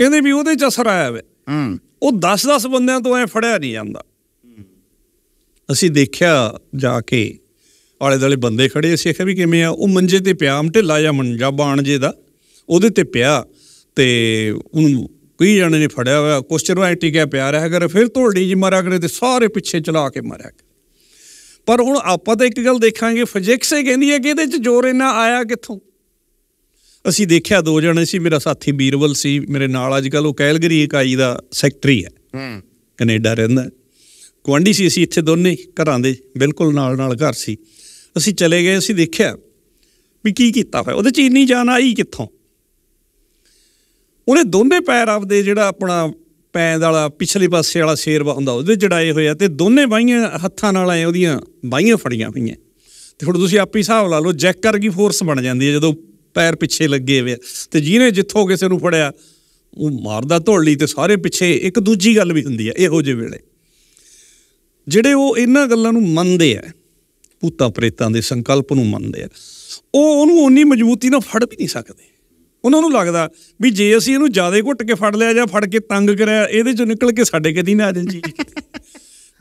Speaker 2: ਕਹਿੰਦੇ ਵੀ ਉਹਦੇ ਚ ਅਸਰ ਆਇਆ ਵੇ ਹੂੰ ਉਹ 10 10 ਬੰਦਿਆਂ ਤੋਂ ਐ ਫੜਿਆ ਨਹੀਂ ਜਾਂਦਾ ਅਸੀਂ ਦੇਖਿਆ ਜਾ ਕੇ ਆਲੇ ਦਾਲੇ ਬੰਦੇ ਖੜੇ ਅਸੀਂ ਆਖਿਆ ਵੀ ਕਿਵੇਂ ਆ ਉਹ ਮੰਜੇ ਤੇ ਪਿਆ ਢਿੱਲਾ ਜਾਂ ਮੰਜਾ ਬਾਣ ਜੇ ਦਾ ਉਹਦੇ ਤੇ ਪਿਆ ਤੇ ਉਹਨੂੰ ਕਈ ਜਣੇ ਨੇ ਫੜਿਆ ਹੋਇਆ ਕੁਸ਼ਚਰ ਵਾਂ ਟਿਕਿਆ ਪਿਆ ਰਿਹਾ ਕਰ ਫਿਰ ਢੋਲੀ ਜੀ ਮਾਰਿਆ ਕਰੇ ਤੇ ਸਾਰੇ ਪਿੱਛੇ ਚਲਾ ਕੇ ਮਾਰਿਆ ਪਰ ਹੁਣ ਆਪਾਂ ਤਾਂ ਇੱਕ ਗੱਲ ਦੇਖਾਂਗੇ ਫਿਜ਼ਿਕਸ ਇਹ ਕਹਿੰਦੀ ਹੈ ਕਿ ਇਹਦੇ 'ਚ ਜ਼ੋਰ ਇੰਨਾ ਆਇਆ ਕਿੱਥੋਂ ਅਸੀਂ ਦੇਖਿਆ ਦੋ ਜਣੇ ਸੀ ਮੇਰਾ ਸਾਥੀ ਬੀਰਵਲ ਸੀ ਮੇਰੇ ਨਾਲ ਅੱਜ ਕੱਲ ਉਹ ਕੈਲਗਰੀ ਇਕਾਈ ਦਾ ਸੈਕਟਰੀ ਹੈ ਹੂੰ ਕੈਨੇਡਾ ਰਹਿੰਦਾ ਕੁਆਂਡੀ ਸੀ ਅਸੀਂ ਇੱਥੇ ਦੋਨੇ ਘਰਾਂ ਦੇ ਬਿਲਕੁਲ ਨਾਲ ਨਾਲ ਘਰ ਸੀ ਅਸੀਂ ਚਲੇ ਗਏ ਅਸੀਂ ਦੇਖਿਆ ਵੀ ਕੀ ਕੀਤਾ ਹੋਇਆ ਉਹਦੇ ਚ ਇੰਨੀ ਜਾਨ ਆਈ ਕਿੱਥੋਂ ਉਹਨੇ ਦੋਨੇ ਪੈਰ ਆਪਦੇ ਜਿਹੜਾ ਆਪਣਾ ਪੈਂਦ ਵਾਲਾ ਪਿਛਲੇ ਪਾਸੇ ਵਾਲਾ ਸ਼ੇਰਵਾ ਹੁੰਦਾ ਉਹਦੇ ਜੜਾਏ ਹੋਇਆ ਤੇ ਦੋਨੇ ਬਾਈਆਂ ਹੱਥਾਂ ਨਾਲ ਐ ਉਹਦੀਆਂ ਬਾਈਆਂ ਫੜੀਆਂ ਹੋਈਆਂ ਤੇ ਹੁਣ ਤੁਸੀਂ ਆਪੇ ਹਿਸਾਬ ਲਾ ਲਓ ਜੈਕਰ ਕੀ ਫੋਰਸ ਬਣ ਜਾਂਦੀ ਹੈ ਜਦੋਂ ਪੈਰ ਪਿੱਛੇ ਲੱਗੇ ਹੋਏ ਤੇ ਜਿਹਨੇ ਜਿੱਥੋਂ ਕਿਸੇ ਨੂੰ ਫੜਿਆ ਉਹ ਮਾਰਦਾ ਧੋੜ ਲਈ ਤੇ ਸਾਰੇ ਪਿੱਛੇ ਇੱਕ ਦੂਜੀ ਗੱਲ ਵੀ ਹੁੰਦੀ ਹੈ ਇਹੋ ਜਿਹੇ ਵੇਲੇ ਜਿਹੜੇ ਉਹ ਇਹਨਾਂ ਗੱਲਾਂ ਨੂੰ ਮੰਨਦੇ ਆ ਭੂਤਾਂ ਪ੍ਰੇਤਾਂ ਦੇ ਸੰਕਲਪ ਨੂੰ ਮੰਨਦੇ ਆ ਉਹ ਉਹਨੂੰ ਓਨੀ ਮਜ਼ਬੂਤੀ ਨਾਲ ਫੜ ਵੀ ਨਹੀਂ ਸਕਦੇ ਉਹਨਾਂ ਨੂੰ ਲੱਗਦਾ ਵੀ ਜੇ ਅਸੀਂ ਇਹਨੂੰ ਜ਼ਿਆਦਾ ਘੁੱਟ ਕੇ ਫੜ ਲਿਆ ਜਾਂ ਫੜ ਕੇ ਤੰਗ ਕਰਿਆ ਇਹਦੇ ਚੋਂ ਨਿਕਲ ਕੇ ਸਾਡੇ ਕਦੀ ਨਾ ਆ ਜਾਣ ਜੀ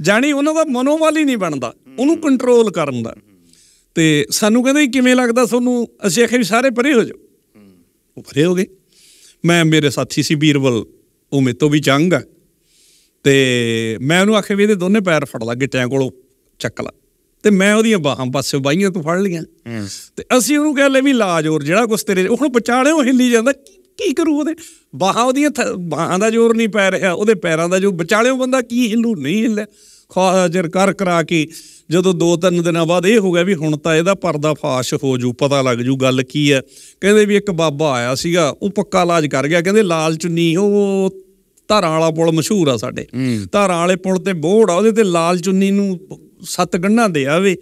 Speaker 2: ਜਾਣੀ ਉਹਨਾਂ ਦਾ ਮਨੋਵਾਲ ਹੀ ਨਹੀਂ ਬਣਦਾ ਉਹਨੂੰ ਕੰਟਰੋਲ ਕਰਨ ਦਾ ਤੇ ਸਾਨੂੰ ਕਹਿੰਦੇ ਕਿਵੇਂ ਲੱਗਦਾ ਤੁਹਾਨੂੰ ਅਸੀਂ ਆਖਿਆ ਵੀ ਸਾਰੇ ਪਰੇ ਹੋ ਜਾਓ ਉਹ ਪਰੇ ਹੋ ਗਏ ਮੈਂ ਮੇਰੇ ਸਾਥੀ ਸੀ ਬੀਰਵਲ ਉਹ ਮੇਤੋਂ ਵੀ ਚੰਗ ਹੈ ਤੇ ਮੈਂ ਉਹਨੂੰ ਆਖੇ ਵੀ ਇਹਦੇ ਦੋਨੇ ਪੈਰ ਫੜ ਲਾ ਗਿੱਟਿਆਂ ਕੋਲੋਂ ਚੱਕ ਲਾ ਤੇ ਮੈਂ ਉਹਦੀਆਂ ਬਾਹਾਂ ਪਾਸੇ ਬਾਈਆਂ ਤੋਂ ਫੜ ਲਈਆਂ ਤੇ ਅਸੀਂ ਉਹਨੂੰ ਕਹਿ ਲੈ ਵੀ ਲਾ ਜੋਰ ਜਿਹੜਾ ਕੁਛ ਤੇਰੇ ਹੁਣ ਵਿਚਾਲੇ ਉਹ ਹਿੱਲੀ ਜਾਂਦਾ ਕੀ ਕਰੂ ਉਹਦੇ ਬਾਹਾਂ ਉਹਦੀਆਂ ਬਾਹਾਂ ਦਾ ਜੋਰ ਨਹੀਂ ਪੈ ਰਿਹਾ ਉਹਦੇ ਪੈਰਾਂ ਦਾ ਜੋ ਵਿਚਾਲਿਓ ਬੰਦਾ ਕੀ ਹਿੱਲੂ ਨਹੀਂ ਹਿੱਲੇ ਖਾਜਰ ਕਰ ਕਰਾ ਕੇ ਜਦੋਂ ਦੋ ਤਿੰਨ ਦਿਨਾਂ ਬਾਅਦ ਇਹ ਹੋ ਗਿਆ ਵੀ ਹੁਣ ਤਾਂ ਇਹਦਾ ਪਰਦਾ ਫਾਸ਼ ਹੋ ਜੂ ਪਤਾ ਲੱਗ ਜੂ ਗੱਲ ਕੀ ਹੈ ਕਹਿੰਦੇ ਵੀ ਇੱਕ ਬਾਬਾ ਆਇਆ ਸੀਗਾ ਉਹ ਪੱਕਾ ਇਲਾਜ ਕਰ ਗਿਆ ਕਹਿੰਦੇ ਲਾਲ ਚੁੰਨੀ ਉਹ ਧਾਰਾਂ ਵਾਲਾ ਪੁਲ ਮਸ਼ਹੂਰ ਆ ਸਾਡੇ ਧਾਰਾਂ ਵਾਲੇ ਪੁਲ ਤੇ ਬੋੜ ਆ ਉਹਦੇ ਤੇ ਲਾਲ ਚੁੰਨੀ ਨੂੰ ਸੱਤ ਗੰਨਾ ਦੇ ਆਵੇ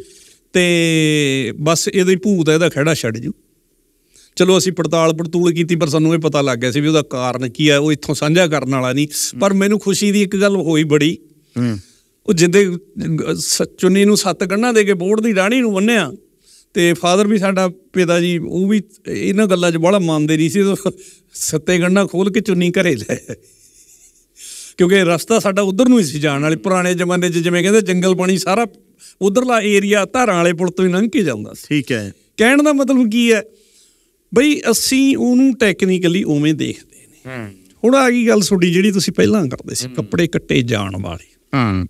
Speaker 2: ਤੇ ਬਸ ਇਹਦੇ ਭੂਤ ਇਹਦਾ ਖਿਹੜਾ ਛੱਡ ਜੂ ਚਲੋ ਅਸੀਂ ਪੜਤਾਲ ਪੜਤੂਲ ਕੀਤੀ ਪਰ ਸਾਨੂੰ ਇਹ ਪਤਾ ਲੱਗ ਗਿਆ ਸੀ ਵੀ ਉਹਦਾ ਕਾਰਨ ਕੀ ਹੈ ਉਹ ਇੱਥੋਂ ਸਾਂਝਾ ਕਰਨ ਵਾਲਾ ਨਹੀਂ ਪਰ ਮੈਨੂੰ ਖੁਸ਼ੀ ਦੀ ਇੱਕ ਗੱਲ ਹੋਈ ਬੜੀ ਉਹ ਜਿੰਦੇ ਚੁੰਨੀ ਨੂੰ ਸੱਤ ਗੰਨਾ ਦੇ ਕੇ ਬੋਰਡ ਦੀ ਰਾਣੀ ਨੂੰ ਬੰਨਿਆ ਤੇ ਫਾਦਰ ਵੀ ਸਾਡਾ ਪਿਤਾ ਜੀ ਉਹ ਵੀ ਇਹਨਾਂ ਗੱਲਾਂ 'ਚ ਬੜਾ ਮੰਨਦੇ ਨਹੀਂ ਸੀ ਸੱਤੇ ਗੰਨਾ ਖੋਲ ਕੇ ਚੁੰਨੀ ਘਰੇ ਲੈ ਕਿਉਂਕਿ ਰਸਤਾ ਸਾਡਾ ਉਧਰ ਨੂੰ ਹੀ ਸੀ ਜਾਣ ਵਾਲੇ ਪੁਰਾਣੇ ਜ਼ਮਾਨੇ 'ਚ ਜਿਵੇਂ ਕਹਿੰਦੇ ਜੰਗਲ ਪਾਣੀ ਸਾਰਾ ਉਧਰਲਾ ਏਰੀਆ ਧਾਰਾਂ ਵਾਲੇ ਪੁਲ ਤੋਂ ਹੀ ਲੰਘ ਕੇ ਜਾਂਦਾ ਸੀ ਠੀਕ ਹੈ ਕਹਿਣ ਦਾ ਮਤਲਬ ਕੀ ਹੈ ਬਈ ਅਸੀਂ ਉਹਨੂੰ ਟੈਕਨੀਕਲੀ ਉਵੇਂ ਦੇਖਦੇ ਨੇ ਹੁਣ ਆ ਗਈ ਗੱਲ ਤੁਹਾਡੀ ਜਿਹੜੀ ਤੁਸੀਂ ਪਹਿਲਾਂ ਕਰਦੇ ਸੀ ਕੱਪੜੇ ਕੱਟੇ ਜਾਣ ਵਾਲੀ ਹਾਂ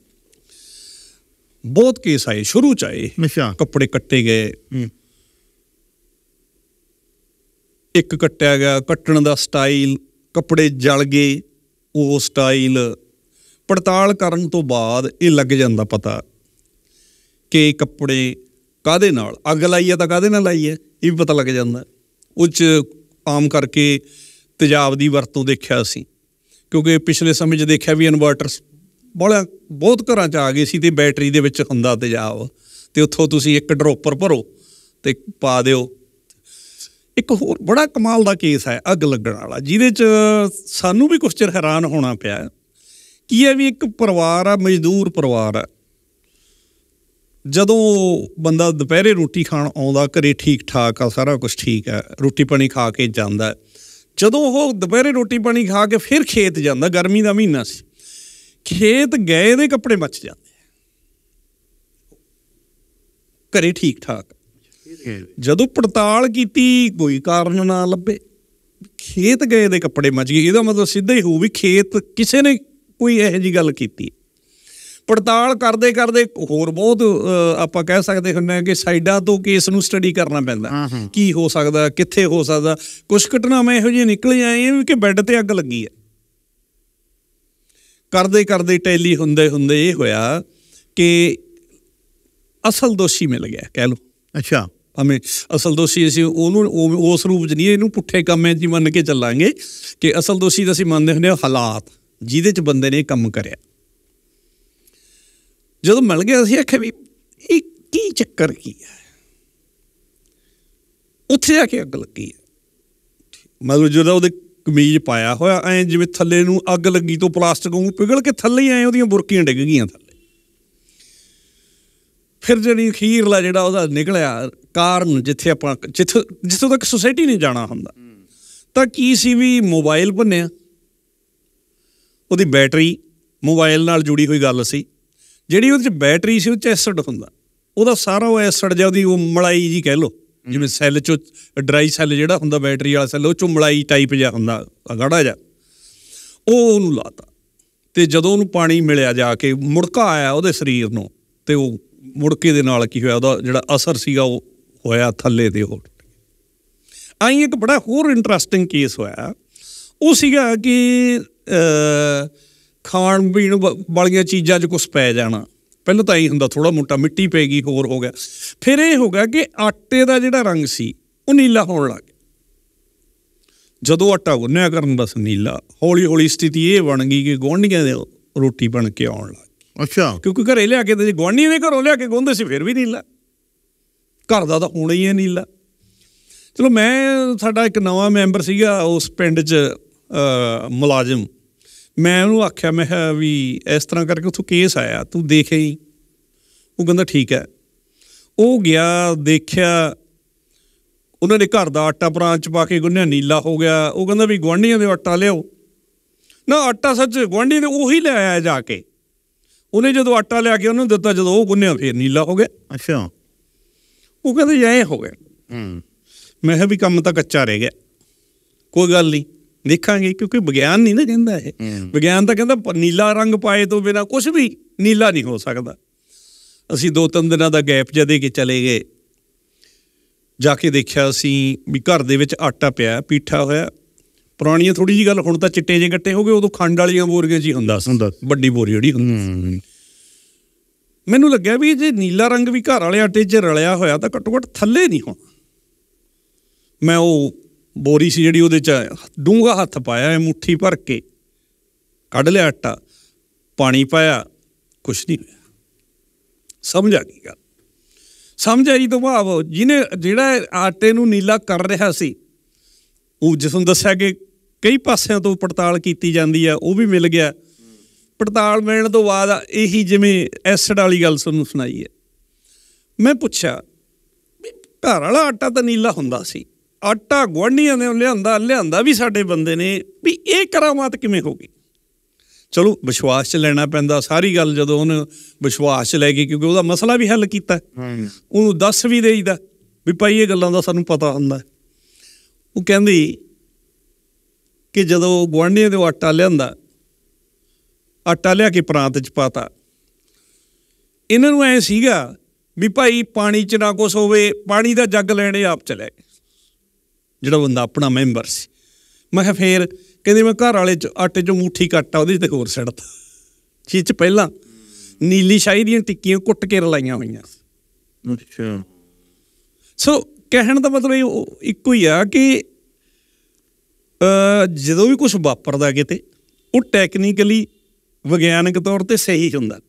Speaker 2: ਬਹੁਤ ਕੇਸ ਆਏ ਸ਼ੁਰੂ ਚ ਆਏ ਕੱਪੜੇ ਕੱਟੇ ਗਏ ਇੱਕ ਕੱਟਿਆ ਗਿਆ ਕੱਟਣ ਦਾ ਸਟਾਈਲ ਕੱਪੜੇ ਜਲ ਗਏ ਉਹ ਸਟਾਈਲ ਪੜਤਾਲ ਕਰਨ ਤੋਂ ਬਾਅਦ ਇਹ ਲੱਗ ਜਾਂਦਾ ਪਤਾ ਕਿ ਕੱਪੜੇ ਕਾਦੇ ਨਾਲ ਅੱਗ ਲਾਈ ਹੈ ਤਾਂ ਕਾਦੇ ਨਾਲ ਲਾਈ ਹੈ ਇਹ ਵੀ ਪਤਾ ਲੱਗ ਜਾਂਦਾ ਉਹ ਚ ਆਮ ਕਰਕੇ ਤੇਜ਼ਾਬ ਦੀ ਵਰਤੋਂ ਦੇਖਿਆ ਸੀ ਕਿਉਂਕਿ ਪਿਛਲੇ ਸਮੇਂ 'ਚ ਦੇਖਿਆ ਵੀ ਇਨਵਰਟਰ ਬੜਾ ਬਹੁਤ ਘਰਾਂ 'ਚ ਆ ਗਏ ਸੀ ਤੇ ਬੈਟਰੀ ਦੇ ਵਿੱਚ ਹੁੰਦਾ ਤੇਜ਼ਾਬ ਤੇ ਉੱਥੋਂ ਤੁਸੀਂ ਇੱਕ ਡਰੋਪਰ ਭਰੋ ਤੇ ਪਾ ਦਿਓ ਇੱਕ ਹੋਰ ਬੜਾ ਕਮਾਲ ਦਾ ਕੇਸ ਹੈ ਅੱਗ ਲੱਗਣ ਵਾਲਾ ਜਿਹਦੇ 'ਚ ਸਾਨੂੰ ਵੀ ਕੁਝ ਚਿਰ ਹੈਰਾਨ ਹੋਣਾ ਪਿਆ ਕੀ ਹੈ ਵੀ ਇੱਕ ਪਰਿਵਾਰ ਆ ਮਜ਼ਦੂਰ ਪਰਿਵਾਰ ਆ ਜਦੋਂ ਬੰਦਾ ਦੁਪਹਿਰੇ ਰੋਟੀ ਖਾਣ ਆਉਂਦਾ ਘਰੇ ਠੀਕ ਠਾਕ ਆ ਸਾਰਾ ਕੁਝ ਠੀਕ ਆ ਰੋਟੀ ਪਾਣੀ ਖਾ ਕੇ ਜਾਂਦਾ ਜਦੋਂ ਉਹ ਦੁਪਹਿਰੇ ਰੋਟੀ ਪਾਣੀ ਖਾ ਕੇ ਫਿਰ ਖੇਤ ਜਾਂਦਾ ਗਰਮੀ ਦਾ ਮਹੀਨਾ ਸੀ ਖੇਤ ਗਏ ਦੇ ਕੱਪੜੇ ਮੱਚ ਜਾਂਦੇ ਘਰੇ ਠੀਕ ਠਾਕ ਜਦੋਂ ਪੜਤਾਲ ਕੀਤੀ ਕੋਈ ਕਾਰਨ ਨਾ ਲੱਭੇ ਖੇਤ ਗਏ ਦੇ ਕੱਪੜੇ ਮੱਚ ਗਏ ਇਹਦਾ ਮਤਲਬ ਸਿੱਧਾ ਹੀ ਹੋ ਵੀ ਖੇਤ ਕਿਸੇ ਨੇ ਕੋਈ ਇਹੋ ਜੀ ਗੱਲ ਕੀਤੀ ਪੜਤਾਲ ਕਰਦੇ ਕਰਦੇ ਹੋਰ ਬਹੁਤ ਆਪਾਂ ਕਹਿ ਸਕਦੇ ਹੁੰਨੇ ਆ ਕਿ ਸਾਈਡਾਂ ਤੋਂ ਕੇਸ ਨੂੰ ਸਟੱਡੀ ਕਰਨਾ ਪੈਂਦਾ ਕੀ ਹੋ ਸਕਦਾ ਕਿੱਥੇ ਹੋ ਸਕਦਾ ਕੁਝ ਘਟਨਾਵਾਂ ਇਹੋ ਜਿਹੀਆਂ ਨਿਕਲ ਆਏ ਕਿ ਬੈੱਡ ਤੇ ਅੱਗ ਲੱਗੀ ਹੈ ਕਰਦੇ ਕਰਦੇ ਟੈਲੀ ਹੁੰਦੇ ਹੁੰਦੇ ਇਹ ਹੋਇਆ ਕਿ ਅਸਲ ਦੋਸ਼ੀ ਮਿਲ ਗਿਆ ਕਹਿ ਲਓ ਅੱਛਾ ਭਾਵੇਂ ਅਸਲ ਦੋਸ਼ੀ ਅਸੀਂ ਉਹਨੂੰ ਉਸ ਰੂਪ 'ਚ ਨਹੀਂ ਇਹਨੂੰ ਪੁੱਠੇ ਕੰਮਾਂ 'ਚ ਮੰਨ ਕੇ ਚੱਲਾਂਗੇ ਕਿ ਅਸਲ ਦੋਸ਼ੀ ਤਾਂ ਅਸੀਂ ਮੰਨਦੇ ਹੁੰਦੇ ਹਾਂ ਹਾਲਾਤ ਜਿਹਦੇ 'ਚ ਬੰਦੇ ਨੇ ਕੰਮ ਕਰਿਆ ਜਦੋਂ ਮਿਲ ਗਿਆ ਅਸੀਂ ਆਖਿਆ ਵੀ ਇਹ ਕੀ ਚੱਕਰ ਕੀ ਹੈ ਉੱਥੇ ਜਾ ਕੇ ਅੱਗ ਲੱਗੀ ਮਤਲਬ ਜਦੋਂ ਉਹਦੇ ਕਮੀਜ਼ ਪਾਇਆ ਹੋਇਆ ਐ ਜਿਵੇਂ ਥੱਲੇ ਨੂੰ ਅੱਗ ਲੱਗੀ ਤੋਂ ਪਲਾਸਟਿਕ ਨੂੰ ਪਿਘਲ ਕੇ ਥੱਲੇ ਹੀ ਐ ਉਹਦੀਆਂ ਬੁਰਕੀਆਂ ਡਿੱਗ ਗਈਆਂ ਥੱਲੇ ਫਿਰ ਜਿਹੜੀ ਖੀਰਲਾ ਜਿਹੜਾ ਉਹਦਾ ਨਿਕਲਿਆ ਕਾਰਨ ਜਿੱਥੇ ਆਪਾਂ ਜਿੱਥੋਂ ਜਿੱਥੋਂ ਤੱਕ ਸੋਸਾਇਟੀ ਨਹੀਂ ਜਾਣਾ ਹੁੰਦਾ ਤਾਂ ਕੀ ਸੀ ਵੀ ਮੋਬਾਈਲ ਬੰਨਿਆ ਉਹਦੀ ਬੈਟਰੀ ਮੋਬਾਈਲ ਨਾਲ ਜੁੜੀ ਹੋਈ ਗੱਲ ਸੀ ਜਿਹੜੀ ਉਹਦੇ ਚ ਬੈਟਰੀ ਸੀ ਉਹ ਚ ਐਸਿਡ ਹੁੰਦਾ ਉਹਦਾ ਸਾਰਾ ਉਹ ਐਸਿਡ ਜਾਂ ਉਹਦੀ ਉਹ ਮਲਾਈ ਜੀ ਕਹਿ ਲੋ ਜਿਵੇਂ ਸੈੱਲ ਚ ਡਰਾਈ ਸੈੱਲ ਜਿਹੜਾ ਹੁੰਦਾ ਬੈਟਰੀ ਵਾਲਾ ਸੈੱਲ ਉਹ ਚ ਮਲਾਈ ਟਾਈਪ ਜਿਹਾ ਹੁੰਦਾ ਅਗੜਾ ਜਾ ਉਹ ਉਹਨੂੰ ਲਾਤਾ ਤੇ ਜਦੋਂ ਉਹਨੂੰ ਪਾਣੀ ਮਿਲਿਆ ਜਾ ਕੇ ਮੁੜਕਾ ਆਇਆ ਉਹਦੇ ਸਰੀਰ ਨੂੰ ਤੇ ਉਹ ਮੁੜਕੇ ਦੇ ਨਾਲ ਕੀ ਹੋਇਆ ਉਹਦਾ ਜਿਹੜਾ ਅਸਰ ਸੀਗਾ ਉਹ ਹੋਇਆ ਥੱਲੇ ਦੇ ਹੋਰ ਆਈ ਇੱਕ ਬੜਾ ਹੋਰ ਇੰਟਰਸਟਿੰਗ ਕੇਸ ਹੋਇਆ ਉਹ ਸੀਗਾ ਕਿ ਖਾਣ ਪੀਣ ਵਾਲੀਆਂ ਚੀਜ਼ਾਂ 'ਚ ਕੁਝ ਪੈ ਜਾਣਾ ਪਹਿਲਾਂ ਤਾਂ ਇਹ ਹੁੰਦਾ ਥੋੜਾ ਮੋਟਾ ਮਿੱਟੀ ਪੈ ਗਈ ਹੋਰ ਹੋ ਗਿਆ ਫਿਰ ਇਹ ਹੋ ਗਿਆ ਕਿ ਆਟੇ ਦਾ ਜਿਹੜਾ ਰੰਗ ਸੀ ਉਹ ਨੀਲਾ ਹੋਣ ਲੱਗ ਗਿਆ ਜਦੋਂ ਆਟਾ ਗੁੰਨਿਆ ਕਰਨ ਦਾ ਨੀਲਾ ਹੌਲੀ ਹੌਲੀ ਸਥਿਤੀ ਇਹ ਬਣ ਗਈ ਕਿ ਗੋਣੀਆਂ ਦੇ ਰੋਟੀ ਬਣ ਕੇ ਆਉਣ ਲੱਗ ਅੱਛਾ ਕਿਉਂਕਿ ਘਰੇ ਲਿਆ ਕੇ ਤੇ ਗੋਣੀਆਂ ਦੇ ਘਰੋਂ ਲਿਆ ਕੇ ਗੁੰਦੇ ਸੀ ਫਿਰ ਵੀ ਨੀਲਾ ਘਰ ਦਾ ਤਾਂ ਹੋਣਾ ਹੀ ਹੈ ਨੀਲਾ ਚਲੋ ਮੈਂ ਸਾਡਾ ਇੱਕ ਨਵਾਂ ਮੈਂਬਰ ਸੀਗਾ ਉਸ ਪਿੰਡ 'ਚ ਮੁਲਾਜ਼ਮ ਮੈਂ ਉਹਨੂੰ ਆਖਿਆ ਮੈਂ ਵੀ ਇਸ ਤਰ੍ਹਾਂ ਕਰਕੇ ਉਥੋਂ ਕੇਸ ਆਇਆ ਤੂੰ ਦੇਖੇ ਹੀ ਉਹ ਕਹਿੰਦਾ ਠੀਕ ਹੈ ਉਹ ਗਿਆ ਦੇਖਿਆ ਉਹਨਾਂ ਨੇ ਘਰ ਦਾ ਆਟਾ ਪ੍ਰਾਂਚ ਪਾ ਕੇ ਗੁੰਨਿਆ ਨੀਲਾ ਹੋ ਗਿਆ ਉਹ ਕਹਿੰਦਾ ਵੀ ਗਵਾਂਢੀਆਂ ਦੇ ਆਟਾ ਲਿਓ ਨਾ ਆਟਾ ਸੱਚ ਗਵਾਂਢੀ ਨੇ ਉਹੀ ਲੈ ਆਇਆ ਜਾ ਕੇ ਉਹਨੇ ਜਦੋਂ ਆਟਾ ਲਿਆ ਕੇ ਉਹਨੂੰ ਦਿੱਤਾ ਜਦੋਂ ਉਹ ਗੁੰਨਿਆ ਫੇਰ ਨੀਲਾ ਹੋ ਗਿਆ ਅੱਛਾ ਉਹ ਕਹਿੰਦੇ ਜੀ ਐ ਹੋ ਗਿਆ ਹੂੰ ਮੈਂ ਕਿਹਾ ਵੀ ਕੰਮ ਤਾਂ ਕੱਚਾ ਰਹਿ ਗਿਆ ਕੋਈ ਗੱਲ ਨਹੀਂ ਦੇਖਾਂਗੇ ਕਿਉਂਕਿ ਵਿਗਿਆਨ ਨਹੀਂ ਨਾ ਕਹਿੰਦਾ ਇਹ ਵਿਗਿਆਨ ਤਾਂ ਕਹਿੰਦਾ ਨੀਲਾ ਰੰਗ ਪਾਏ ਤੋਂ ਬਿਨਾ ਕੁਝ ਵੀ ਨੀਲਾ ਨਹੀਂ ਹੋ ਸਕਦਾ ਅਸੀਂ ਦੋ ਤਿੰਨ ਦਿਨਾਂ ਦਾ ਗੈਪ ਜਦੇ ਕੇ ਚਲੇ ਗਏ ਜਾ ਕੇ ਦੇਖਿਆ ਅਸੀਂ ਵੀ ਘਰ ਦੇ ਵਿੱਚ ਆਟਾ ਪਿਆ ਪੀਠਾ ਹੋਇਆ ਪੁਰਾਣੀਆਂ ਥੋੜੀ ਜੀ ਗੱਲ ਹੁਣ ਤਾਂ ਚਿੱਟੇ ਜੇ ਗੱਟੇ ਹੋ ਗਏ ਉਦੋਂ ਖੰਡ ਵਾਲੀਆਂ ਬੋਰੀਆਂ ਜੀ ਹੁੰਦਾ ਹੁੰਦਾ ਵੱਡੀ ਬੋਰੀ ਜਿਹੜੀ ਹੁੰਦੀ ਮੈਨੂੰ ਲੱਗਿਆ ਵੀ ਜੇ ਨੀਲਾ ਰੰਗ ਵੀ ਘਰ ਵਾਲੇ ਆਟੇ 'ਚ ਰਲਿਆ ਹੋਇਆ ਤਾਂ ਘੱਟੋ ਘੱਟ ਥੱਲੇ ਨਹੀਂ ਹੋਣਾ ਮੈਂ ਉਹ ਬੋਰੀ ਸੀ ਜਿਹੜੀ ਉਹਦੇ 'ਚ ਡੂੰਗਾ ਹੱਥ ਪਾਇਆ ਮੁੱਠੀ ਭਰ ਕੇ ਕੱਢ ਲਿਆ ਆਟਾ ਪਾਣੀ ਪਾਇਆ ਕੁਛ ਨਹੀਂ ਹੋਇਆ ਸਮਝ ਆ ਗਈ ਗੱਲ ਸਮਝ ਆਈ ਤੋਂ ਭਾਵ ਜਿਹਨੇ ਜਿਹੜਾ ਆਟੇ ਨੂੰ ਨੀਲਾ ਕਰ ਰਿਹਾ ਸੀ ਉਹ ਜਿਸ ਨੂੰ ਦੱਸਿਆ ਕਿ ਕਈ ਪਾਸਿਆਂ ਤੋਂ ਪੜਤਾਲ ਕੀਤੀ ਜਾਂਦੀ ਆ ਉਹ ਵੀ ਮਿਲ ਗਿਆ ਪੜਤਾਲ ਮਿਲਣ ਤੋਂ ਬਾਅਦ ਇਹੀ ਜਿਵੇਂ ਐਸਿਡ ਵਾਲੀ ਗੱਲ ਤੁਹਾਨੂੰ ਸੁਣਾਈ ਹੈ ਮੈਂ ਪੁੱਛਿਆ ਘਰ ਵਾਲਾ ਆਟਾ ਤਾਂ ਨੀਲਾ ਹੁੰਦਾ ਸੀ ਆਟਾ ਗਵੰਡੀਆਂ ਨੇ ਲਿਆਂਦਾ ਲਿਆਂਦਾ ਵੀ ਸਾਡੇ ਬੰਦੇ ਨੇ ਵੀ ਇਹ ਕਰਾਮਾਤ ਕਿਵੇਂ ਹੋ ਗਈ ਚਲੋ ਵਿਸ਼ਵਾਸ ਚ ਲੈਣਾ ਪੈਂਦਾ ਸਾਰੀ ਗੱਲ ਜਦੋਂ ਉਹਨੇ ਵਿਸ਼ਵਾਸ ਚ ਲੈ ਗਈ ਕਿਉਂਕਿ ਉਹਦਾ ਮਸਲਾ ਵੀ ਹੱਲ ਕੀਤਾ ਉਹਨੂੰ ਦੱਸ ਵੀ ਦੇਈਦਾ ਵੀ ਭਾਈ ਇਹ ਗੱਲਾਂ ਦਾ ਸਾਨੂੰ ਪਤਾ ਹੁੰਦਾ ਉਹ ਕਹਿੰਦੀ ਕਿ ਜਦੋਂ ਗਵੰਡੀਆਂ ਦੇ ਆਟਾ ਲਿਆਂਦਾ ਆਟਾ ਲਿਆ ਕੇ ਪ੍ਰਾਂਤ 'ਚ ਪਾਤਾ ਇਹਨਾਂ ਨੂੰ ਐ ਸੀਗਾ ਵੀ ਭਾਈ ਪਾਣੀ 'ਚ ਨਾ ਕੁਸ ਹੋਵੇ ਪਾਣੀ ਦਾ ਜੱਗ ਲੈਣੇ ਆਪ ਚਲੇ ਜਿਹੜਾ ਬੰਦਾ ਆਪਣਾ ਮੈਂਬਰ ਸੀ ਮੈਂ ਕਿਹਾ ਫੇਰ ਕਹਿੰਦੇ ਮੈਂ ਘਰ ਵਾਲੇ 'ਚ ਆਟੇ ਚ ਮੂਠੀ ਕੱਟਾ ਉਹਦੇ 'ਚ ਤੇ ਹੋਰ ਸੜਤਾ ਚੀਜ਼ 'ਚ ਪਹਿਲਾਂ ਨੀਲੀ ਸ਼ਾਹੀ ਦੀਆਂ ਟਿੱਕੀਆਂ ਕੁੱਟ ਕੇ ਰਲਾਈਆਂ ਹੋਈਆਂ ਅੱਛਾ ਸੋ ਕਹਿਣ ਦਾ ਮਤਲਬ ਇਹ ਇੱਕੋ ਹੀ ਆ ਕਿ ਜਦੋਂ ਵੀ ਕੁਝ ਵਾਪਰਦਾ ਕਿਤੇ ਉਹ ਟੈਕਨੀਕਲੀ ਵਿਗਿਆਨਕ ਤੌਰ ਤੇ ਸਹੀ ਹੁੰਦਾ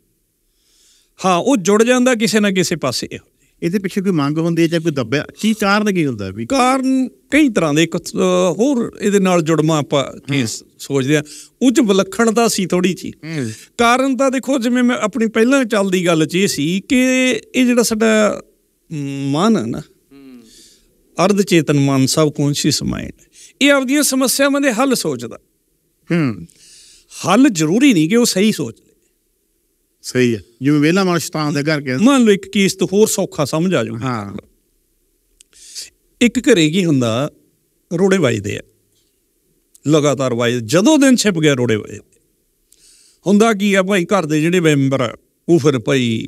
Speaker 2: ਹਾਂ ਉਹ ਜੁੜ ਜਾਂਦਾ ਕਿਸੇ ਨਾ ਕਿਸੇ ਪਾਸੇ ਇਹਦੇ ਪਿੱਛੇ ਕੋਈ ਮੰਗ ਹੁੰਦੀ ਹੈ ਜਾਂ ਕੋਈ ਦੱਬਿਆ ਕੀ ਕਾਰਨ ਕੀ ਹੁੰਦਾ ਵੀ ਕਾਰਨ ਕਈ ਤਰ੍ਹਾਂ ਦੇ ਹੋਰ ਇਹਦੇ ਨਾਲ ਜੁੜਮਾ ਆਪਾਂ ਕੀ ਸੋਚਦੇ ਆ ਉੱਚ ਵਿਲੱਖਣਤਾ ਸੀ ਥੋੜੀ ਜੀ ਕਾਰਨ ਤਾਂ ਦੇਖੋ ਜਿਵੇਂ ਮੈਂ ਆਪਣੀ ਪਹਿਲਾਂ ਚੱਲਦੀ ਗੱਲ ਚ ਇਹ ਸੀ ਕਿ ਇਹ ਜਿਹੜਾ ਸਾਡਾ ਮਨ ਹੈ ਨਾ ਅਰਧ ਚੇਤਨ ਮਨ ਸਭ ਕੌਨਸ਼ੀਅਸ ਮਾਈਂਡ ਇਹ ਆਪਦੀਆਂ ਸਮੱਸਿਆਵਾਂ ਦੇ ਹੱਲ ਸੋਚਦਾ ਹੂੰ ਹੱਲ ਜ਼ਰੂਰੀ ਨਹੀਂ ਕਿ ਉਹ ਸਹੀ ਸੋਚ ਲੇ ਸਹੀ ਹੈ ਜਿਵੇਂ ਵੇਲਾ ਮਾਰ ਸ਼ਤਾਨ ਦੇ ਘਰ ਕੇ ਮੰਨ ਲਓ ਇੱਕ ਕੇਸ ਤੋਂ ਹੋਰ ਸੌਖਾ ਸਮਝ ਆ ਜਾਊਗਾ ਹਾਂ ਇੱਕ ਘਰੇ ਕੀ ਹੁੰਦਾ ਰੋੜੇ ਵੱਜਦੇ ਆ ਲਗਾਤਾਰ ਵੱਜਦੇ ਜਦੋਂ ਦਿਨ ਛਿਪ ਗਿਆ ਰੋੜੇ ਵੱਜਦੇ ਹੁੰਦਾ ਕੀ ਆ ਭਾਈ ਘਰ ਦੇ ਜਿਹੜੇ ਮੈਂਬਰ ਉਹ ਫਿਰ ਭਾਈ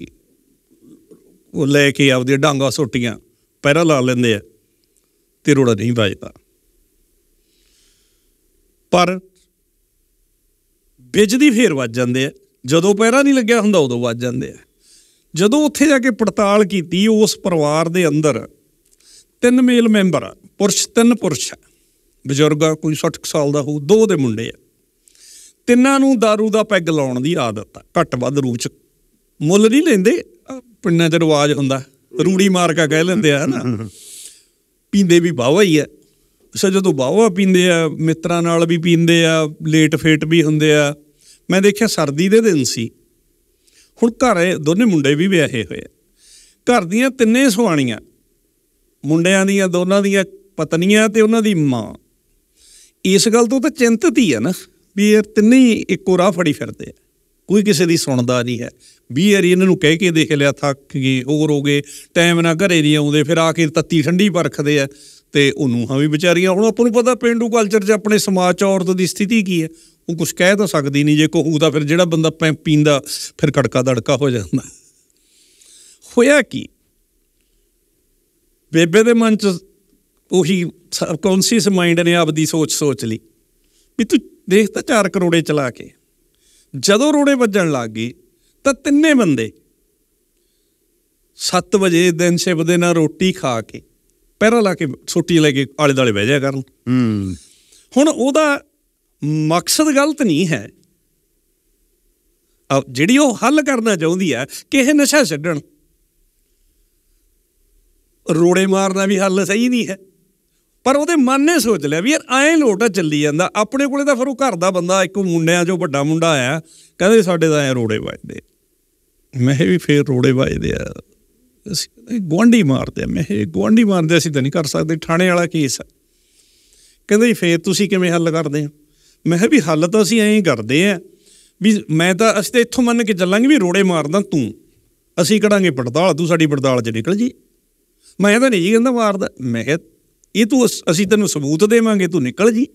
Speaker 2: ਉਹ ਲੈ ਕੇ ਆਪਦੇ ਡਾਂਗਾ ਸੋਟੀਆਂ ਪੈਰਾ ਲਾ ਲੈਂਦੇ ਆ ਤੇ ਰੋੜਾ ਨਹੀਂ ਵੱਜਦਾ ਪਰ ਦੀ ਫੇਰ ਵੱਜ ਜਾਂਦੇ ਆ ਜਦੋਂ ਪਹਿਰਾ ਨਹੀਂ ਲੱਗਿਆ ਹੁੰਦਾ ਉਦੋਂ ਵੱਜ ਜਾਂਦੇ ਆ ਜਦੋਂ ਉੱਥੇ ਜਾ ਕੇ ਪੜਤਾਲ ਕੀਤੀ ਉਸ ਪਰਿਵਾਰ ਦੇ ਅੰਦਰ ਤਿੰਨ ਮੇਲ ਮੈਂਬਰ ਆ ਪੁਰਸ਼ ਤਿੰਨ ਪੁਰਸ਼ ਆ ਬਜ਼ੁਰਗ ਆ ਕੋਈ 60 ਸਾਲ ਦਾ ਹੋਊ ਦੋ ਦੇ ਮੁੰਡੇ ਆ ਤਿੰਨਾਂ ਨੂੰ दारू ਦਾ ਪੈਗ ਲਾਉਣ ਦੀ ਆਦਤ ਆ ਘੱਟ ਵੱਧ ਰੂਪ ਚ ਮੁੱਲ ਨਹੀਂ ਲੈਂਦੇ ਪਿੰਡਾਂ 'ਚ ਰਿਵਾਜ ਹੁੰਦਾ ਰੂੜੀ ਮਾਰ ਕੇ ਕਹਿ ਲੈਂਦੇ ਆ ਨਾ ਪੀਂਦੇ ਵੀ ਬਾਵਾ ਹੀ ਆ ਜਦੋਂ ਬਾਵਾ ਪੀਂਦੇ ਆ ਮਿੱਤਰਾਂ ਨਾਲ ਵੀ ਪੀਂਦੇ ਆ ਲੇਟ ਫੇਟ ਵੀ ਹੁੰਦੇ ਆ ਮੈਂ ਦੇਖਿਆ ਸਰਦੀ ਦੇ ਦਿਨ ਸੀ ਹੁਣ ਘਰੇ ਦੋਨੇ ਮੁੰਡੇ ਵੀ ਵਿਆਹੇ ਹੋਏ ਆ ਘਰ ਦੀਆਂ ਤਿੰਨੇ ਸੁਆਣੀਆਂ ਮੁੰਡਿਆਂ ਦੀਆਂ ਦੋਨਾਂ ਦੀਆਂ ਪਤਨੀਆਂ ਤੇ ਉਹਨਾਂ ਦੀ ਮਾਂ ਇਸ ਗੱਲ ਤੋਂ ਤਾਂ ਚਿੰਤਤ ਹੀ ਆ ਨਾ ਵੀ ਇਹ ਤਿੰਨੇ ਇੱਕੋ ਰਾਹ ਫੜੀ ਫਿਰਦੇ ਆ ਕੋਈ ਕਿਸੇ ਦੀ ਸੁਣਦਾ ਨਹੀਂ ਹੈ ਵੀ ਵਾਰੀ ਇਹਨਾਂ ਨੂੰ ਕਹਿ ਕੇ ਦੇਖ ਲਿਆ ਥੱਕ ਗਏ ਹੋਰ ਹੋ ਗਏ ਟਾਈਮ ਨਾ ਘਰੇ ਨਹੀਂ ਆਉਂਦੇ ਫਿਰ ਆ ਕੇ ਤੱਤੀ ਠੰਡੀ ਪਰਖਦੇ ਆ ਤੇ ਉਹ ਨੂੰਹਾਂ ਵੀ ਵਿਚਾਰੀਆਂ ਹੁਣ ਆਪਾਂ ਨੂੰ ਪਤਾ ਪਿੰਡੂ ਕਲਚਰ 'ਚ ਆਪਣੇ ਸਮਾਜ 'ਚ ਔਰਤ ਦੀ ਸਥਿਤੀ ਕੀ ਹੈ ਉਹ ਕੁਝ ਕਹਿ ਤਾਂ ਸਕਦੀ ਨਹੀਂ ਜੇ ਕਹੂ ਤਾਂ ਫਿਰ ਜਿਹੜਾ ਬੰਦਾ ਪੀਂਦਾ ਫਿਰ ਕੜਕਾ ਦੜਕਾ ਹੋ ਜਾਂਦਾ ਹੋਇਆ ਕੀ ਬੇਬੇ ਦੇ ਮਨ 'ਚ ਉਹੀ ਸਬਕੌਂਸ਼ੀਅਸ ਮਾਈਂਡ ਨੇ ਆਪਦੀ ਸੋਚ ਸੋਚ ਲਈ ਵੀ ਤੂੰ ਦੇਖ ਤਾਂ 4 ਕਰੋੜੇ ਚਲਾ ਕੇ ਜਦੋਂ ਰੋੜੇ ਵੱਜਣ ਲੱਗ ਗਏ ਤਾਂ ਤਿੰਨੇ ਬੰਦੇ 7 ਵਜੇ ਦਿਨ ਸ਼ਿਵ ਦੇ ਨਾਲ ਰੋਟੀ ਖਾ ਕੇ ਪਹਿਰਾ ਲਾ ਕੇ ਛੋਟੀ ਲੈ ਕੇ ਆਲੇ ਦਾਲੇ ਬਹਿ ਜਾਇਆ ਕਰਨ ਹੂੰ ਹੁਣ ਉਹਦਾ ਮਕਸਦ ਗਲਤ ਨਹੀਂ ਹੈ ਜਿਹੜੀ ਉਹ ਹੱਲ ਕਰਨਾ ਚਾਹੁੰਦੀ ਆ ਕਿ ਇਹ ਨਸ਼ਾ ਛੱਡਣ ਰੋੜੇ ਮਾਰਨਾ ਵੀ ਹੱਲ ਸਹੀ ਨਹੀਂ ਹੈ ਪਰ ਉਹਦੇ ਮਨ ਨੇ ਸੋਚ ਲਿਆ ਵੀ ਯਾਰ ਐਂ ਲੋਟਾ ਚੱਲੀ ਜਾਂਦਾ ਆਪਣੇ ਕੋਲੇ ਤਾਂ ਫਿਰ ਉਹ ਘਰ ਦਾ ਬੰਦਾ ਇੱਕ ਮੁੰਡਿਆਂ ਜੋ ਵੱਡਾ ਮੁੰਡਾ ਆਇਆ ਕਹਿੰਦੇ ਸਾਡੇ ਤਾਂ ਐ ਰੋੜੇ ਵੱਜਦੇ ਮੈਂ ਵੀ ਫੇਰ ਰੋੜੇ ਵੱਜਦੇ ਆ ਅਸੀਂ ਗਵਾਂਢੀ ਮਾਰਦੇ ਮੈਂ ਇਹ ਗਵਾਂਢੀ ਮਾਰਦੇ ਅਸੀਂ ਤਾਂ ਨਹੀਂ ਕਰ ਸਕਦੇ ਥਾਣੇ ਵਾਲਾ ਕੇਸ ਹੈ ਕਹਿੰਦੇ ਜੀ ਫੇਰ ਤੁਸੀਂ ਕਿਵੇਂ ਹੱਲ ਕਰਦੇ ਆ ਮੈਂ ਕਿਹਾ ਵੀ ਹੱਲ ਤਾਂ ਅਸੀਂ ਐਂ ਹੀ ਕਰਦੇ ਆ ਵੀ ਮੈਂ ਤਾਂ ਅਸੀਂ ਤੇ ਇੱਥੋਂ ਮੰਨ ਕੇ ਚੱਲਾਂਗੇ ਵੀ ਰੋੜੇ ਮਾਰਦਾ ਤੂੰ ਅਸੀਂ ਕਢਾਂਗੇ ਪੜਤਾਲ ਤੂੰ ਸਾਡੀ ਪੜਤਾਲ 'ਚ ਨਿਕਲ ਜੀ ਮੈਂ ਤਾਂ ਨਹੀਂ ਕਹਿੰਦਾ ਮਾਰਦਾ ਮੈਂ ਕਿਹਾ ਇਹ ਤੂੰ ਅਸੀਂ ਤੈਨੂੰ ਸਬੂਤ ਦੇਵਾਂਗੇ ਤੂੰ ਨਿਕਲ ਜੀ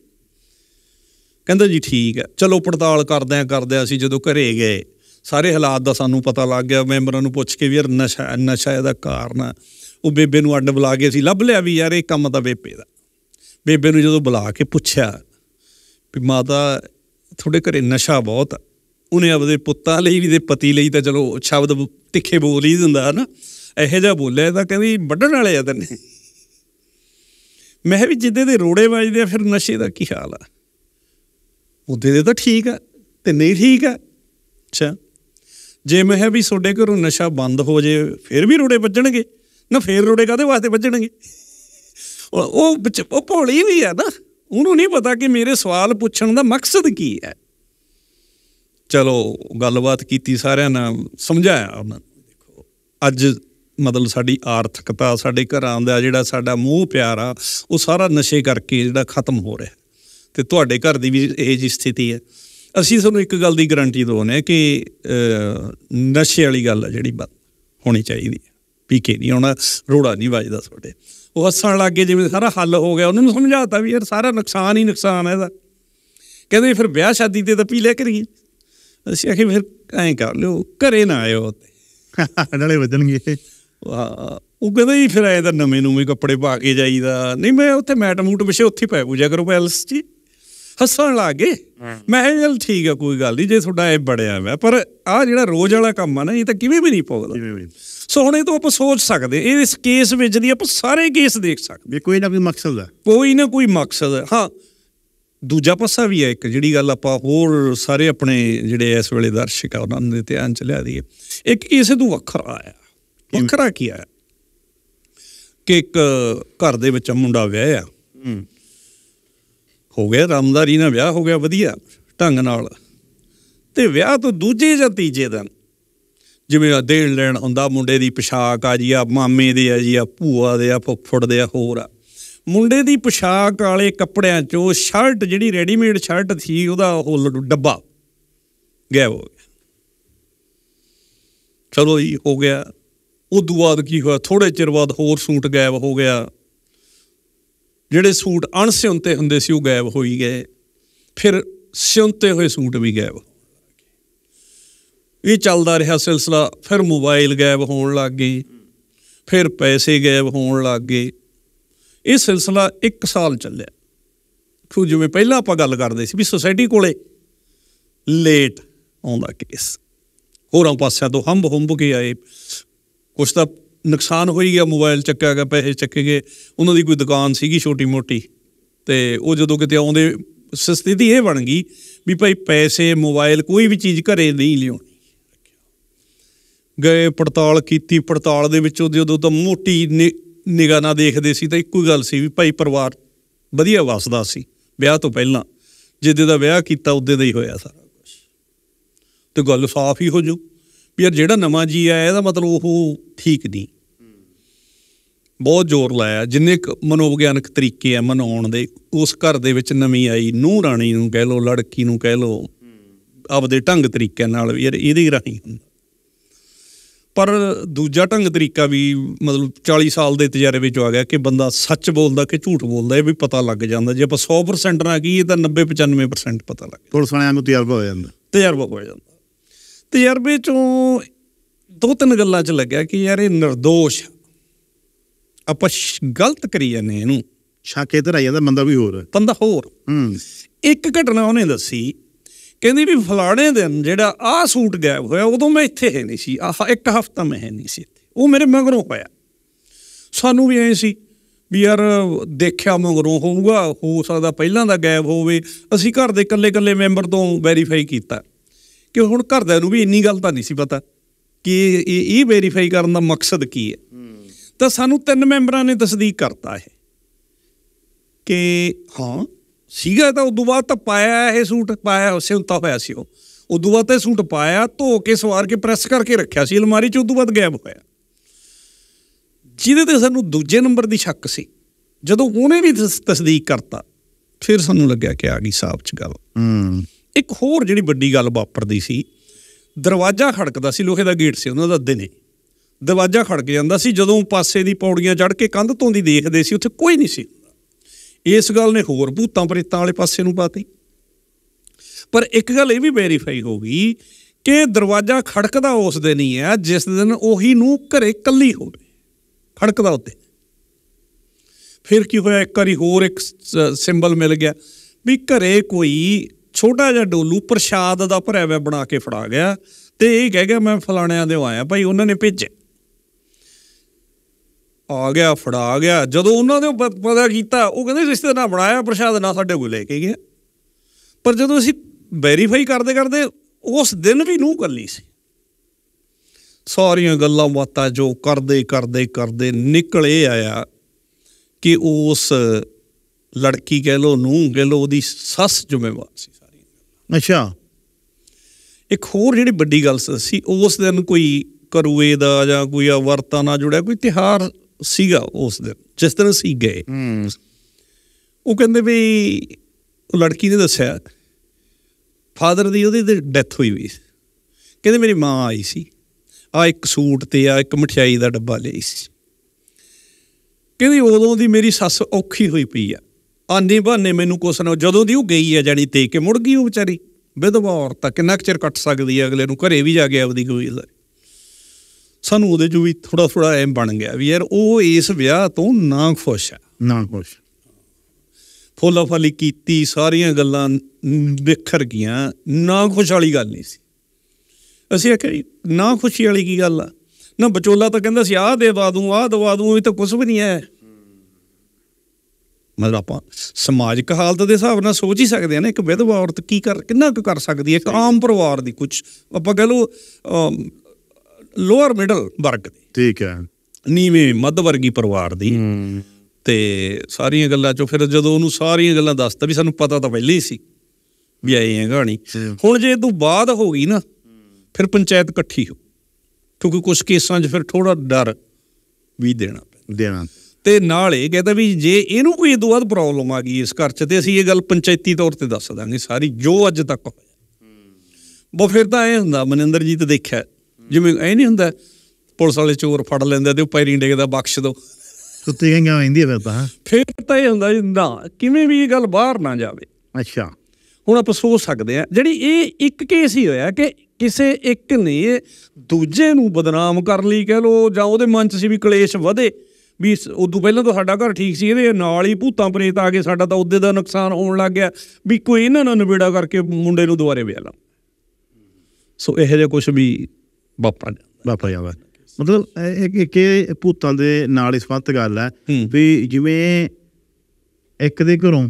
Speaker 2: ਕਹਿੰਦਾ ਜੀ ਠੀਕ ਹੈ ਚਲੋ ਪੜਤਾਲ ਕਰਦੇ ਆ ਕਰਦੇ ਆ ਅਸੀਂ ਜਦੋਂ ਘਰੇ ਗਏ ਸਾਰੇ ਹਾਲਾਤ ਦਾ ਸਾਨੂੰ ਪਤਾ ਲੱਗ ਗਿਆ ਮੈਂਬਰਾਂ ਨੂੰ ਪੁੱਛ ਕੇ ਵੀ ਯਾਰ ਨਸ਼ਾ ਨਸ਼ਾ ਇਹਦਾ ਕਾਰਨ ਆ ਉਹ ਬੇਬੇ ਨੂੰ ਅੱਡ ਬੁਲਾ ਕੇ ਸੀ ਲੱਭ ਲਿਆ ਵੀ ਯਾਰ ਇਹ ਕੰਮ ਤਾਂ ਬੇਬੇ ਦਾ ਬੇਬੇ ਨੂੰ ਜਦੋਂ ਬੁਲਾ ਕੇ ਪੁੱਛਿਆ ਵੀ ਮਾਤਾ ਤੁਹਾਡੇ ਘਰੇ ਨਸ਼ਾ ਬਹੁਤ ਆ ਉਹਨੇ ਆਪਣੇ ਪੁੱਤਾਂ ਲਈ ਵੀ ਤੇ ਪਤੀ ਲਈ ਤਾਂ ਚਲੋ ਸ਼ਬਦ ਤਿੱਖੇ ਬੋਲ ਹੀ ਦਿੰਦਾ ਹਨ ਇਹੋ ਜਿਹਾ ਬੋਲਿਆ ਤਾਂ ਕਹਿੰਦੀ ਵੱਡਣ ਵਾਲੇ ਆ ਤੰਨੇ ਮੈਂ ਵੀ ਜਿੱਦੇ ਦੇ ਰੋੜੇ ਵੱਜਦੇ ਆ ਫਿਰ ਨਸ਼ੇ ਦਾ ਕੀ ਹਾਲ ਆ ਉਹਦੇ ਦੇ ਤਾਂ ਠੀਕ ਆ ਤੇ ਨਹੀਂ ਠੀਕ ਆ ਅੱਛਾ ਜੇ ਮੈਂ ਹੈ ਵੀ ਤੁਹਾਡੇ ਘਰੋਂ ਨਸ਼ਾ ਬੰਦ ਹੋ ਜੇ ਫਿਰ ਵੀ ਰੋੜੇ ਵੱਜਣਗੇ ਨਾ ਫੇਰ ਰੋੜੇ ਕਾਦੇ ਵਾਸਤੇ ਵੱਜਣਗੇ ਉਹ ਉਹ ਭੋਲੀ ਵੀ ਆ ਨਾ ਉਹਨੂੰ ਨਹੀਂ ਪਤਾ ਕਿ ਮੇਰੇ ਸਵਾਲ ਪੁੱਛਣ ਦਾ ਮਕਸਦ ਕੀ ਹੈ ਚਲੋ ਗੱਲਬਾਤ ਕੀਤੀ ਸਾਰਿਆਂ ਨਾਲ ਸਮਝਾਇਆ ਉਹਨਾਂ ਨੂੰ ਦੇਖੋ ਅੱਜ ਮਤਲਬ ਸਾਡੀ ਆਰਥਿਕਤਾ ਸਾਡੇ ਘਰਾਂ ਦਾ ਜਿਹੜਾ ਸਾਡਾ ਮੂਹ ਪਿਆਰ ਆ ਉਹ ਸਾਰਾ ਨਸ਼ੇ ਕਰਕੇ ਜਿਹੜਾ ਖਤਮ ਹੋ ਰਿਹਾ ਤੇ ਤੁਹਾਡੇ ਘਰ ਦੀ ਵੀ ਇਹ ਜੀ ਸਥਿਤੀ ਹੈ ਅਸੀਂ ਤੁਹਾਨੂੰ ਇੱਕ ਗੱਲ ਦੀ ਗਾਰੰਟੀ ਦਵਾਉਨੇ ਕਿ ਨਸ਼ੇ ਵਾਲੀ ਗੱਲ ਆ ਜਿਹੜੀ ਹੋਣੀ ਚਾਹੀਦੀ ਹੈ ਪੀਕੇ ਨਹੀਂ ਆਉਣਾ ਰੋੜਾ ਨਹੀਂ ਵੱਜਦਾ ਤੁਹਾਡੇ ਉਹ ਹੱਸਣ ਲੱਗੇ ਜਿਵੇਂ ਸਾਰਾ ਹੱਲ ਹੋ ਗਿਆ ਉਹਨਾਂ ਨੂੰ ਸਮਝਾਤਾ ਵੀ ਯਾਰ ਸਾਰਾ ਨੁਕਸਾਨ ਹੀ ਨੁਕਸਾਨ ਹੈ ਇਹਦਾ ਕਹਿੰਦੇ ਫਿਰ ਵਿਆਹ ਸ਼ਾਦੀ ਤੇ ਤਾਂ ਪੀ ਲੈ ਕਰੀਏ ਅਸੀਂ ਆਖੇ ਫਿਰ ਐਂ ਕਰ ਲਿਓ ਘਰੇ ਨਾ ਆਇਓ ਤੇ ਨਾਲੇ ਵਜਣਗੇ ਉਹ ਕਹਿੰਦੇ ਫਿਰ ਐ ਤਾਂ ਨਵੇਂ ਨੂਵੇਂ ਕੱਪੜੇ ਪਾ ਕੇ ਜਾਈਦਾ ਨਹੀਂ ਮੈਂ ਉੱਥੇ ਮੈਟ ਮੂਟ ਵਿਛੇ ਉੱਥੇ ਪੈ ਪੂਜਾ ਕਰੋ ਪੈਲਸ 'ਚ ਹੱਸਣ ਲੱਗ ਗਏ ਮੈਂ ਕਿਹਾ ਚਲ ਠੀਕ ਆ ਕੋਈ ਗੱਲ ਨਹੀਂ ਜੇ ਤੁਹਾਡਾ ਇਹ ਬੜਿਆ ਮੈਂ ਪਰ ਆ ਜਿਹੜਾ ਰੋਜ਼ ਵਾਲਾ ਕੰਮ ਆ ਨਾ ਇਹ ਤਾਂ ਕਿਵੇਂ ਵੀ ਨਹੀਂ ਪੋਗਦਾ ਸੋ ਹੁਣ ਇਹ ਤੋਂ ਆਪਾਂ ਸੋਚ ਸਕਦੇ ਇਹ ਇਸ ਕੇਸ ਵਿੱਚ ਦੀ ਆਪਾਂ ਸਾਰੇ ਕੇਸ ਦੇਖ ਸਕਦੇ ਵੀ ਕੋਈ ਨਾ ਕੋਈ ਮਕਸਦ ਹੈ ਕੋਈ ਨਾ ਕੋਈ ਮਕਸਦ ਹਾਂ ਦੂਜਾ ਪਾਸਾ ਵੀ ਹੈ ਇੱਕ ਜਿਹੜੀ ਗੱਲ ਆਪਾਂ ਹੋਰ ਸਾਰੇ ਆਪਣੇ ਜਿਹੜੇ ਇਸ ਵੇਲੇ ਦਰਸ਼ਕ ਆ ਉਹਨਾਂ ਦੇ ਧਿਆਨ ਚ ਲਿਆ ਦਈਏ ਇੱਕ ਇਹ ਤੋਂ ਵੱਖਰਾ ਆਇਆ ਵੱਖਰਾ ਕੀ ਆਇਆ ਕਿ ਇੱਕ ਘਰ ਦੇ ਵਿੱਚ ਮੁੰਡਾ ਵਿਆਹਿਆ ਹੂੰ ਹੋ ਗਿਆ ਰਾਮਦਾਰੀ ਨਾਲ ਵਿਆਹ ਹੋ ਗਿਆ ਵਧੀਆ ਢੰਗ ਨਾਲ ਤੇ ਵਿਆਹ ਤੋਂ ਦੂਜੇ ਜਾਂ ਤੀਜੇ ਦਿਨ ਜਿਵੇਂ ਆ ਦੇਣ ਲੈਣ ਹੁੰਦਾ ਮੁੰਡੇ ਦੀ ਪੋਸ਼ਾਕ ਆ ਜੀ ਆ ਮਾਮੇ ਦੇ ਆ ਜੀ ਆ ਭੂਆ ਦੇ ਆ ਫੁੱਫੜ ਦੇ ਆ ਹੋਰ ਆ ਮੁੰਡੇ ਦੀ ਪੋਸ਼ਾਕ ਵਾਲੇ ਕੱਪੜਿਆਂ ਚੋਂ ਸ਼ਰਟ ਜਿਹੜੀ ਰੈਡੀਮੇਡ ਸ਼ਰਟ ਸੀ ਉਹਦਾ ਉਹ ਡੱਬਾ ਗਾਇਬ ਹੋ ਗਿਆ ਚਲੋ ਜੀ ਹੋ ਗਿਆ ਉਦੋਂ ਬਾਅਦ ਕੀ ਹੋਇਆ ਥੋੜੇ ਚਿਰ ਬਾਅਦ ਹੋਰ ਸੂਟ ਗਾਇਬ ਹੋ ਗਿਆ ਜਿਹੜੇ ਸੂਟ ਅਣਸਿਉਂਤੇ ਹੁੰਦੇ ਸੀ ਉਹ ਗਾਇਬ ਹੋਈ ਗਏ ਫਿਰ ਸਿਉਂਤੇ ਹੋਏ ਸੂਟ ਵੀ ਗਾਇਬ ਇਹ ਚੱਲਦਾ ਰਿਹਾ ਸਿਲਸਿਲਾ ਫਿਰ ਮੋਬਾਈਲ ਗਾਇਬ ਹੋਣ ਲੱਗ ਗਏ ਫਿਰ ਪੈਸੇ ਗਾਇਬ ਹੋਣ ਲੱਗ ਗਏ ਇਹ ਸਿਲਸਿਲਾ 1 ਸਾਲ ਚੱਲਿਆ ਖੂ ਜਿਵੇਂ ਪਹਿਲਾਂ ਆਪਾਂ ਗੱਲ ਕਰਦੇ ਸੀ ਵੀ ਸੋਸਾਇਟੀ ਕੋਲੇ ਲੇਟ ਆਉਂਦਾ ਕੇਸ ਹੋਰਾਂ ਪਾਸਿਆਂ ਤੋਂ ਹੰਬ ਹੰਬ ਕੇ ਆਏ ਕੁਛ ਤਾਂ ਨੁਕਸਾਨ ਹੋਈ ਗਿਆ ਮੋਬਾਈਲ ਚੱਕਿਆ ਗਿਆ ਪੈਸੇ ਚੱਕੇ ਗਏ ਉਹਨਾਂ ਦੀ ਕੋਈ ਦੁਕਾਨ ਸੀਗੀ ਛੋਟੀ ਮੋਟੀ ਤੇ ਉਹ ਜਦੋਂ ਕਿਤੇ ਆਉਂਦੇ ਸਥਿਤੀ ਇਹ ਬਣ ਗਈ ਵੀ ਭਾਈ ਪੈਸੇ ਮੋਬਾਈਲ ਕੋਈ ਵੀ ਚੀਜ਼ ਘਰੇ ਨਹੀਂ ਲਿਆਉਣੀ ਗਏ ਪੜਤਾਲ ਕੀਤੀ ਪੜਤਾਲ ਦੇ ਵਿੱਚ ਜਦੋਂ ਤਾਂ ਮੋਟੀ ਨਿਗਾਹ ਨਾਲ ਦੇਖਦੇ ਸੀ ਤਾਂ ਇੱਕੋ ਹੀ ਗੱਲ ਸੀ ਵੀ ਭਾਈ ਪਰਿਵਾਰ ਵਧੀਆ ਵਸਦਾ ਸੀ ਵਿਆਹ ਤੋਂ ਪਹਿਲਾਂ ਜਿੱਦੇ ਦਾ ਵਿਆਹ ਕੀਤਾ ਉਦੋਂ ਦਾ ਹੀ ਹੋਇਆ ਸਾਰਾ ਕੁਝ ਤੇ ਗੱਲ ਸਾਫ਼ ਹੀ ਹੋ ਜੂ ਵੀ ਯਾਰ ਜਿਹੜਾ ਨਵਾਂ ਜੀ ਆਇਆ ਇਹਦਾ ਮਤਲਬ ਉਹ ਠੀਕ ਨਹੀਂ ਬਹੁਤ ਜ਼ੋਰ ਲਾਇਆ ਜਿੰਨੇ ਮਨੋਵਿਗਿਆਨਕ ਤਰੀਕੇ ਆ ਮਨਾਉਣ ਦੇ ਉਸ ਘਰ ਦੇ ਵਿੱਚ ਨਵੀਂ ਆਈ ਨੂੰ ਰਾਣੀ ਨੂੰ ਕਹਿ ਲੋ ਲੜਕੀ ਨੂੰ ਕਹਿ ਲੋ ਆਪਦੇ ਢੰਗ ਤਰੀਕੇ ਨਾਲ ਵੀ ਯਾਰ ਇਹਦੇ ਹੀ ਰਾਹੀਂ ਹੁੰਦਾ ਪਰ ਦੂਜਾ ਢੰਗ ਤਰੀਕਾ ਵੀ ਮਤਲਬ 40 ਸਾਲ ਦੇ ਤਜਰਬੇ ਚੋਂ ਆ ਗਿਆ ਕਿ ਬੰਦਾ ਸੱਚ ਬੋਲਦਾ ਕਿ ਝੂਠ ਬੋਲਦਾ ਇਹ ਵੀ ਪਤਾ ਲੱਗ ਜਾਂਦਾ ਜੇ ਆਪਾਂ 100% ਨਾ ਕੀ ਇਹ ਤਾਂ 90 95% ਪਤਾ ਲੱਗ ਕੋਲ ਸੁਣਿਆ ਨੂੰ ਤਜਰਬਾ ਹੋ ਜਾਂਦਾ ਤਜਰਬਾ ਹੋ ਜਾਂਦਾ ਤਜਰਬੇ ਚੋਂ ਦੋ ਤਿੰਨ ਗੱਲਾਂ 'ਚ ਲੱਗਿਆ ਕਿ ਯਾਰ ਇਹ નિર્ਦੋਸ਼ ਆਪਾਂ ਗਲਤ ਕਰੀ ਜਾਂਦੇ ਇਹਨੂੰ ਸ਼ੱਕ ਇਧਰ ਆ ਜਾਂਦਾ ਬੰਦਾ ਵੀ ਹੋਰ ਬੰਦਾ ਹੋਰ ਹੂੰ ਇੱਕ ਘਟਨਾ ਉਹਨੇ ਦੱਸੀ ਕਹਿੰਦੀ ਵੀ ਫਲਾਣੇ ਦਿਨ ਜਿਹੜਾ ਆ ਸੂਟ ਗਾਇਬ ਹੋਇਆ ਉਦੋਂ ਮੈਂ ਇੱਥੇ ਹੈ ਨਹੀਂ ਸੀ ਆਹ ਇੱਕ ਹਫਤਾ ਮੈਂ ਹੈ ਨਹੀਂ ਸੀ ਉਹ ਮੇਰੇ ਮਗਰੋਂ ਪਿਆ ਸਾਨੂੰ ਵੀ ਐ ਸੀ ਵੀ ਯਾਰ ਦੇਖਿਆ ਮਗਰੋਂ ਹੋਊਗਾ ਹੋ ਸਕਦਾ ਪਹਿਲਾਂ ਦਾ ਗਾਇਬ ਹੋਵੇ ਅਸੀਂ ਘਰ ਦੇ ਇਕੱਲੇ-ਇਕੱਲੇ ਮੈਂਬਰ ਤੋਂ ਵੈਰੀਫਾਈ ਕੀਤਾ ਕਿ ਹੁਣ ਘਰਦਿਆਂ ਨੂੰ ਵੀ ਇੰਨੀ ਗੱਲ ਤਾਂ ਨਹੀਂ ਸੀ ਪਤਾ ਕਿ ਇਹ ਇਹ ਵੈਰੀਫਾਈ ਕਰਨ ਦਾ ਮਕਸਦ ਕੀ ਹੈ ਤਾਂ ਸਾਨੂੰ ਤਿੰਨ ਮੈਂਬਰਾਂ ਨੇ ਤਸਦੀਕ ਕਰਤਾ ਇਹ ਕਿ ਹਾਂ ਸੀਗਾ ਤਾਂ ਉਦੋਂ ਬਾਅਦ ਤਾਂ ਪਾਇਆ ਇਹ ਸੂਟ ਪਾਇਆ ਸਿਉਂਤਾ ਹੋਇਆ ਸੀ ਉਹ ਉਦੋਂ ਬਾਅਦ ਤੇ ਸੂਟ ਪਾਇਆ ਧੋ ਕੇ ਸਵਾਰ ਕੇ ਪ੍ਰੈਸ ਕਰਕੇ ਰੱਖਿਆ ਸੀ ਅਲਮਾਰੀ 'ਚ ਉਦੋਂ ਬਾਅਦ ਗਾਇਬ ਹੋਇਆ ਜਿਹਦੇ ਤੇ ਸਾਨੂੰ ਦੂਜੇ ਨੰਬਰ ਦੀ ਸ਼ੱਕ ਸੀ ਜਦੋਂ ਉਹਨੇ ਵੀ ਤਸਦੀਕ ਕਰਤਾ ਫਿਰ ਸਾਨੂੰ ਲੱਗਿਆ ਕਿ ਆ ਗਈ ਸਾਫ਼ 'ਚ ਗੱਲ ਹੂੰ ਇੱਕ ਹੋਰ ਜਿਹੜੀ ਵੱਡੀ ਗੱਲ ਵਾਪਰਦੀ ਸੀ ਦਰਵਾਜ਼ਾ ਖੜਕਦਾ ਸੀ ਲੋਹੇ ਦਾ ਗੇਟ ਸੀ ਉਹਨਾਂ ਦਾ ਦਿਨੇ ਨੇ ਦਰਵਾਜ਼ਾ ਖੜਕ ਜਾਂਦਾ ਸੀ ਜਦੋਂ ਪਾਸੇ ਦੀ ਪੌੜੀਆਂ ਚੜ ਕੇ ਕੰਧ ਤੋਂ ਦੀ ਦੇਖਦੇ ਸੀ ਉੱਥੇ ਕੋਈ ਨਹੀਂ ਸੀ ਇਸ ਗੱਲ ਨੇ ਹੋਰ ਭੂਤਾਂ ਪ੍ਰੇਤਾਂ ਵਾਲੇ ਪਾਸੇ ਨੂੰ ਪਾਤੀ ਪਰ ਇੱਕ ਗੱਲ ਇਹ ਵੀ ਵੈਰੀਫਾਈ ਹੋ ਗਈ ਕਿ ਦਰਵਾਜ਼ਾ ਖੜਕਦਾ ਉਸ ਦਿਨ ਹੀ ਹੈ ਜਿਸ ਦਿਨ ਉਹੀ ਨੂੰ ਘਰੇ ਕੱਲੀ ਹੋਵੇ ਖੜਕਦਾ ਉੱਤੇ ਫਿਰ ਕੀ ਹੋਇਆ ਇੱਕ ਵਾਰੀ ਹੋਰ ਇੱਕ ਸਿੰਬਲ ਮਿਲ ਗਿਆ ਵੀ ਘਰੇ ਕੋਈ ਛੋਟਾ ਜਿਹਾ ਡੋਲੂ ਪ੍ਰਸ਼ਾਦ ਦਾ ਭਰਿਆ ਹੋਇਆ ਬਣਾ ਕੇ ਫੜਾ ਗਿਆ ਤੇ ਇਹ ਕਹਿ ਗਿਆ ਮੈਂ ਫਲਾਣਿਆਂ ਦੇ ਆਇਆ ਭਾਈ ਉਹਨਾਂ ਨੇ ਭੇਜੇ ਆ ਗਿਆ ਫੜਾ ਗਿਆ ਜਦੋਂ ਉਹਨਾਂ ਨੇ ਪਤਾ ਕੀਤਾ ਉਹ ਕਹਿੰਦੇ ਰਿਸ਼ਤੇ ਨਾ ਬਣਾਇਆ ਪ੍ਰਸ਼ਾਦ ਨਾ ਸਾਡੇ ਕੋਲ ਲੈ ਕੇ ਗਿਆ ਪਰ ਜਦੋਂ ਅਸੀਂ ਵੈਰੀਫਾਈ ਕਰਦੇ ਕਰਦੇ ਉਸ ਦਿਨ ਵੀ ਨੂੰ ਕੱਲੀ ਸੀ ਸਾਰੀਆਂ ਗੱਲਾਂ ਬਾਤਾਂ ਜੋ ਕਰਦੇ ਕਰਦੇ ਕਰਦੇ ਨਿਕਲੇ ਆਇਆ ਕਿ ਉਸ ਲੜਕੀ ਕਹਿ ਲੋ ਨੂੰ ਕਹਿ ਲੋ ਉਹਦੀ ਸੱਸ ਜ਼ਿੰਮੇਵਾਰ ਸੀ ਅੱਛਾ ਇੱਕ ਹੋਰ ਜਿਹੜੀ ਵੱਡੀ ਗੱਲ ਸੀ ਉਸ ਦਿਨ ਕੋਈ ਕਰੂਏ ਦਾ ਜਾਂ ਕੋਈ ਵਰਤਾ ਨਾਲ ਜੁੜਿਆ ਕੋਈ ਤਿਹਾਰ ਸੀਗਾ ਉਸ ਦਿਨ ਜਿਸ ਤਰ੍ਹਾਂ ਸੀ ਗਏ ਉਹ ਕਹਿੰਦੇ ਵੀ ਉਹ ਲੜਕੀ ਨੇ ਦੱਸਿਆ ਫਾਦਰ ਦੀ ਉਹਦੀ ਡੈਥ ਹੋਈ ਹੋਈ ਕਹਿੰਦੇ ਮੇਰੀ ਮਾਂ ਆਈ ਸੀ ਆ ਇੱਕ ਸੂਟ ਤੇ ਆ ਇੱਕ ਮਠਿਆਈ ਦਾ ਡੱਬਾ ਲਈ ਸੀ ਕਹਿੰਦੀ ਉਦੋਂ ਦੀ ਮੇਰੀ ਸੱਸ ਔਖੀ ਹੋਈ ਪਈ ਆ ਆਨੀ ਬਾਨੇ ਮੈਨੂੰ ਕੁਛ ਨਾ ਜਦੋਂ ਦੀ ਉਹ ਗਈ ਹੈ ਜਾਨੀ ਤੇ ਕੇ ਮੁੜ ਗਈ ਉਹ ਵਿਚਾਰੀ ਵਿਧਵਾ ਔਰਤ ਕਿੰਨਾ ਚਿਰ ਕੱਟ ਸਕਦੀ ਹੈ ਅਗਲੇ ਨੂੰ ਘਰੇ ਵੀ ਜਾ ਕੇ ਆਪਦੀ ਕੋਈ ਸਾਨੂੰ ਉਹਦੇ ਜੋ ਵੀ ਥੋੜਾ ਥੋੜਾ ਐਮ ਬਣ ਗਿਆ ਵੀ ਯਾਰ ਉਹ ਇਸ ਵਿਆਹ ਤੋਂ ਨਾ ਖੁਸ਼ ਆ ਨਾ ਖੁਸ਼ ਫੋਲਾ ਫਾਲੀ ਕੀਤੀ ਸਾਰੀਆਂ ਗੱਲਾਂ ਵਿਖਰ ਗਈਆਂ ਨਾ ਖੁਸ਼ ਵਾਲੀ ਗੱਲ ਨਹੀਂ ਸੀ ਅਸੀਂ ਕਿ ਨਾ ਖੁਸ਼ੀ ਵਾਲੀ ਕੀ ਗੱਲ ਆ ਨਾ ਬਚੋਲਾ ਤਾਂ ਕਹਿੰਦਾ ਸੀ ਆਹ ਦੇ ਦੂੰ ਆਹ ਦਵਾ ਦੂੰ ਇਹ ਤਾਂ ਕੁਝ ਵੀ ਨਹੀਂ ਹੈ ਮਤਲਬ ਆਪਾਂ ਸਮਾਜਿਕ ਹਾਲਤ ਦੇ ਹਿਸਾਬ ਨਾਲ ਸੋਚ ਹੀ ਸਕਦੇ ਆ ਨਾ ਇੱਕ ਵਿਧਵਾ ਔਰਤ ਕੀ ਕਰ ਕਿੰਨਾ ਕੁ ਕਰ ਸਕਦੀ ਹੈ ਇੱਕ ਆਮ ਪਰਿਵਾਰ ਦੀ ਕੁਝ ਆਪਾਂ ਕਹ ਲਓ ਲੋਅਰ ਮਿਡਲ ਵਰਗ ਦੀ ਠੀਕ ਹੈ ਨੀਵੇਂ ਮੱਧ ਵਰਗੀ ਪਰਿਵਾਰ ਦੀ ਤੇ ਸਾਰੀਆਂ ਗੱਲਾਂ ਚੋਂ ਫਿਰ ਜਦੋਂ ਉਹਨੂੰ ਸਾਰੀਆਂ ਗੱਲਾਂ ਦੱਸਤਾ ਵੀ ਸਾਨੂੰ ਪਤਾ ਤਾਂ ਪਹਿਲੇ ਹੀ ਸੀ ਵੀ ਆਏ ਹੈ ਕਹਾਣੀ ਹੁਣ ਜੇ ਤੂੰ ਬਾਅਦ ਹੋ ਗਈ ਨਾ ਫਿਰ ਪੰਚਾਇਤ ਇਕੱਠੀ ਹੋ ਕਿਉਂਕਿ ਕੁਝ ਕੇਸਾਂ 'ਚ ਫਿਰ ਥੋੜਾ ਡਰ ਵੀ ਦੇਣਾ ਦੇਣਾ ਤੇ ਨਾਲ ਇਹ ਕਹਿੰਦਾ ਵੀ ਜੇ ਇਹਨੂੰ ਕੋਈ ਇਦੋਂ ਪ੍ਰੋਬਲਮ ਆ ਗਈ ਇਸ ਘਰ 'ਚ ਤੇ ਅਸੀਂ ਇਹ ਗੱਲ ਪੰਚਾਇਤੀ ਤੌਰ ਤੇ ਦੱਸ ਦਾਂਗੇ ਸਾਰੀ ਜੋ ਅੱਜ ਤੱਕ ਹੋਇਆ ਬੋ ਫਿਰ ਤਾਂ ਐ ਹੁੰਦਾ ਮਨਿੰਦਰ ਜੀ ਤੇ ਦੇਖਿਆ ਜਿਵੇਂ ਐ ਨਹੀਂ ਹੁੰਦਾ ਪੁਲਿਸ ਵਾਲੇ ਚੋਰ ਫੜ ਲੈਂਦੇ ਤੇ ਉਹ ਪੈਰੀ ਡੇਗਦਾ ਬਖਸ਼ ਦੋ
Speaker 1: ਸੁੱਤੀ ਗਈਆਂ ਆਉਂਦੀ ਫਿਰ ਤਾਂ
Speaker 2: ਫਿਰ ਤਾਂ ਇਹ ਹੁੰਦਾ ਨਾ ਕਿਵੇਂ ਵੀ ਇਹ ਗੱਲ ਬਾਹਰ ਨਾ ਜਾਵੇ ਅੱਛਾ ਹੁਣ ਆਪਾਂ ਸੋਚ ਸਕਦੇ ਆ ਜਿਹੜੀ ਇਹ ਇੱਕ ਕੇਸ ਹੀ ਹੋਇਆ ਕਿ ਕਿਸੇ ਇੱਕ ਨੇ ਦੂਜੇ ਨੂੰ ਬਦਨਾਮ ਕਰਨ ਲਈ ਕਹਿ ਲੋ ਜਾਂ ਉਹਦੇ ਮਨ 'ਚ ਸੀ ਵੀ ਕਲੇਸ਼ ਵਧੇ ਵੀ ਉਦੋਂ ਪਹਿਲਾਂ ਤਾਂ ਸਾਡਾ ਘਰ ਠੀਕ ਸੀ ਇਹਦੇ ਨਾਲ ਹੀ ਭੂਤਾਂ ਪ੍ਰੇਤ ਆ ਕੇ ਸਾਡਾ ਤਾਂ ਉਹਦੇ ਦਾ ਨੁਕਸਾਨ ਹੋਣ ਲੱਗ ਗਿਆ ਵੀ ਕੋਈ ਇਹਨਾਂ ਨਾਲ ਨਿਬੇੜਾ ਕਰਕੇ ਮੁੰਡੇ ਨੂੰ ਦੁਬਾਰੇ ਵਿਆਹ ਲਾ ਸੋ ਇਹੋ ਜਿਹਾ ਕੁਝ ਵੀ ਵਾਪਰ ਵਾਪਰ ਜਾਂਦਾ
Speaker 1: ਮਤਲਬ ਇੱਕ ਇਹ ਭੂਤਾਂ ਦੇ ਨਾਲ ਇਸ ਸੰਬੰਧ ਗੱਲ ਹੈ ਵੀ ਜਿਵੇਂ ਇੱਕ ਦੇ ਘਰੋਂ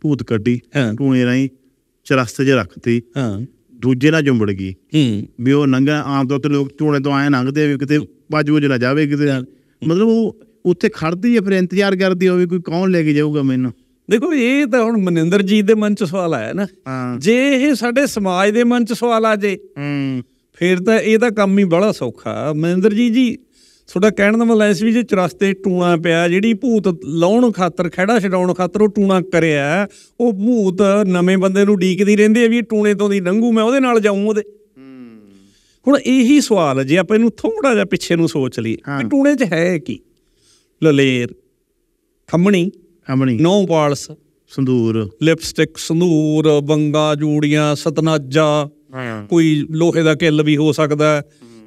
Speaker 1: ਭੂਤ ਕੱਢੀ ਟੂਣੇ ਰਾਈ ਚਰਸਤੇ ਜੇ ਰੱਖਤੀ ਹਾਂ ਦੂਜੇ ਨਾਲ ਜੁੰਬੜ ਗਈ ਹੂੰ ਵੀ ਉਹ ਨੰਗਾ ਆਮ ਤੌਰ ਤੇ ਲੋਕ ਟੂਣੇ ਤੋਂ ਆਏ ਨੰਗਦੇ ਵੀ ਕਿਤੇ ਬਾਜੂ ਜਲਾ ਜਾਵੇ ਕਿਤੇ ਮਤਲਬ ਉਹ
Speaker 2: ਉੱਥੇ ਖੜਦੀ ਹੈ ਫਿਰ ਇੰਤਜ਼ਾਰ ਕਰਦੀ ਹੋਵੇ ਕੋਈ ਕੌਣ ਲੈ ਕੇ ਜਾਊਗਾ ਮੈਨੂੰ ਦੇਖੋ ਇਹ ਤਾਂ ਹੁਣ ਮਨਿੰਦਰ ਜੀ ਦੇ ਮਨ 'ਚ ਸਵਾਲ ਆਇਆ ਨਾ ਜੇ ਇਹ ਸਾਡੇ ਸਮਾਜ ਦੇ ਮਨ 'ਚ ਸਵਾਲ ਆ ਜੇ ਫਿਰ ਤਾਂ ਇਹ ਤਾਂ ਕੰਮ ਹੀ ਬੜਾ ਸੌਖਾ ਮਨਿੰਦਰ ਜੀ ਜੀ ਤੁਹਾਡਾ ਕਹਿਣ ਦਾ ਮਤਲਬ ਐਸ ਵੀ ਜੇ ਚਰਸਤੇ ਟੂਣਾ ਪਿਆ ਜਿਹੜੀ ਭੂਤ ਲਾਉਣ ਖਾਤਰ ਖੜਾ ਛਡਾਉਣ ਖਾਤਰ ਉਹ ਟੂਣਾ ਕਰਿਆ ਉਹ ਭੂਤ ਨਵੇਂ ਬੰਦੇ ਨੂੰ ਡੀਕਦੀ ਰਹਿੰਦੀ ਆ ਵੀ ਟੂਣੇ ਤੋਂ ਦੀ ਲੰਘੂ ਮੈਂ ਉਹਦੇ ਨਾਲ ਜਾਊਂ ਉਹਦੇ ਹੁਣ ਇਹੀ ਸਵਾਲ ਜੇ ਆਪਾਂ ਇਹਨੂੰ ਥੋੜਾ ਜਿਹਾ ਪਿੱਛੇ ਨੂੰ ਸੋਚ ਲਈਏ ਕਿ ਟੂਣੇ 'ਚ ਹੈ ਕੀ ਲਲੇਰ ਖੰਮਣੀ ਖੰਮਣੀ ਨੋ ਪਾਲਸ ਸੰਦੂਰ ਲਿਪਸਟਿਕ ਸੰਦੂਰ ਬੰਗਾ ਜੂੜੀਆਂ ਸਤਨਾਜਾ ਕੋਈ ਲੋਹੇ ਦਾ ਕਿੱਲ ਵੀ ਹੋ ਸਕਦਾ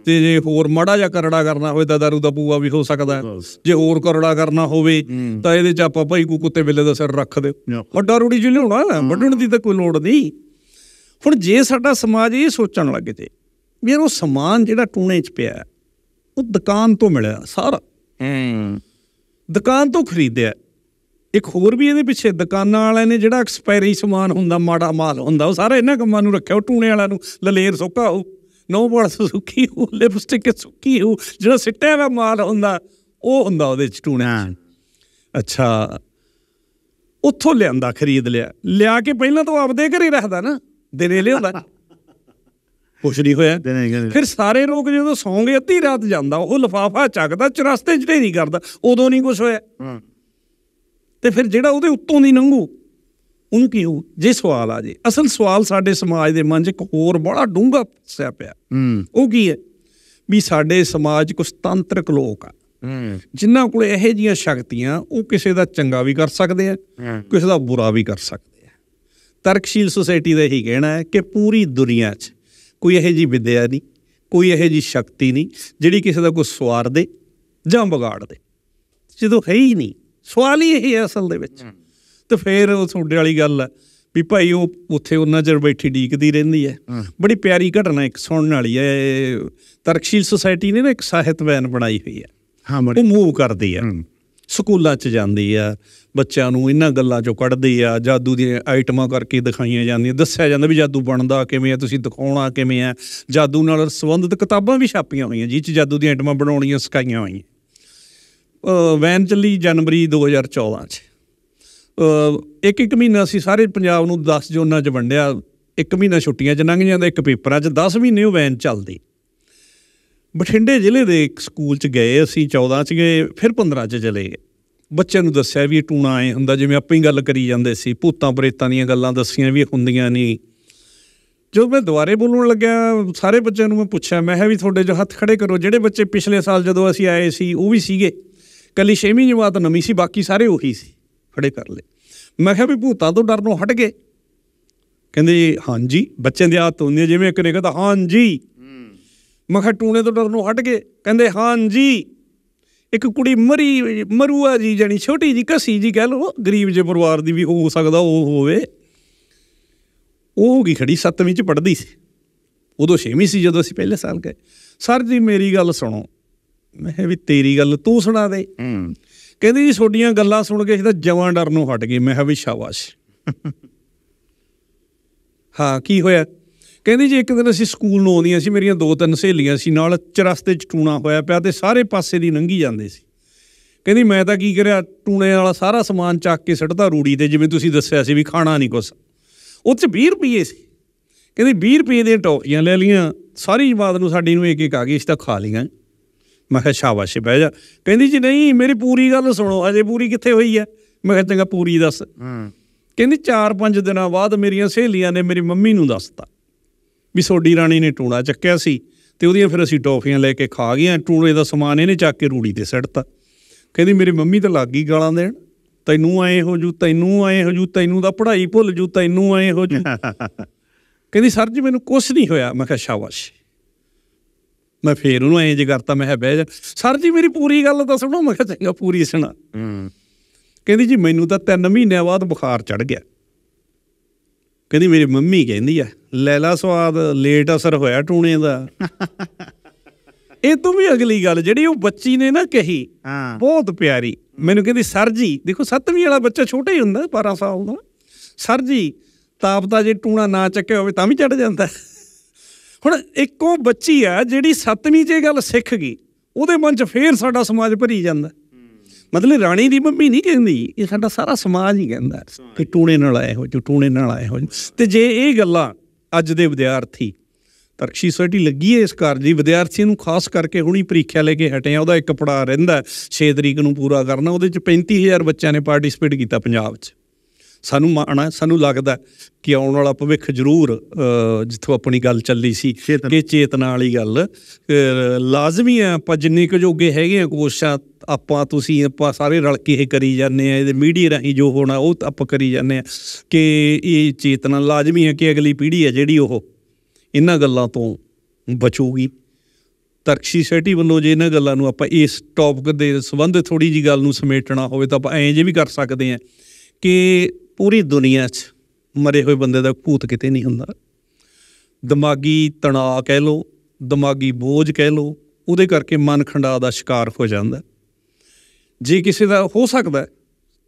Speaker 2: ਤੇ ਜੇ ਹੋਰ ਮੜਾ ਜਾਂ ਕਰੜਾ ਕਰਨਾ ਹੋਵੇ ਤਾਂ दारू ਦਾ ਪੂਆ ਵੀ ਹੋ ਸਕਦਾ ਜੇ ਹੋਰ ਕਰੜਾ ਕਰਨਾ ਹੋਵੇ ਤਾਂ ਇਹਦੇ ਚ ਆਪਾਂ ਭਾਈ ਕੋ ਕੁੱਤੇ ਬਿੱਲੇ ਦਾ ਸਿਰ ਰੱਖ ਦੇ ਵੱਡਾ ਰੂੜੀ ਜੀ ਲਿਆਉਣਾ ਵੱਢਣ ਦੀ ਤਾਂ ਕੋਈ ਲੋੜ ਨਹੀਂ ਹੁਣ ਜੇ ਸਾਡਾ ਸਮਾਜ ਇਹ ਸੋਚਣ ਲੱਗੇ ਤੇ ਵੀ ਉਹ ਸਮਾਨ ਜਿਹੜਾ ਟੂਣੇ 'ਚ ਪਿਆ ਉਹ ਦੁਕਾਨ ਤੋਂ ਮਿਲਿਆ ਸਾਰਾ ਹੂੰ ਦੁਕਾਨ ਤੋਂ ਖਰੀਦਿਆ ਇੱਕ ਹੋਰ ਵੀ ਇਹਦੇ ਪਿੱਛੇ ਦੁਕਾਨਾਂ ਵਾਲਿਆਂ ਨੇ ਜਿਹੜਾ ਐਕਸਪਾਇਰੀ ਸਮਾਨ ਹੁੰਦਾ ਮਾੜਾ ਮਾਲ ਹੁੰਦਾ ਉਹ ਸਾਰਾ ਇਹਨਾਂ ਕੰਮਾਂ ਨੂੰ ਰੱਖਿਆ ਉਹ ਟੂਣੇ ਵਾਲਿਆਂ ਨੂੰ ਲਲੇਰ ਸੁੱਕਾ ਹੋ ਨੋ ਬੜਾ ਸੁੱਕੀ ਹੋ ਲਿਪਸਟਿਕ ਸੁੱਕੀ ਹੋ ਜਿਹੜਾ ਸਿੱਟੇ ਵਾਲਾ ਮਾਲ ਹੁੰਦਾ ਉਹ ਹੁੰਦਾ ਉਹਦੇ ਚ ਟੂਣੇ ਅੱਛਾ ਉੱਥੋਂ ਲਿਆਂਦਾ ਖਰੀਦ ਲਿਆ ਲਿਆ ਕੇ ਪਹਿਲਾਂ ਤਾਂ ਆਪਦੇ ਘਰੇ ਰੱਖਦਾ ਨਾ ਦਿਨੇ ਲਿਆਉਂਦਾ ਕੁਛ ਨਹੀਂ ਹੋਇਆ ਫਿਰ ਸਾਰੇ ਲੋਕ ਜਦੋਂ ਸੌਂਗੇ ਅੱਧੀ ਰਾਤ ਜਾਂਦਾ ਉਹ ਲਫਾਫਾ ਚੱਕਦਾ ਚਰਸਤੇ ਨਹੀਂ ਕਰਦਾ ਉਦੋਂ ਨਹੀਂ ਕੁਛ ਹੋਇਆ ਤੇ ਫਿਰ ਜਿਹੜਾ ਉਹਦੇ ਉੱਤੋਂ ਦੀ ਨੰਗੂ ਉਹਨੂੰ ਕੀ ਹੋ ਜੇ ਸਵਾਲ ਆ ਜੇ ਅਸਲ ਸਵਾਲ ਸਾਡੇ ਸਮਾਜ ਦੇ ਮਨ 'ਚ ਇੱਕ ਹੋਰ ਬੜਾ ਡੂੰਘਾ ਸਿਆ ਪਿਆ ਉਹ ਕੀ ਹੈ ਵੀ ਸਾਡੇ ਸਮਾਜ 'ਚ ਕੁਝ ਲੋਕ ਆ ਜਿਨ੍ਹਾਂ ਕੋਲ ਇਹੋ ਜੀਆਂ ਸ਼ਕਤੀਆਂ ਉਹ ਕਿਸੇ ਦਾ ਚੰਗਾ ਵੀ ਕਰ ਸਕਦੇ ਆ ਕਿਸੇ ਦਾ ਬੁਰਾ ਵੀ ਕਰ ਸਕਦੇ ਆ ਤਰਕਸ਼ੀਲ ਸੁਸਾਇਟੀ ਦਾ ਇਹੀ ਕਹਿਣਾ ਹੈ ਕਿ ਪੂਰੀ ਦੁਨੀਆ 'ਚ ਕੋਈ ਇਹੋ ਜੀ ਵਿਦਿਆ ਨਹੀਂ ਕੋਈ ਇਹੋ ਜੀ ਸ਼ਕਤੀ ਨਹੀਂ ਜਿਹੜੀ ਕਿਸੇ ਦਾ ਕੋਈ ਸਵਾਰ ਦੇ ਜਾਂ ਵਿਗਾੜ ਦੇ ਜਦੋਂ ਹੈ ਹੀ ਨਹੀਂ ਸਵਾਲ ਹੀ ਇਹ ਹੈ ਅਸਲ ਦੇ ਵਿੱਚ ਤੇ ਫੇਰ ਉਹ ਤੁਹਾਡੇ ਵਾਲੀ ਗੱਲ ਹੈ ਵੀ ਭਾਈ ਉਹ ਉੱਥੇ ਉਹਨਾਂ ਚਿਰ ਬੈਠੀ ਡੀਕਦੀ ਰਹਿੰਦੀ ਹੈ ਬੜੀ ਪਿਆਰੀ ਘਟਨਾ ਇੱਕ ਸੁਣਨ ਵਾਲੀ ਹੈ ਤਰਕਸ਼ੀਲ ਸੁਸਾਇਟੀ ਨੇ ਨਾ ਇੱਕ ਸਾਹਿਤ ਵੈਨ ਬਣਾਈ ਹੋਈ ਹੈ ਹਾਂ ਮੜੀ ਉਹ ਮੂਵ ਕਰਦੀ ਹੈ ਸਕੂਲਾਂ 'ਚ ਜਾਂਦੀ ਆ ਬੱਚਿਆਂ ਨੂੰ ਇਹਨਾਂ ਗੱਲਾਂ 'ਚੋਂ ਕੱਢਦੀ ਆ ਜਾਦੂ ਦੀਆਂ ਆਈਟਮਾਂ ਕਰਕੇ ਦਿਖਾਈਆਂ ਜਾਂਦੀਆਂ ਦੱਸਿਆ ਜਾਂਦਾ ਵੀ ਜਾਦੂ ਬਣਦਾ ਕਿਵੇਂ ਆ ਤੁਸੀਂ ਦਿਖਾਉਣਾ ਕਿਵੇਂ ਆ ਜਾਦੂ ਨਾਲ ਸੰਬੰਧਿਤ ਕਿਤਾਬਾਂ ਵੀ ਛਾਪੀਆਂ ਹੋਈਆਂ ਜਿਹ 'ਚ ਜਾਦੂ ਦੀਆਂ ਆਈਟਮਾਂ ਬਣਾਉਣੀਆਂ ਸਿਖਾਈਆਂ ਹੋਈਆਂ ਵੈਨ ਚੱਲੀ ਜਨਵਰੀ 2014 'ਚ ਇੱਕ ਇੱਕ ਮਹੀਨਾ ਅਸੀਂ ਸਾਰੇ ਪੰਜਾਬ ਨੂੰ 10 ਜ਼ੋਨਾਂ 'ਚ ਵੰਡਿਆ ਇੱਕ ਮਹੀਨਾ ਛੁੱਟੀਆਂ 'ਚ ਲੰਘ ਜਾਂਦਾ ਇੱਕ ਪੇਪਰਾਂ 'ਚ 10 ਮਹੀਨੇ ਉਹ ਵੈਨ ਚੱਲਦੀ ਬਠਿੰਡੇ ਜ਼ਿਲ੍ਹੇ ਦੇ ਇੱਕ ਸਕੂਲ 'ਚ ਗਏ ਅਸੀਂ 14 'ਚ ਗਏ ਫਿਰ 15 'ਚ ਚਲੇ ਗਏ ਬੱਚਿਆਂ ਨੂੰ ਦੱਸਿਆ ਵੀ ਇਹ ਟੂਣਾ ਆਏ ਹੁੰਦਾ ਜਿਵੇਂ ਆਪਾਂ ਹੀ ਗੱਲ ਕਰੀ ਜਾਂਦੇ ਸੀ ਭੂਤਾਂ ਪ੍ਰੇਤਾਂ ਦੀਆਂ ਗੱਲਾਂ ਦੱਸੀਆਂ ਵੀ ਹੁੰਦੀਆਂ ਨਹੀਂ ਜਦੋਂ ਮੈਂ ਦੁਬਾਰੇ ਬੋਲਣ ਲੱਗਿਆ ਸਾਰੇ ਬੱਚਿਆਂ ਨੂੰ ਮੈਂ ਪੁੱਛਿਆ ਮੈਂ ਕਿਹਾ ਵੀ ਤੁਹਾਡੇ ਜੋ ਹੱਥ ਖੜੇ ਕਰੋ ਜਿਹੜੇ ਬੱਚੇ ਪਿਛਲੇ ਸਾਲ ਜਦੋਂ ਅਸੀਂ ਆਏ ਸੀ ਉਹ ਵੀ ਸੀਗੇ ਕੱਲੀ 6ਵੀਂ ਜਮਾਤ ਨਵੀਂ ਸੀ ਬਾਕੀ ਸਾਰੇ ਉਹੀ ਸੀ ਖੜੇ ਕਰ ਲੈ ਮੈਂ ਕਿਹਾ ਵੀ ਭੂਤਾਂ ਤੋਂ ਡਰਨੋਂ ਹਟ ਗਏ ਕਹਿੰਦੇ ਹਾਂਜੀ ਬੱਚਿਆਂ ਦੇ ਹੱਥ ਹੁੰਦੇ ਜਿਵੇਂ ਇੱਕ ਨੇ ਕਹਿੰਦਾ ਹਾਂਜੀ ਮੈਂ ਕਿਹਾ ਟੂਣੇ ਤੋਂ ਡਰਨੋਂ ਹਟ ਗਏ ਕਹਿੰਦੇ ਹਾਂ ਜੀ ਇੱਕ ਕੁੜੀ ਮਰੀ ਮਰੂਆ ਜੀ ਜਾਨੀ ਛੋਟੀ ਜੀ ਕਸੀ ਜੀ ਕਹਿ ਲੋ ਗਰੀਬ ਜੇ ਪਰਿਵਾਰ ਦੀ ਵੀ ਹੋ ਸਕਦਾ ਉਹ ਹੋਵੇ ਉਹ ਹੋ ਗਈ ਖੜੀ 7ਵੀਂ ਚ ਪੜਦੀ ਸੀ ਉਦੋਂ 6ਵੀਂ ਸੀ ਜਦੋਂ ਅਸੀਂ ਪਹਿਲੇ ਸਾਲ ਗਏ ਸਰ ਜੀ ਮੇਰੀ ਗੱਲ ਸੁਣੋ ਮੈਂ ਵੀ ਤੇਰੀ ਗੱਲ ਤੂੰ ਸੁਣਾ ਦੇ ਕਹਿੰਦੀ ਜੀ ਛੋਡੀਆਂ ਗੱਲਾਂ ਸੁਣ ਕੇ ਇਹਦਾ ਜਵਾਂ ਡਰ ਨੂੰ ਹਟ ਗਈ ਮੈਂ ਕਿਹਾ ਵੀ ਸ਼ਾਬਾਸ਼ ਹਾਂ ਕੀ ਹੋਇਆ ਕਹਿੰਦੀ ਜੀ ਇੱਕ ਦਿਨ ਅਸੀਂ ਸਕੂਲ ਨੂੰ ਆਉਂਦੀਆਂ ਸੀ ਮੇਰੀਆਂ ਦੋ ਤਿੰਨ ਸਹੇਲੀਆਂ ਸੀ ਨਾਲ ਚਰਸਤੇ 'ਚ ਟੂਣਾ ਹੋਇਆ ਪਿਆ ਤੇ ਸਾਰੇ ਪਾਸੇ ਦੀ ਲੰਘੀ ਜਾਂਦੇ ਸੀ ਕਹਿੰਦੀ ਮੈਂ ਤਾਂ ਕੀ ਕਰਿਆ ਟੂਣੇ ਵਾਲਾ ਸਾਰਾ ਸਮਾਨ ਚੱਕ ਕੇ ਸੜਦਾ ਰੂੜੀ ਤੇ ਜਿਵੇਂ ਤੁਸੀਂ ਦੱਸਿਆ ਸੀ ਵੀ ਖਾਣਾ ਨਹੀਂ ਕੁਛ ਉੱਥੇ 20 ਰੁਪਏ ਸੀ ਕਹਿੰਦੀ 20 ਰੁਪਏ ਦੇ ਟੋਕੀਆਂ ਲੈ ਲੀਆਂ ਸਾਰੀ ਜਮਾਤ ਨੂੰ ਸਾਡੀ ਨੂੰ ਇੱਕ ਇੱਕ ਆ ਗਈ ਇਸ ਤਾਂ ਖਾ ਲੀਆਂ ਮੈਂ ਕਿਹਾ ਸ਼ਾਬਾਸ਼ ਬਹਿ ਜਾ ਕਹਿੰਦੀ ਜੀ ਨਹੀਂ ਮੇਰੀ ਪੂਰੀ ਗੱਲ ਸੁਣੋ ਅਜੇ ਪੂਰੀ ਕਿੱਥੇ ਹੋਈ ਹੈ ਮੈਂ ਕਿਹਾ ਚੰਗਾ ਪੂਰੀ ਦੱਸ ਹੂੰ ਕਹਿੰਦੀ 4-5 ਦਿਨਾਂ ਬਾਅਦ ਮੇਰੀਆਂ ਸਹੇਲੀਆਂ ਨੇ ਮੇਰੀ ਮੰਮੀ ਨੂੰ ਦੱਸਤਾ ਵੀ ਸੋਡੀ ਰਾਣੀ ਨੇ ਟੂਣਾ ਚੱਕਿਆ ਸੀ ਤੇ ਉਹਦੀਆਂ ਫਿਰ ਅਸੀਂ ਟੌਫੀਆਂ ਲੈ ਕੇ ਖਾ ਗਏ ਟੂਣੇ ਦਾ ਸਮਾਨ ਇਹਨੇ ਚੱਕ ਕੇ ਰੂੜੀ ਤੇ ਸੜਤਾ ਕਹਿੰਦੀ ਮੇਰੀ ਮੰਮੀ ਤਾਂ ਲੱਗ ਗਈ ਗਾਲਾਂ ਦੇਣ ਤੈਨੂੰ ਐ ਹੋ ਜੂ ਤੈਨੂੰ ਐ ਹੋ ਜੂ ਤੈਨੂੰ ਦਾ ਪੜ੍ਹਾਈ ਭੁੱਲ ਜੂ ਤੈਨੂੰ ਐ ਹੋ ਜੂ ਕਹਿੰਦੀ ਸਰ ਜੀ ਮੈਨੂੰ ਕੁਝ ਨਹੀਂ ਹੋਇਆ ਮੈਂ ਕਿਹਾ ਸ਼ਾਬਾਸ਼ ਮੈਂ ਫੇਰ ਉਹਨੂੰ ਐਂ ਜੇ ਕਰਤਾ ਮੈਂ ਹੈ ਬਹਿ ਜਾ ਸਰ ਜੀ ਮੇਰੀ ਪੂਰੀ ਗੱਲ ਤਾਂ ਸੁਣੋ ਮੈਂ ਕਿਹਾ ਚੰਗਾ ਪੂਰੀ ਸੁਣਾ ਹੂੰ ਕਹਿੰਦੀ ਜੀ ਮੈਨੂੰ ਤਾਂ 3 ਮਹੀਨਿਆਂ ਬਾਅਦ ਬੁਖਾਰ ਚੜ ਗਿਆ ਕਹਿੰਦੀ ਮੇਰੀ ਮੰਮੀ ਕਹਿੰਦੀ ਆ ਲੈਲਾ ਸਵਾਦ ਲੇਟ ਅਸਰ ਹੋਇਆ ਟੂਣੇ ਦਾ ਇਹ ਤੋਂ ਵੀ ਅਗਲੀ ਗੱਲ ਜਿਹੜੀ ਉਹ ਬੱਚੀ ਨੇ ਨਾ ਕਹੀ ਹਾਂ ਬਹੁਤ ਪਿਆਰੀ ਮੈਨੂੰ ਕਹਿੰਦੀ ਸਰ ਜੀ ਦੇਖੋ 7ਵੀਂ ਵਾਲਾ ਬੱਚਾ ਛੋਟਾ ਹੀ ਹੁੰਦਾ 12 ਸਾਲ ਦਾ ਸਰ ਜੀ ਤਾਪਦਾ ਜੇ ਟੂਣਾ ਨਾ ਚੱਕਿਆ ਹੋਵੇ ਤਾਂ ਵੀ ਚੜ ਜਾਂਦਾ ਹੁਣ ਇੱਕੋ ਬੱਚੀ ਆ ਜਿਹੜੀ 7ਵੀਂ ਜੇ ਗੱਲ ਸਿੱਖ ਗਈ ਉਹਦੇ ਮਨ 'ਚ ਫੇਰ ਸਾਡਾ ਸਮਾਜ ਭਰੀ ਜਾਂਦਾ ਮਤਲਬ ਰਾਣੀ ਦੀ ਮੰਮੀ ਨਹੀਂ ਕਹਿੰਦੀ ਇਹ ਸਾਡਾ ਸਾਰਾ ਸਮਾਜ ਹੀ ਕਹਿੰਦਾ ਕਿ ਟੂਣੇ ਨਾਲ ਆਏ ਹੋ ਜੋ ਟੂਣੇ ਨਾਲ ਆਏ ਹੋ ਤੇ ਜੇ ਇਹ ਗੱਲਾਂ ਅੱਜ ਦੇ ਵਿਦਿਆਰਥੀ ਤਰਕਸ਼ੀ ਸੋਸਾਇਟੀ ਲੱਗੀ ਹੈ ਇਸ ਕਾਰਜ ਦੀ ਵਿਦਿਆਰਥੀਆਂ ਨੂੰ ਖਾਸ ਕਰਕੇ ਹੁਣੀ ਪ੍ਰੀਖਿਆ ਲੈ ਕੇ ਹਟੇ ਆ ਉਹਦਾ ਇੱਕ ਪੜਾ ਰਹਿੰਦਾ 6 ਤਰੀਕ ਨੂੰ ਪੂਰਾ ਕਰਨਾ ਉਹਦੇ ਚ 35000 ਬੱਚਿਆਂ ਨੇ ਪਾਰਟਿਸਿਪੇਟ ਕੀਤਾ ਪੰਜਾਬ 'ਚ ਸਾਨੂੰ ਮਾਣਾ ਸਾਨੂੰ ਲੱਗਦਾ ਕਿ ਆਉਣ ਵਾਲਾ ਭਵਿੱਖ ਜ਼ਰੂਰ ਜਿੱਥੋਂ ਆਪਣੀ ਗੱਲ ਚੱਲੀ ਸੀ ਕਿ ਚੇਤਨਾ ਵਾਲੀ ਗੱਲ ਲਾਜ਼ਮੀ ਹੈ ਆਪਾਂ ਜਿੰਨੇ ਕੁ ਜੋਗੇ ਹੈਗੇ ਆ ਕੋਸ਼ਿਸ਼ਾਂ ਆਪਾਂ ਤੁਸੀਂ ਆਪਾਂ ਸਾਰੇ ਰਲ ਕੇ ਇਹ ਕਰੀ ਜਾਂਦੇ ਆ ਇਹਦੇ ਮੀਡੀਆ ਰਾਹੀਂ ਜੋ ਹੋਣਾ ਉਹ ਆਪਾਂ ਕਰੀ ਜਾਂਦੇ ਆ ਕਿ ਇਹ ਚੇਤਨਾ ਲਾਜ਼ਮੀ ਹੈ ਕਿ ਅਗਲੀ ਪੀੜ੍ਹੀ ਹੈ ਜਿਹੜੀ ਉਹ ਇਹਨਾਂ ਗੱਲਾਂ ਤੋਂ ਬਚੂਗੀ ਤਰਕਸ਼ੀ ਸੈਟੀ ਵੱਲੋਂ ਜੇ ਇਹਨਾਂ ਗੱਲਾਂ ਨੂੰ ਆਪਾਂ ਇਸ ਟੌਪਿਕ ਦੇ ਸੰਬੰਧ ਥੋੜੀ ਜੀ ਗੱਲ ਨੂੰ ਸਮੇਟਣਾ ਹੋਵੇ ਤਾਂ ਆਪਾਂ ਐਂ ਜੇ ਵੀ ਕਰ ਸਕਦੇ ਆ ਕਿ ਪੂਰੀ ਦੁਨੀਆ 'ਚ ਮਰੇ ਹੋਏ ਬੰਦੇ ਦਾ ਭੂਤ ਕਿਤੇ ਨਹੀਂ ਹੁੰਦਾ ਦਿਮਾਗੀ ਤਣਾਅ ਕਹਿ ਲੋ ਦਿਮਾਗੀ ਬੋਝ ਕਹਿ ਲੋ ਉਹਦੇ ਕਰਕੇ ਮਨ ਖੰਡਾ ਦਾ ਸ਼ਿਕਾਰ ਹੋ ਜਾਂਦਾ ਜੇ ਕਿਸੇ ਦਾ ਹੋ ਸਕਦਾ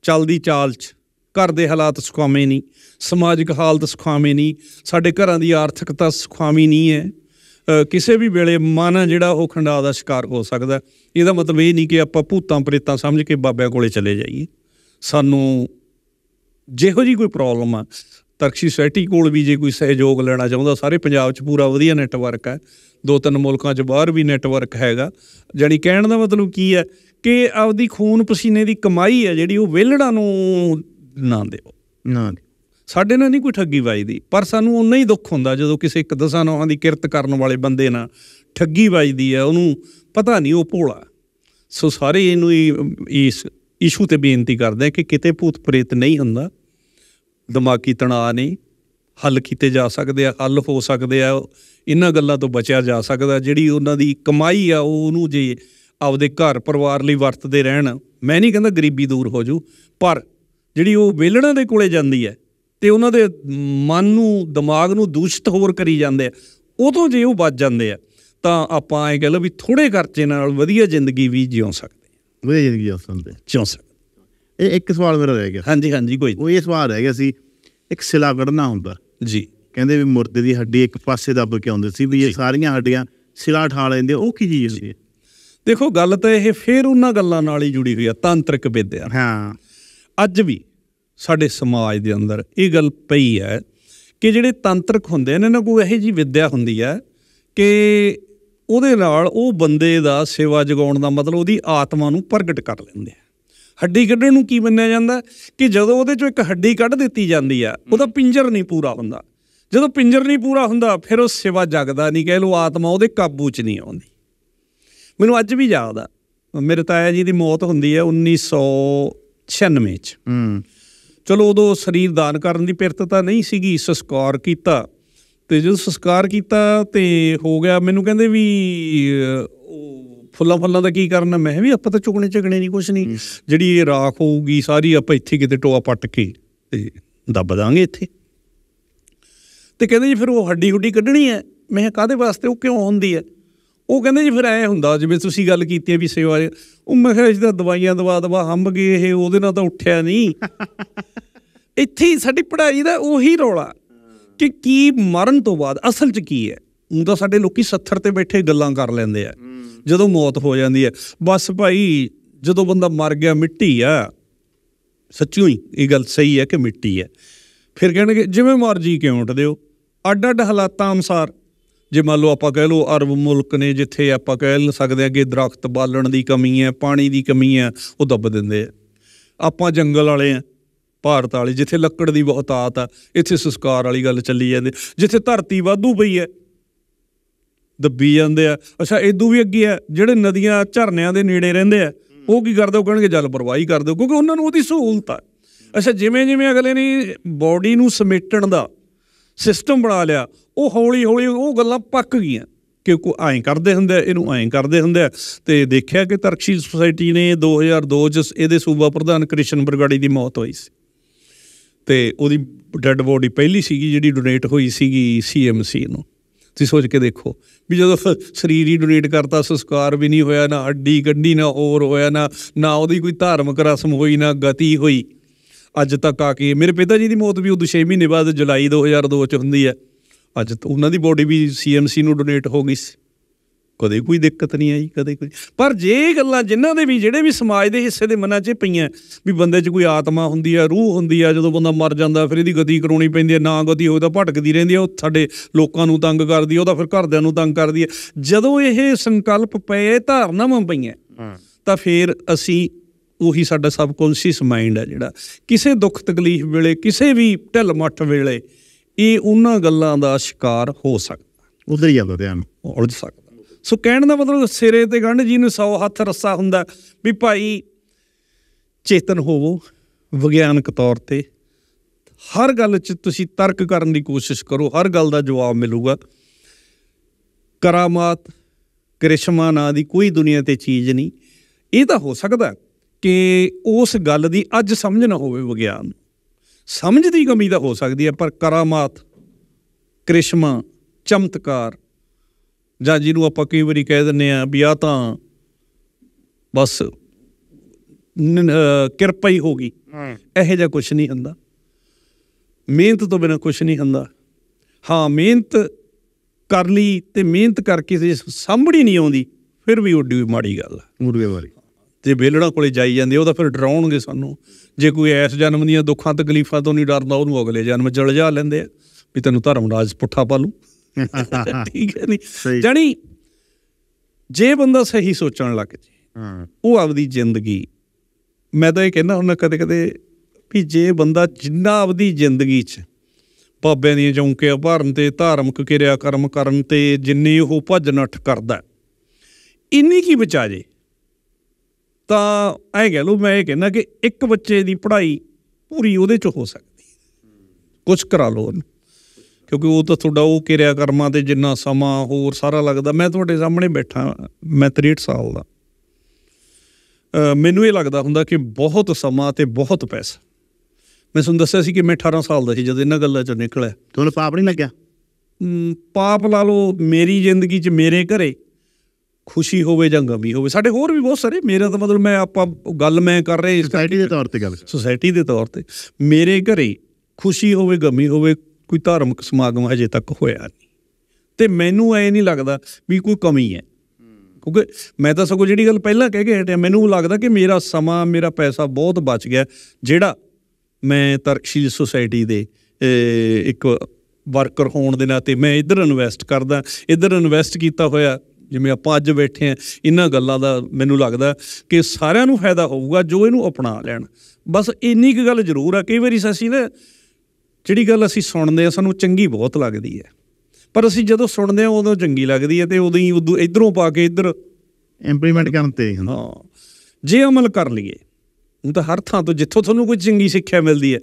Speaker 2: ਚਲਦੀ ਚਾਲ 'ਚ ਘਰ ਦੇ ਹਾਲਾਤ ਸੁਖਾਵੇਂ ਨਹੀਂ ਸਮਾਜਿਕ ਹਾਲਤ ਸੁਖਾਵੇਂ ਨਹੀਂ ਸਾਡੇ ਘਰਾਂ ਦੀ ਆਰਥਿਕਤਾ ਸੁਖਾਵੇਂ ਨਹੀਂ ਹੈ ਕਿਸੇ ਵੀ ਵੇਲੇ ਮਨ ਜਿਹੜਾ ਉਹ ਖੰਡਾ ਦਾ ਸ਼ਿਕਾਰ ਹੋ ਸਕਦਾ ਇਹਦਾ ਮਤਲਬ ਇਹ ਨਹੀਂ ਕਿ ਆਪਾਂ ਭੂਤਾਂ ਪ੍ਰੇਤਾਂ ਸਮਝ ਕੇ ਬਾਬਿਆਂ ਕੋਲੇ ਚਲੇ ਜਾਈਏ ਸਾਨੂੰ ਜਿਹੋ ਜੀ ਕੋਈ ਪ੍ਰੋਬਲਮ ਆ ਤਰਕਸ਼ੀ ਸੋਸਾਇਟੀ ਕੋਲ ਵੀ ਜੇ ਕੋਈ ਸਹਿਯੋਗ ਲੈਣਾ ਚਾਹੁੰਦਾ ਸਾਰੇ ਪੰਜਾਬ 'ਚ ਪੂਰਾ ਵਧੀਆ ਨੈਟਵਰਕ ਹੈ ਦੋ ਤਿੰਨ ਮੁਲਕਾਂ 'ਚ ਬਾਹਰ ਵੀ ਨੈਟਵਰਕ ਹੈਗਾ ਜਾਨੀ ਕਹਿਣ ਦਾ ਮਤਲਬ ਕੀ ਹੈ ਕਿ ਆਪਦੀ ਖੂਨ ਪਸੀਨੇ ਦੀ ਕਮਾਈ ਹੈ ਜਿਹੜੀ ਉਹ ਵਿਹਲੜਾਂ ਨੂੰ ਨਾ ਦਿਓ ਨਾ ਸਾਡੇ ਨਾਲ ਨਹੀਂ ਕੋਈ ਠੱਗੀ ਵਜਦੀ ਪਰ ਸਾਨੂੰ ਉਨਾ ਹੀ ਦੁੱਖ ਹੁੰਦਾ ਜਦੋਂ ਕਿਸੇ ਇੱਕ ਦਸਾਂ ਨੌਹਾਂ ਦੀ ਕਿਰਤ ਕਰਨ ਵਾਲੇ ਬੰਦੇ ਨਾਲ ਠੱਗੀ ਵਜਦੀ ਹੈ ਉਹਨੂੰ ਪਤਾ ਨਹੀਂ ਉਹ ਭੋਲਾ ਸੋ ਸਾਰੇ ਇਹਨੂੰ ਇਸ ਇਸ਼ੂ ਤੇ ਬੇਨਤੀ ਕਰਦੇ ਕਿ ਕਿਤੇ ਭੂਤ ਪ੍ਰੇਤ ਨਹੀਂ ਹੁੰਦਾ ਦਿਮਾਗੀ ਤਣਾਅ ਨਹੀਂ ਹੱਲ ਕੀਤੇ ਜਾ ਸਕਦੇ ਆ ਹੱਲ ਹੋ ਸਕਦੇ ਆ ਇਹਨਾਂ ਗੱਲਾਂ ਤੋਂ ਬਚਿਆ ਜਾ ਸਕਦਾ ਜਿਹੜੀ ਉਹਨਾਂ ਦੀ ਕਮਾਈ ਆ ਉਹ ਉਹਨੂੰ ਜੇ ਆਪਦੇ ਘਰ ਪਰਿਵਾਰ ਲਈ ਵਰਤਦੇ ਰਹਿਣ ਮੈਂ ਨਹੀਂ ਕਹਿੰਦਾ ਗਰੀਬੀ ਦੂਰ ਹੋ ਜੂ ਪਰ ਜਿਹੜੀ ਉਹ ਵੇਲਣਾ ਦੇ ਕੋਲੇ ਜਾਂਦੀ ਹੈ ਤੇ ਉਹਨਾਂ ਦੇ ਮਨ ਨੂੰ ਦਿਮਾਗ ਨੂੰ ਦੂਸ਼ਿਤ ਹੋਰ ਕਰੀ ਜਾਂਦੇ ਆ ਉਦੋਂ ਜੇ ਉਹ ਬਚ ਜਾਂਦੇ ਆ ਤਾਂ ਆਪਾਂ ਇਹ ਕਹਿ ਲਓ ਵੀ ਥੋੜੇ ਖਰਚੇ ਨਾਲ ਵਧੀਆ ਜ਼ਿੰਦਗੀ ਵੀ ਜਿਉ ਸਕਦੇ ਆ ਵਧੀਆ ਜ਼ਿੰਦਗੀ ਜਿਉ ਸਕਦੇ ਜਿਉਂ ਸਕਦੇ ਇਹ ਇੱਕ ਸਵਾਲ ਮੇਰਾ ਰਹਿ ਗਿਆ ਹਾਂਜੀ ਹਾਂਜੀ ਕੋਈ ਉਹ ਇਹ ਸਵਾਲ ਰਹਿ ਗਿਆ ਸੀ ਇੱਕ
Speaker 1: ਸਿਲਾ ਕੱਢਣਾ ਹੁੰਦਾ ਜੀ ਕਹਿੰਦੇ ਵੀ ਮੁਰਦੇ ਦੀ ਹੱਡੀ ਇੱਕ ਪਾਸੇ ਦੱਬ ਕੇ ਆਉਂਦੇ ਸੀ ਵੀ ਇਹ ਸਾਰੀਆਂ ਹੱਡੀਆਂ
Speaker 2: ਸਿਲਾ ਠਾ ਲੈਂਦੇ ਉਹ ਕੀ ਚੀਜ਼ ਹੁੰਦੀ ਹੈ ਦੇਖੋ ਗੱਲ ਤਾਂ ਇਹ ਫੇਰ ਉਹਨਾਂ ਗੱਲਾਂ ਨਾਲ ਹੀ ਜੁੜੀ ਹੋਈ ਆ ਤਾਂਤਰਿਕ ਵਿਦਿਆ ਹਾਂ ਅੱਜ ਵੀ ਸਾਡੇ ਸਮਾਜ ਦੇ ਅੰਦਰ ਇਹ ਗੱਲ ਪਈ ਹੈ ਕਿ ਜਿਹੜੇ ਤਾਂਤਰਿਕ ਹੁੰਦੇ ਨੇ ਇਹਨਾਂ ਕੋਈ ਇਹੋ ਜੀ ਵਿਦਿਆ ਹੁੰਦੀ ਹੈ ਕਿ ਉਹਦੇ ਨਾਲ ਉਹ ਬੰਦੇ ਦਾ ਸੇਵਾ ਜਗਾਉਣ ਦਾ ਮਤਲਬ ਉਹਦੀ ਆਤਮਾ ਨੂੰ ਪ੍ਰਗਟ ਕਰ ਲੈਂਦੇ ਆ ਹੱਡੀ ਕੱਢਣ ਨੂੰ ਕੀ ਮੰਨਿਆ ਜਾਂਦਾ ਕਿ ਜਦੋਂ ਉਹਦੇ ਚੋਂ ਇੱਕ ਹੱਡੀ ਕੱਢ ਦਿੱਤੀ ਜਾਂਦੀ ਆ ਉਹਦਾ ਪਿੰਜਰ ਨਹੀਂ ਪੂਰਾ ਹੁੰਦਾ ਜਦੋਂ ਪਿੰਜਰ ਨਹੀਂ ਪੂਰਾ ਹੁੰਦਾ ਫਿਰ ਉਹ ਸੇਵਾ ਜਗਦਾ ਨਹੀਂ ਕਹਿ ਲੋ ਆਤਮਾ ਉਹਦੇ ਕਾਬੂ 'ਚ ਨਹੀਂ ਆਉਂਦੀ ਮੈਨੂੰ ਅੱਜ ਵੀ ਯਾਦ ਆ ਮੇਰੇ ਤਾਇਆ ਜੀ ਦੀ ਮੌਤ ਹੁੰਦੀ ਹੈ 1996 ਚ ਹਮ ਚਲੋ ਉਦੋਂ ਸਰੀਰ ਦਾਨ ਕਰਨ ਦੀ ਪਿਰਤ ਤਾਂ ਨਹੀਂ ਸੀਗੀ ਸੰਸਕਾਰ ਕੀਤਾ ਤੇ ਜਦੋਂ ਸੰਸਕਾਰ ਕੀਤਾ ਤੇ ਹੋ ਗਿਆ ਮੈਨੂੰ ਕਹਿੰਦੇ ਵੀ ਉਹ ਫੁੱਲਾਂ ਫੁੱਲਾਂ ਦਾ ਕੀ ਕਰਨਾ ਮੈਂ ਵੀ ਆਪਾਂ ਤਾਂ ਚੁਗਣੇ ਚਗਣੇ ਨਹੀਂ ਕੁਛ ਨਹੀਂ ਜਿਹੜੀ ਇਹ ਰਾਖ ਹੋਊਗੀ ਸਾਰੀ ਆਪਾਂ ਇੱਥੇ ਕਿਤੇ ਟੋਆ ਪੱਟ ਕੇ ਤੇ ਦੱਬ ਦਾਂਗੇ ਇੱਥੇ ਤੇ ਕਹਿੰਦੇ ਜੀ ਫਿਰ ਉਹ ਹੱਡੀ ਹੁੱਡੀ ਕੱਢਣੀ ਹੈ ਮੈਂ ਕਾਦੇ ਵਾਸਤੇ ਉਹ ਕਿਉਂ ਹੁੰਦੀ ਹੈ ਉਹ ਕਹਿੰਦੇ ਜੀ ਫਿਰ ਐ ਹੁੰਦਾ ਜਿਵੇਂ ਤੁਸੀਂ ਗੱਲ ਕੀਤੀ ਵੀ ਸੇਵਾ ਉਹ ਮੈਂ ਕਿਹਾ ਇਸ ਦਵਾਈਆਂ ਦਵਾ ਦਵਾ ਹੰਬ ਗਏ ਇਹ ਉਹਦੇ ਨਾਲ ਤਾਂ ਉੱਠਿਆ ਨਹੀਂ ਇੱਥੇ ਸਾਡੀ ਪੜ੍ਹਾਈ ਦਾ ਉਹੀ ਰੋਲਾ ਕਿ ਕੀ ਮਰਨ ਤੋਂ ਬਾਅਦ ਅਸਲ 'ਚ ਕੀ ਹੈ ਉਹ ਤਾਂ ਸਾਡੇ ਲੋਕੀ 70 ਤੇ ਬੈਠੇ ਗੱਲਾਂ ਕਰ ਲੈਂਦੇ ਆ ਜਦੋਂ ਮੌਤ ਹੋ ਜਾਂਦੀ ਹੈ ਬਸ ਭਾਈ ਜਦੋਂ ਬੰਦਾ ਮਰ ਗਿਆ ਮਿੱਟੀ ਆ ਸੱਚੀ ਹੀ ਇਹ ਗੱਲ ਸਹੀ ਹੈ ਕਿ ਮਿੱਟੀ ਹੈ ਫਿਰ ਕਹਿਣਗੇ ਜਿਵੇਂ ਮਰਜੀ ਕਿਉਂ ਉੱਠਦੇ ਹੋ ਅੱਡ ਅੱਡ ਹਾਲਾਤਾਂ ਅਨਸਾਰ ਜੇ ਮੰਨ ਲਓ ਆਪਾਂ ਕਹਿ ਲਓ ਅਰਬ ਮੁਲਕ ਨੇ ਜਿੱਥੇ ਆਪਾਂ ਕਹਿ ਸਕਦੇ ਆ ਕਿ ਦਰਖਤ ਬਾਲਣ ਦੀ ਕਮੀ ਹੈ ਪਾਣੀ ਦੀ ਕਮੀ ਹੈ ਉਹ ਦੱਬ ਦਿੰਦੇ ਆ ਆਪਾਂ ਜੰਗਲ ਵਾਲੇ ਆ ਭਾਰਤ ਵਾਲੇ ਜਿੱਥੇ ਲੱਕੜ ਦੀ ਬਹੁਤਾਤ ਆ ਇੱਥੇ ਸੰਸਕਾਰ ਵਾਲੀ ਗੱਲ ਚੱਲੀ ਜਾਂਦੀ ਜਿੱਥੇ ਧਰਤੀ ਵਾਧੂ ਪਈ ਹੈ ਦੱਬੀ ਜਾਂਦੇ ਆ ਅੱਛਾ ਇਦੋਂ ਵੀ ਅੱਗੇ ਆ ਜਿਹੜੇ ਨਦੀਆਂ ਝਰਨਿਆਂ ਦੇ ਨੇੜੇ ਰਹਿੰਦੇ ਆ ਉਹ ਕੀ ਕਰਦੇ ਉਹ ਕਹਿੰਗੇ ਜਲ ਪਰਵਾਹੀ ਕਰਦੇ ਕਿਉਂਕਿ ਉਹਨਾਂ ਨੂੰ ਉਹਦੀ ਸਹੂਲਤ ਆ ਅੱਛਾ ਜਿਵੇਂ ਜਿਵੇਂ ਅਗਲੇ ਨੇ ਬਾਡੀ ਨੂੰ ਸਮੇਟਣ ਦਾ ਸਿਸਟਮ ਬਣਾ ਲਿਆ ਉਹ ਹੌਲੀ ਹੌਲੀ ਉਹ ਗੱਲਾਂ ਪੱਕ ਗਈਆਂ ਕਿ ਕੋ ਐਂ ਕਰਦੇ ਹੁੰਦੇ ਇਹਨੂੰ ਐਂ ਕਰਦੇ ਹੁੰਦੇ ਤੇ ਦੇਖਿਆ ਕਿ ਤਰਕਸ਼ੀ ਸੁਸਾਇਟੀ ਨੇ 2002 ਚ ਇਹਦੇ ਸੂਬਾ ਪ੍ਰਧਾਨ ਕ੍ਰਿਸ਼ਨ ਬਰਗਾੜੀ ਦੀ ਮੌਤ ਹੋਈ ਸੀ ਤੇ ਉਹਦੀ ਡੈੱਡ ਬੋਡੀ ਪਹਿਲੀ ਸੀਗੀ ਜਿਹੜੀ ਡੋਨੇਟ ਹੋਈ ਸੀਗੀ ਸੀਐਮਸੀ ਨੂੰ ਤੁਸੀਂ ਸੋਚ ਕੇ ਦੇਖੋ ਵੀ ਜਦੋਂ ਸਰੀਰ ਹੀ ਡੋਨੇਟ ਕਰਤਾ ਸੰਸਕਾਰ ਵੀ ਨਹੀਂ ਹੋਇਆ ਨਾ ਅੱਡੀ ਗੱਡੀ ਨਾ ਹੋਰ ਹੋਇਆ ਨਾ ਨਾ ਉਹਦੀ ਕੋਈ ਧਾਰਮਿਕ ਰਸਮ ਹੋਈ ਨਾ ਗਤੀ ਹੋਈ ਅੱਜ ਤੱਕ ਆ ਕੇ ਮੇਰੇ ਪਿਤਾ ਜੀ ਦੀ ਮੌਤ ਵੀ ਉਦੋਂ 6 ਮਹੀਨੇ ਬਾਅਦ ਜੁਲਾਈ 2002 ਚ ਹੁੰਦੀ ਹੈ ਅੱਜ ਉਹਨਾਂ ਦੀ ਬੋਡੀ ਵੀ ਸੀਐਮਸੀ ਨੂੰ ਡੋਨੇਟ ਹੋ ਗਈ ਸੀ ਕਦੇ ਕੋਈ ਦਿੱਕਤ ਨਹੀਂ ਆਈ ਕਦੇ ਕੋਈ ਪਰ ਜੇ ਗੱਲਾਂ ਜਿਨ੍ਹਾਂ ਦੇ ਵੀ ਜਿਹੜੇ ਵੀ ਸਮਾਜ ਦੇ ਹਿੱਸੇ ਦੇ ਮਨਾਂ 'ਚ ਪਈਆਂ ਵੀ ਬੰਦੇ 'ਚ ਕੋਈ ਆਤਮਾ ਹੁੰਦੀ ਆ ਰੂਹ ਹੁੰਦੀ ਆ ਜਦੋਂ ਬੰਦਾ ਮਰ ਜਾਂਦਾ ਫਿਰ ਇਹਦੀ ਗਤੀ ਕਰਾਉਣੀ ਪੈਂਦੀ ਆ ਨਾ ਗਤੀ ਹੋਵੇ ਤਾਂ ਭਟਕਦੀ ਰਹਿੰਦੀ ਆ ਉਹ ਸਾਡੇ ਲੋਕਾਂ ਨੂੰ ਤੰਗ ਕਰਦੀ ਆ ਉਹਦਾ ਫਿਰ ਘਰਦਿਆਂ ਨੂੰ ਤੰਗ ਕਰਦੀ ਆ ਜਦੋਂ ਇਹ ਸੰਕਲਪ ਪਏ ਧਾਰਨਾਵਾਂ ਪਈਆਂ ਤਾਂ ਫਿਰ ਅਸੀਂ ਉਹੀ ਸਾਡਾ ਸਬਕੌਂਸ਼ੀਅਸ ਮਾਈਂਡ ਆ ਜਿਹੜਾ ਕਿਸੇ ਦੁੱਖ ਤਕਲੀਫ ਵੇਲੇ ਕਿਸੇ ਵੀ ਢਿੱਲ ਮੱਠ ਵੇਲੇ ਇਹ ਉਹਨਾਂ ਗੱਲਾਂ ਦਾ ਸ਼ਿਕਾਰ ਹੋ ਸਕਦਾ ਉਧਰ ਹੀ ਜਾਂਦਾ ਧਿਆਨ ਉਲਝ ਸਕਦਾ ਸੋ ਕਹਿਣ ਦਾ ਮਤਲਬ ਸਿਰੇ ਤੇ ਗੰਢ ਜੀ ਨੂੰ 100 ਹੱਥ ਰੱਸਾ ਹੁੰਦਾ ਵੀ ਭਾਈ ਚੇਤਨ ਹੋਵੋ ਵਿਗਿਆਨਕ ਤੌਰ ਤੇ ਹਰ ਗੱਲ 'ਚ ਤੁਸੀਂ ਤਰਕ ਕਰਨ ਦੀ ਕੋਸ਼ਿਸ਼ ਕਰੋ ਹਰ ਗੱਲ ਦਾ ਜਵਾਬ ਮਿਲੂਗਾ ਕਰਾਮਾਤ ਕ੍ਰਿਸ਼ਮਾ ਨਾਂ ਦੀ ਕੋਈ ਦੁਨੀਆ ਤੇ ਚੀਜ਼ ਨਹੀਂ ਇਹ ਤਾਂ ਹੋ ਸਕਦਾ ਕਿ ਉਸ ਗੱਲ ਦੀ ਅੱਜ ਸਮਝ ਨਾ ਹੋਵੇ ਵਿਗਿਆਨ ਸਮਝ ਦੀ ਕਮੀ ਤਾਂ ਹੋ ਸਕਦੀ ਹੈ ਪਰ ਕਰਾਮਾਤ ਕ੍ਰਿਸ਼ਮਾ ਚਮਤਕਾਰ ਜਾਂ ਜਿਹਨੂੰ ਆਪਾਂ ਕਈ ਵਾਰੀ ਕਹਿ ਦਿੰਨੇ ਆ ਵੀ ਆ ਤਾਂ ਬਸ ਕਿਰਪਾ ਹੀ ਹੋ ਗਈ ਇਹੋ ਜਿਹਾ ਕੁਝ ਨਹੀਂ ਹੁੰਦਾ ਮਿਹਨਤ ਤੋਂ ਬਿਨਾ ਕੁਝ ਨਹੀਂ ਹੁੰਦਾ ਹਾਂ ਮਿਹਨਤ ਕਰ ਲਈ ਤੇ ਮਿਹਨਤ ਕਰਕੇ ਜੇ ਸਾਹਮਣੀ ਨਹੀਂ ਆਉਂਦੀ ਫਿਰ ਵੀ ਓਡੀ ਮਾੜੀ ਗੱਲ ਆ ਮੁਰਗੇ ਵਾਲੀ ਤੇ ਬੇਲੜਾ ਕੋਲੇ ਜਾਈ ਜਾਂਦੇ ਉਹ ਤਾਂ ਫਿਰ ਡਰਾਉਣਗੇ ਸਾਨੂੰ ਜੇ ਕੋਈ ਐਸ ਜਨਮ ਦੀਆਂ ਦੁੱਖਾਂ ਤਕਲੀਫਾਂ ਤੋਂ ਨਹੀਂ ਡਰਦਾ ਉਹਨੂੰ ਅਗਲੇ ਜਨਮ ਜਲ ਜਾ ਲੈਂਦੇ ਆ ਵੀ ਤੈਨੂੰ ਧਰਮ ਰਾਜ ਪੁੱਠਾ ਪਾ ਲੂ ਠੀਕ ਹੈ ਨਹੀਂ ਜਾਨੀ ਜੇ ਬੰਦਾ ਸਹੀ ਸੋਚਣ ਲੱਗ ਜੇ ਹਾਂ ਉਹ ਆਪਦੀ ਜ਼ਿੰਦਗੀ ਮੈਂ ਤਾਂ ਇਹ ਕਹਿੰਦਾ ਹੁੰਦਾ ਕਦੇ ਕਦੇ ਵੀ ਜੇ ਬੰਦਾ ਜਿੰਨਾ ਆਪਦੀ ਜ਼ਿੰਦਗੀ 'ਚ ਬਾਬਿਆਂ ਦੀਆਂ ਚੌਂਕੇ ਭਰਨ ਤੇ ਧਾਰਮਿਕ ਕਿਰਿਆ ਕਰਮ ਕਰਨ ਤੇ ਜਿੰਨੀ ਉਹ ਭਜਨ ਅਠ ਕਰਦਾ ਇੰਨੀ ਕੀ ਬਚਾ ਜੇ ਤਾਂ ਐ ਕਹਿ ਲਓ ਮੈਂ ਇਹ ਕਹਿੰਦਾ ਕਿ ਇੱਕ ਬੱਚੇ ਦੀ ਪੜ੍ਹਾਈ ਪੂਰੀ ਉਹਦੇ 'ਚ ਹੋ ਸਕਦੀ ਕੁਝ ਕਰਾ ਲਓ ਉਹਨੂੰ ਕਿਉਂਕਿ ਉਹ ਤਾਂ ਤੁਹਾਡਾ ਉਹ ਕਿਰਿਆ ਕਰਮਾਂ ਤੇ ਜਿੰਨਾ ਸਮਾਂ ਹੋਰ ਸਾਰਾ ਲੱਗਦਾ ਮੈਂ ਤੁਹਾਡੇ ਸਾਹਮਣੇ ਬੈਠਾ ਮੈਂ 63 ਸਾਲ ਦਾ ਮੈਨੂੰ ਇਹ ਲੱਗਦਾ ਹੁੰਦਾ ਕਿ ਬਹੁਤ ਸਮਾਂ ਤੇ ਬਹੁਤ ਪੈਸਾ ਮੈਂ ਤੁਹਾਨੂੰ ਦੱਸਿਆ ਸੀ ਕਿ ਮੈਂ 18 ਸਾਲ ਦਾ ਸੀ ਜਦ ਇਹਨਾਂ ਗੱਲਾਂ ਚੋਂ ਨਿਕਲਿਆ ਤੁਹਾਨੂੰ ਪਾਪ ਨਹੀਂ ਲੱਗਿਆ ਪਾਪ ਲਾ ਲਓ ਮੇਰੀ ਜ਼ਿੰਦਗੀ 'ਚ ਮੇਰੇ ਘਰੇ ਖੁਸ਼ੀ ਹੋਵੇ ਜਾਂ ਗਮੀ ਹੋਵੇ ਸਾਡੇ ਹੋਰ ਵੀ ਬਹੁਤ ਸਾਰੇ ਮੇਰਾ ਤਾਂ ਮਤਲਬ ਮੈਂ ਆਪਾਂ ਗੱਲ ਮੈਂ ਕਰ ਰਹੇ ਸੋਸਾਇਟੀ ਦੇ ਤੌਰ ਤੇ ਗੱਲ ਸੋਸਾਇਟੀ ਦੇ ਤੌਰ ਤੇ ਮੇਰੇ ਘਰੇ ਖੁਸ਼ੀ ਹੋਵੇ ਗਮੀ ਹੋਵੇ ਕੋਈ ਧਾਰਮਿਕ ਸਮਾਗਮ ਅਜੇ ਤੱਕ ਹੋਇਆ ਨਹੀਂ ਤੇ ਮੈਨੂੰ ਐ ਨਹੀਂ ਲੱਗਦਾ ਵੀ ਕੋਈ ਕਮੀ ਹੈ ਕਿਉਂਕਿ ਮੈਂ ਤਾਂ ਸਗੋਂ ਜਿਹੜੀ ਗੱਲ ਪਹਿਲਾਂ ਕਹਿ ਕੇ ਹਟਿਆ ਮੈਨੂੰ ਲੱਗਦਾ ਕਿ ਮੇਰਾ ਸਮਾਂ ਮੇਰਾ ਪੈਸਾ ਬਹੁਤ ਬਚ ਗਿਆ ਜਿਹੜਾ ਮੈਂ ਤਰਕਸ਼ੀਲ ਸੁਸਾਇਟੀ ਦੇ ਇੱਕ ਵਰਕਰ ਹੋਣ ਦੇ ਨਾਤੇ ਮੈਂ ਇੱਧਰ ਇਨਵੈਸਟ ਕਰਦਾ ਇੱਧਰ ਇਨਵੈਸਟ ਕੀਤਾ ਹੋਇਆ ਜਿਵੇਂ ਆਪਾਂ ਅੱਜ ਬੈਠੇ ਆ ਇਹਨਾਂ ਗੱਲਾਂ ਦਾ ਮੈਨੂੰ ਲੱਗਦਾ ਕਿ ਸਾਰਿਆਂ ਨੂੰ ਫਾਇਦਾ ਹੋਊਗਾ ਜੋ ਇਹਨੂੰ ਅਪਣਾ ਲੈਣ ਬਸ ਇੰਨੀ ਕੁ ਗੱਲ ਜ਼ਰੂਰ ਆ ਕਈ ਵਾਰੀ ਸਸੀ ਨਾ ਜਿਹੜੀ ਗੱਲ ਅਸੀਂ ਸੁਣਦੇ ਆ ਸਾਨੂੰ ਚੰਗੀ ਬਹੁਤ ਲੱਗਦੀ ਹੈ ਪਰ ਅਸੀਂ ਜਦੋਂ ਸੁਣਦੇ ਆ ਉਦੋਂ ਚੰਗੀ ਲੱਗਦੀ ਹੈ ਤੇ ਉਦੋਂ ਹੀ ਉਦੋਂ ਇਧਰੋਂ ਪਾ ਕੇ ਇਧਰ ਇੰਪਲੀਮੈਂਟ ਕਰਨ ਤੇ ਹਾਂ ਜੇ ਅਮਲ ਕਰ ਲਈਏ ਉਹ ਤਾਂ ਹਰ ਥਾਂ ਤੋਂ ਜਿੱਥੋਂ ਤੁਹਾਨੂੰ ਕੋਈ ਚੰਗੀ ਸਿੱਖਿਆ ਮਿਲਦੀ ਹੈ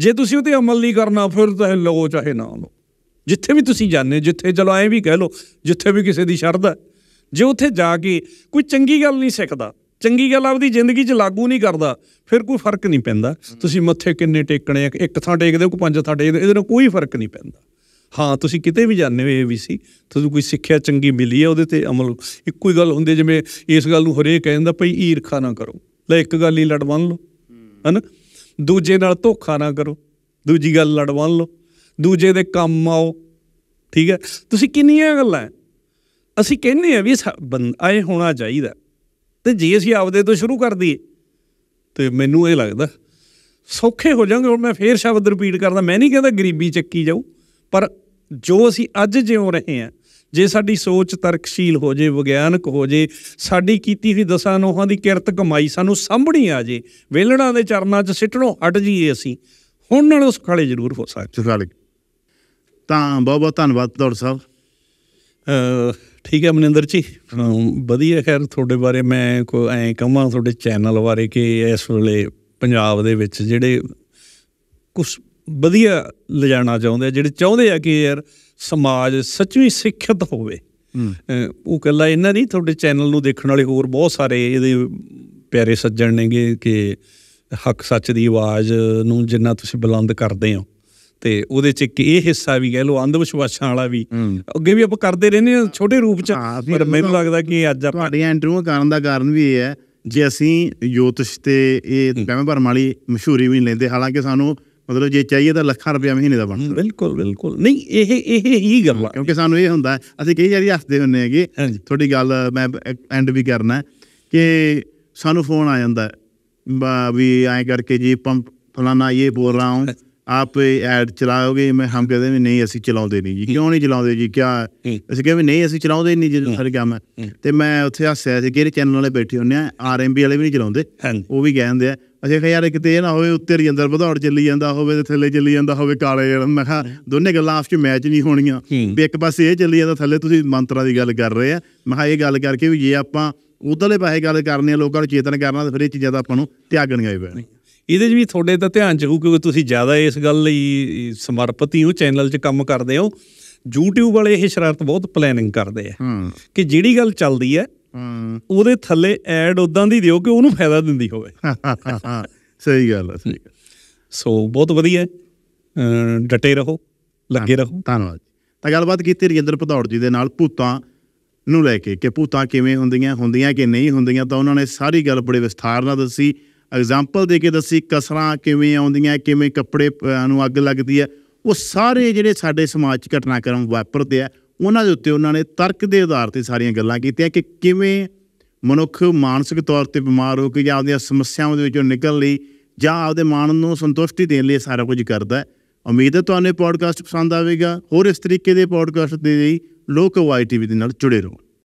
Speaker 2: ਜੇ ਤੁਸੀਂ ਉਹ ਤੇ ਅਮਲ ਨਹੀਂ ਕਰਨਾ ਫਿਰ ਤਾਂ ਲੋ ਚਾਹੇ ਨਾ ਲੋ ਜਿੱਥੇ ਵੀ ਤੁਸੀਂ ਜਾਂਦੇ ਜਿੱਥੇ ਚਲੋ ਐ ਵੀ ਕਹਿ ਲੋ ਜਿੱਥੇ ਵੀ ਕਿਸੇ ਦੀ ਸ਼ਰਧਾ ਜੇ ਉੱਥੇ ਜਾ ਕੇ ਕੋਈ ਚੰਗੀ ਗੱਲ ਨਹੀਂ ਸਿੱਖਦਾ ਚੰਗੀ ਗੱਲ ਆਪਦੀ ਜ਼ਿੰਦਗੀ 'ਚ ਲਾਗੂ ਨਹੀਂ ਕਰਦਾ ਫਿਰ ਕੋਈ ਫਰਕ ਨਹੀਂ ਪੈਂਦਾ ਤੁਸੀਂ ਮੱਥੇ ਕਿੰਨੇ ਟੇਕਣੇ ਆ ਇੱਕ ਥਾਂ ਟੇਕਦੇ ਹੋ ਕਿ ਪੰਜ ਥਾਂ ਟੇਕਦੇ ਇਹਦੇ ਨਾਲ ਕੋਈ ਫਰਕ ਨਹੀਂ ਪੈਂਦਾ ਹਾਂ ਤੁਸੀਂ ਕਿਤੇ ਵੀ ਜਾਂਦੇ ਹੋ ਵੀ ਸੀ ਤੁਹਾਨੂੰ ਕੋਈ ਸਿੱਖਿਆ ਚੰਗੀ ਮਿਲੀ ਹੈ ਉਹਦੇ ਤੇ ਅਮਲ ਇੱਕੋ ਹੀ ਗੱਲ ਹੁੰਦੀ ਜਿਵੇਂ ਇਸ ਗੱਲ ਨੂੰ ਹਰੇਕ ਕਹਿੰਦਾ ਭਈ ਈਰਖਾ ਨਾ ਕਰੋ ਲੈ ਇੱਕ ਗੱਲ ਹੀ ਲੜ ਬੰਨ ਲਓ ਹਨ ਦੂਜੇ ਨਾਲ ਧੋਖਾ ਨਾ ਕਰੋ ਦੂਜੀ ਗੱਲ ਲੜ ਬੰਨ ਲਓ ਦੂਜੇ ਦੇ ਕੰਮ ਆਓ ਠੀਕ ਹੈ ਤੁਸੀਂ ਕਿੰਨੀਆਂ ਗੱਲਾਂ ਅਸੀਂ ਕਹਿੰਦੇ ਆ ਵੀ ਆਏ ਹੋਣਾ ਚਾਹੀਦਾ ਤੇ ਜੇ ਅਸੀਂ ਆਪਦੇ ਤੋਂ ਸ਼ੁਰੂ ਕਰ ਦਈਏ ਤੇ ਮੈਨੂੰ ਇਹ ਲੱਗਦਾ ਸੌਖੇ ਹੋ ਜਾਾਂਗੇ ਹੁਣ ਮੈਂ ਫੇਰ ਸ਼ਬਦ ਰਿਪੀਟ ਕਰਦਾ ਮੈਂ ਨਹੀਂ ਕਹਿੰਦਾ ਗਰੀਬੀ ਚੱਕੀ ਜਾਊ ਪਰ ਜੋ ਅਸੀਂ ਅੱਜ ਜਿਉਂ ਰਹੇ ਹਾਂ ਜੇ ਸਾਡੀ ਸੋਚ ਤਰਕਸ਼ੀਲ ਹੋ ਜੇ ਵਿਗਿਆਨਕ ਹੋ ਜੇ ਸਾਡੀ ਕੀਤੀ ਹੋਈ ਦਸਾਂ ਨੋਹਾਂ ਦੀ ਕਿਰਤ ਕਮਾਈ ਸਾਨੂੰ ਸਾਹਮਣੀ ਆ ਜੇ ਵੇਲਣਾ ਦੇ ਚਰਨਾਂ 'ਚ ਸਿੱਟਣੋਂ ਹਟ ਜੀਏ ਅਸੀਂ ਹੁਣ ਨਾਲ ਉਸ ਖਾਲੇ ਜ਼ਰੂਰ ਹੋ ਸਕਦੇ ਤਾਂ ਬਹੁਤ ਬਹੁਤ ਧੰਨਵਾਦ ਦੌੜ ਸਾਹਿਬ ਠੀਕ ਹੈ ਮਨਿੰਦਰ ਜੀ ਵਧੀਆ ਖੈਰ ਤੁਹਾਡੇ ਬਾਰੇ ਮੈਂ ਕੋਈ ਐਂ ਕਹਾਂ ਤੁਹਾਡੇ ਚੈਨਲ ਬਾਰੇ ਕਿ ਇਸ ਵੇਲੇ ਪੰਜਾਬ ਦੇ ਵਿੱਚ ਜਿਹੜੇ ਕੁਝ ਵਧੀਆ ਲਿਜਾਣਾ ਚਾਹੁੰਦੇ ਆ ਜਿਹੜੇ ਚਾਹੁੰਦੇ ਆ ਕਿ ਯਾਰ ਸਮਾਜ ਸੱਚੀ ਸਿੱਖਿਅਤ ਹੋਵੇ ਉਹ ਕੱਲਾ ਇਹਨਾਂ ਨਹੀਂ ਤੁਹਾਡੇ ਚੈਨਲ ਨੂੰ ਦੇਖਣ ਵਾਲੇ ਹੋਰ ਬਹੁਤ ਸਾਰੇ ਇਹਦੇ ਪਿਆਰੇ ਸੱਜਣ ਨੇਗੇ ਕਿ ਹੱਕ ਸੱਚ ਦੀ ਆਵਾਜ਼ ਨੂੰ ਜਿੰਨਾ ਤੁਸੀਂ ਬੁਲੰਦ ਕਰਦੇ ਹੋ ਤੇ ਉਹਦੇ ਚ ਇੱਕ ਇਹ ਹਿੱਸਾ ਵੀ ਕਹਿ ਲੋ ਅੰਧ ਵਿਸ਼ਵਾਸਾਂ ਵਾਲਾ ਵੀ ਅੱਗੇ ਵੀ ਆਪਾਂ ਕਰਦੇ ਰਹਿੰਦੇ ਹਾਂ ਛੋਟੇ ਰੂਪ ਚ ਪਰ ਮੈਨੂੰ ਲੱਗਦਾ ਕਿ ਅੱਜ ਆਪਾਂ ਤੁਹਾਡੀਆਂ ਇੰਟਰਵਿਊ ਕਰਨ ਦਾ ਕਾਰਨ ਵੀ ਇਹ ਹੈ ਜੇ ਅਸੀਂ ਯੋਤਿਸ਼ ਤੇ
Speaker 1: ਇਹ ਵਹਿਮ ਭਰਮ ਵਾਲੀ ਮਸ਼ਹੂਰੀ ਵੀ ਨਹੀਂ ਲੈਂਦੇ ਹਾਲਾਂਕਿ ਸਾਨੂੰ ਮਤਲਬ ਜੇ ਚਾਹੀਏ ਤਾਂ ਲੱਖਾਂ ਰੁਪਏ ਮਹੀਨੇ ਦਾ ਬਣਦਾ ਬਿਲਕੁਲ ਬਿਲਕੁਲ ਨਹੀਂ ਇਹ ਇਹ ਹੀ ਗੱਲ ਹੈ ਕਿਉਂਕਿ ਸਾਨੂੰ ਇਹ ਹੁੰਦਾ ਅਸੀਂ ਕਈ ਵਾਰੀ ਹੱਸਦੇ ਹੁੰਨੇ ਹੈਗੇ ਤੁਹਾਡੀ ਗੱਲ ਮੈਂ ਐਂਡ ਵੀ ਕਰਨਾ ਕਿ ਸਾਨੂੰ ਫੋਨ ਆ ਜਾਂਦਾ ਵੀ ਐਂ ਕਰਕੇ ਜੀ ਪੰਪ ਫਲਾਣਾ ਇਹ ਬੋਲ ਰਹਾ ਹਾਂ ਆਪ ਐਡ ਚਲਾਓਗੇ ਮੈਂ ਹਮ ਕਹਦੇ ਵੀ ਨਹੀਂ ਅਸੀਂ ਚਲਾਉਂਦੇ ਨਹੀਂ ਜੀ ਕਿਉਂ ਨਹੀਂ ਚਲਾਉਂਦੇ ਜੀ ਕਿਆ ਅਸੀਂ ਕਹਿੰਦੇ ਨਹੀਂ ਅਸੀਂ ਚਲਾਉਂਦੇ ਨਹੀਂ ਜੀ ਹਰ ਕੰਮ ਤੇ ਮੈਂ ਉੱਥੇ ਹੱਸਿਆ ਸੀ ਕਿਹੜੇ ਚੈਨਲ ਵਾਲੇ ਬੈਠੇ ਹੁੰਨੇ ਆ ਆਰਐਮਬੀ ਵਾਲੇ ਵੀ ਨਹੀਂ ਚਲਾਉਂਦੇ ਉਹ ਵੀ ਕਹਿੰਦੇ ਆ ਅਸੀਂ ਕਿਹਾ ਯਾਰ ਕਿਤੇ ਇਹ ਨਾ ਹੋਵੇ ਉੱਤੇ ਹੀ ਅੰਦਰ ਵਧੌੜ ਚੱਲੀ ਜਾਂਦਾ ਹੋਵੇ ਤੇ ਥੱਲੇ ਚੱਲੀ ਜਾਂਦਾ ਹੋਵੇ ਕਾਲੇ ਮੈਂ ਕਿਹਾ ਦੋਨੇ ਗੱਲਾਂ ਆਪਸ ਚ ਮੈਚ ਨਹੀਂ ਹੋਣੀਆਂ ਵੀ ਇੱਕ ਪਾਸੇ ਇਹ ਚੱਲੀ ਜਾਂਦਾ ਥੱਲੇ ਤੁਸੀਂ ਮੰਤਰਾਂ ਦੀ ਗੱਲ ਕਰ ਰਹੇ ਆ ਮੈਂ ਕਿਹਾ ਇਹ ਗੱਲ ਕਰਕੇ ਵੀ ਜੇ ਆਪਾਂ ਉਧਰਲੇ ਪਾਸੇ ਗੱਲ ਕਰਨੀ ਆ ਲੋਕਾਂ ਨੂੰ ਚੇਤਨ ਕਰਨਾ ਤਾਂ ਫਿਰ ਇਹ ਚੀਜ਼ਾਂ ਦਾ ਆਪਾਂ ਨੂੰ ਤਿਆਗਣੀਆਂ ਹੀ ਪੈਣੀਆਂ
Speaker 2: ਇਹਦੇ 'ਚ ਵੀ ਤੁਹਾਡੇ ਤਾਂ ਧਿਆਨ ਜਾਊ ਕਿਉਂਕਿ ਤੁਸੀਂ ਜ਼ਿਆਦਾ ਇਸ ਗੱਲ ਲਈ ਸਮਰਪਿਤ ਹੀ ਹੋ ਚੈਨਲ 'ਚ ਕੰਮ ਕਰਦੇ ਹੋ YouTube ਵਾਲੇ ਇਹ ਸ਼ਰਾਰਤ ਬਹੁਤ ਪਲੈਨਿੰਗ ਕਰਦੇ ਆ ਕਿ ਜਿਹੜੀ ਗੱਲ ਚੱਲਦੀ ਹੈ ਉਹਦੇ ਥੱਲੇ ਐਡ ਉਦਾਂ ਦੀ ਦਿਓ ਕਿ ਉਹਨੂੰ ਫਾਇਦਾ ਦਿੰਦੀ ਹੋਵੇ ਸਹੀ ਗੱਲ ਹੈ ਸਹੀ ਸੋ ਬਹੁਤ ਵਧੀਆ ਡਟੇ
Speaker 1: ਰਹੋ ਲੱਗੇ ਰਹੋ ਧੰਨਵਾਦ ਤਾਂ ਗੱਲਬਾਤ ਕੀਤੀ ਰਜਿੰਦਰ ਪਧੌੜ ਜੀ ਦੇ ਨਾਲ ਭੂਤਾਂ ਨੂੰ ਲੈ ਕੇ ਕਿ ਭੂਤਾਂ ਕਿਵੇਂ ਹੁੰਦੀਆਂ ਹੁੰਦੀਆਂ ਕਿ ਨਹੀਂ ਹੁੰਦੀਆਂ ਤਾਂ ਉਹਨਾਂ ਨੇ ਸਾਰੀ ਗੱਲ ਬੜੇ ਵਿਸਥਾਰ ਨਾਲ ਦੱਸੀ ਐਗਜ਼ਾਮਪਲ ਦੇ ਕੇ ਦੱਸੀ ਕਸਰਾਂ ਕਿਵੇਂ ਆਉਂਦੀਆਂ ਕਿਵੇਂ ਕੱਪੜੇ ਨੂੰ ਅੱਗ ਲੱਗਦੀ ਹੈ ਉਹ ਸਾਰੇ ਜਿਹੜੇ ਸਾਡੇ ਸਮਾਜ 'ਚ ਘਟਨਾਕ੍ਰਮ ਵਾਪਰਦੇ ਆ ਉਹਨਾਂ ਦੇ ਉੱਤੇ ਉਹਨਾਂ ਨੇ ਤਰਕ ਦੇ ਆਧਾਰ ਤੇ ਸਾਰੀਆਂ ਗੱਲਾਂ ਕੀਤੀਆਂ ਕਿ ਕਿਵੇਂ ਮਨੁੱਖ ਮਾਨਸਿਕ ਤੌਰ ਤੇ ਬਿਮਾਰ ਹੋ ਕੇ ਜਾਂ ਆਪਣੀਆਂ ਸਮੱਸਿਆਵਾਂ ਦੇ ਵਿੱਚੋਂ ਨਿਕਲ ਲਈ ਜਾਂ ਆਪਦੇ ਮਾਨ ਨੂੰ ਸੰਤੁਸ਼ਟੀ ਦੇਣ ਲਈ ਸਾਰਾ ਕੁਝ ਕਰਦਾ ਹੈ ਉਮੀਦ ਹੈ ਤੁਹਾਨੂੰ ਇਹ ਪੋਡਕਾਸਟ ਪਸੰਦ ਆਵੇਗਾ ਹੋਰ ਇਸ ਤਰੀਕੇ ਦੇ ਪੋਡਕਾਸਟ ਦੇ ਲਈ ਲੋਕ ਵਾਈ ਟੀਵੀ ਦੇ ਨਾਲ ਜੁੜੇ ਰਹੋ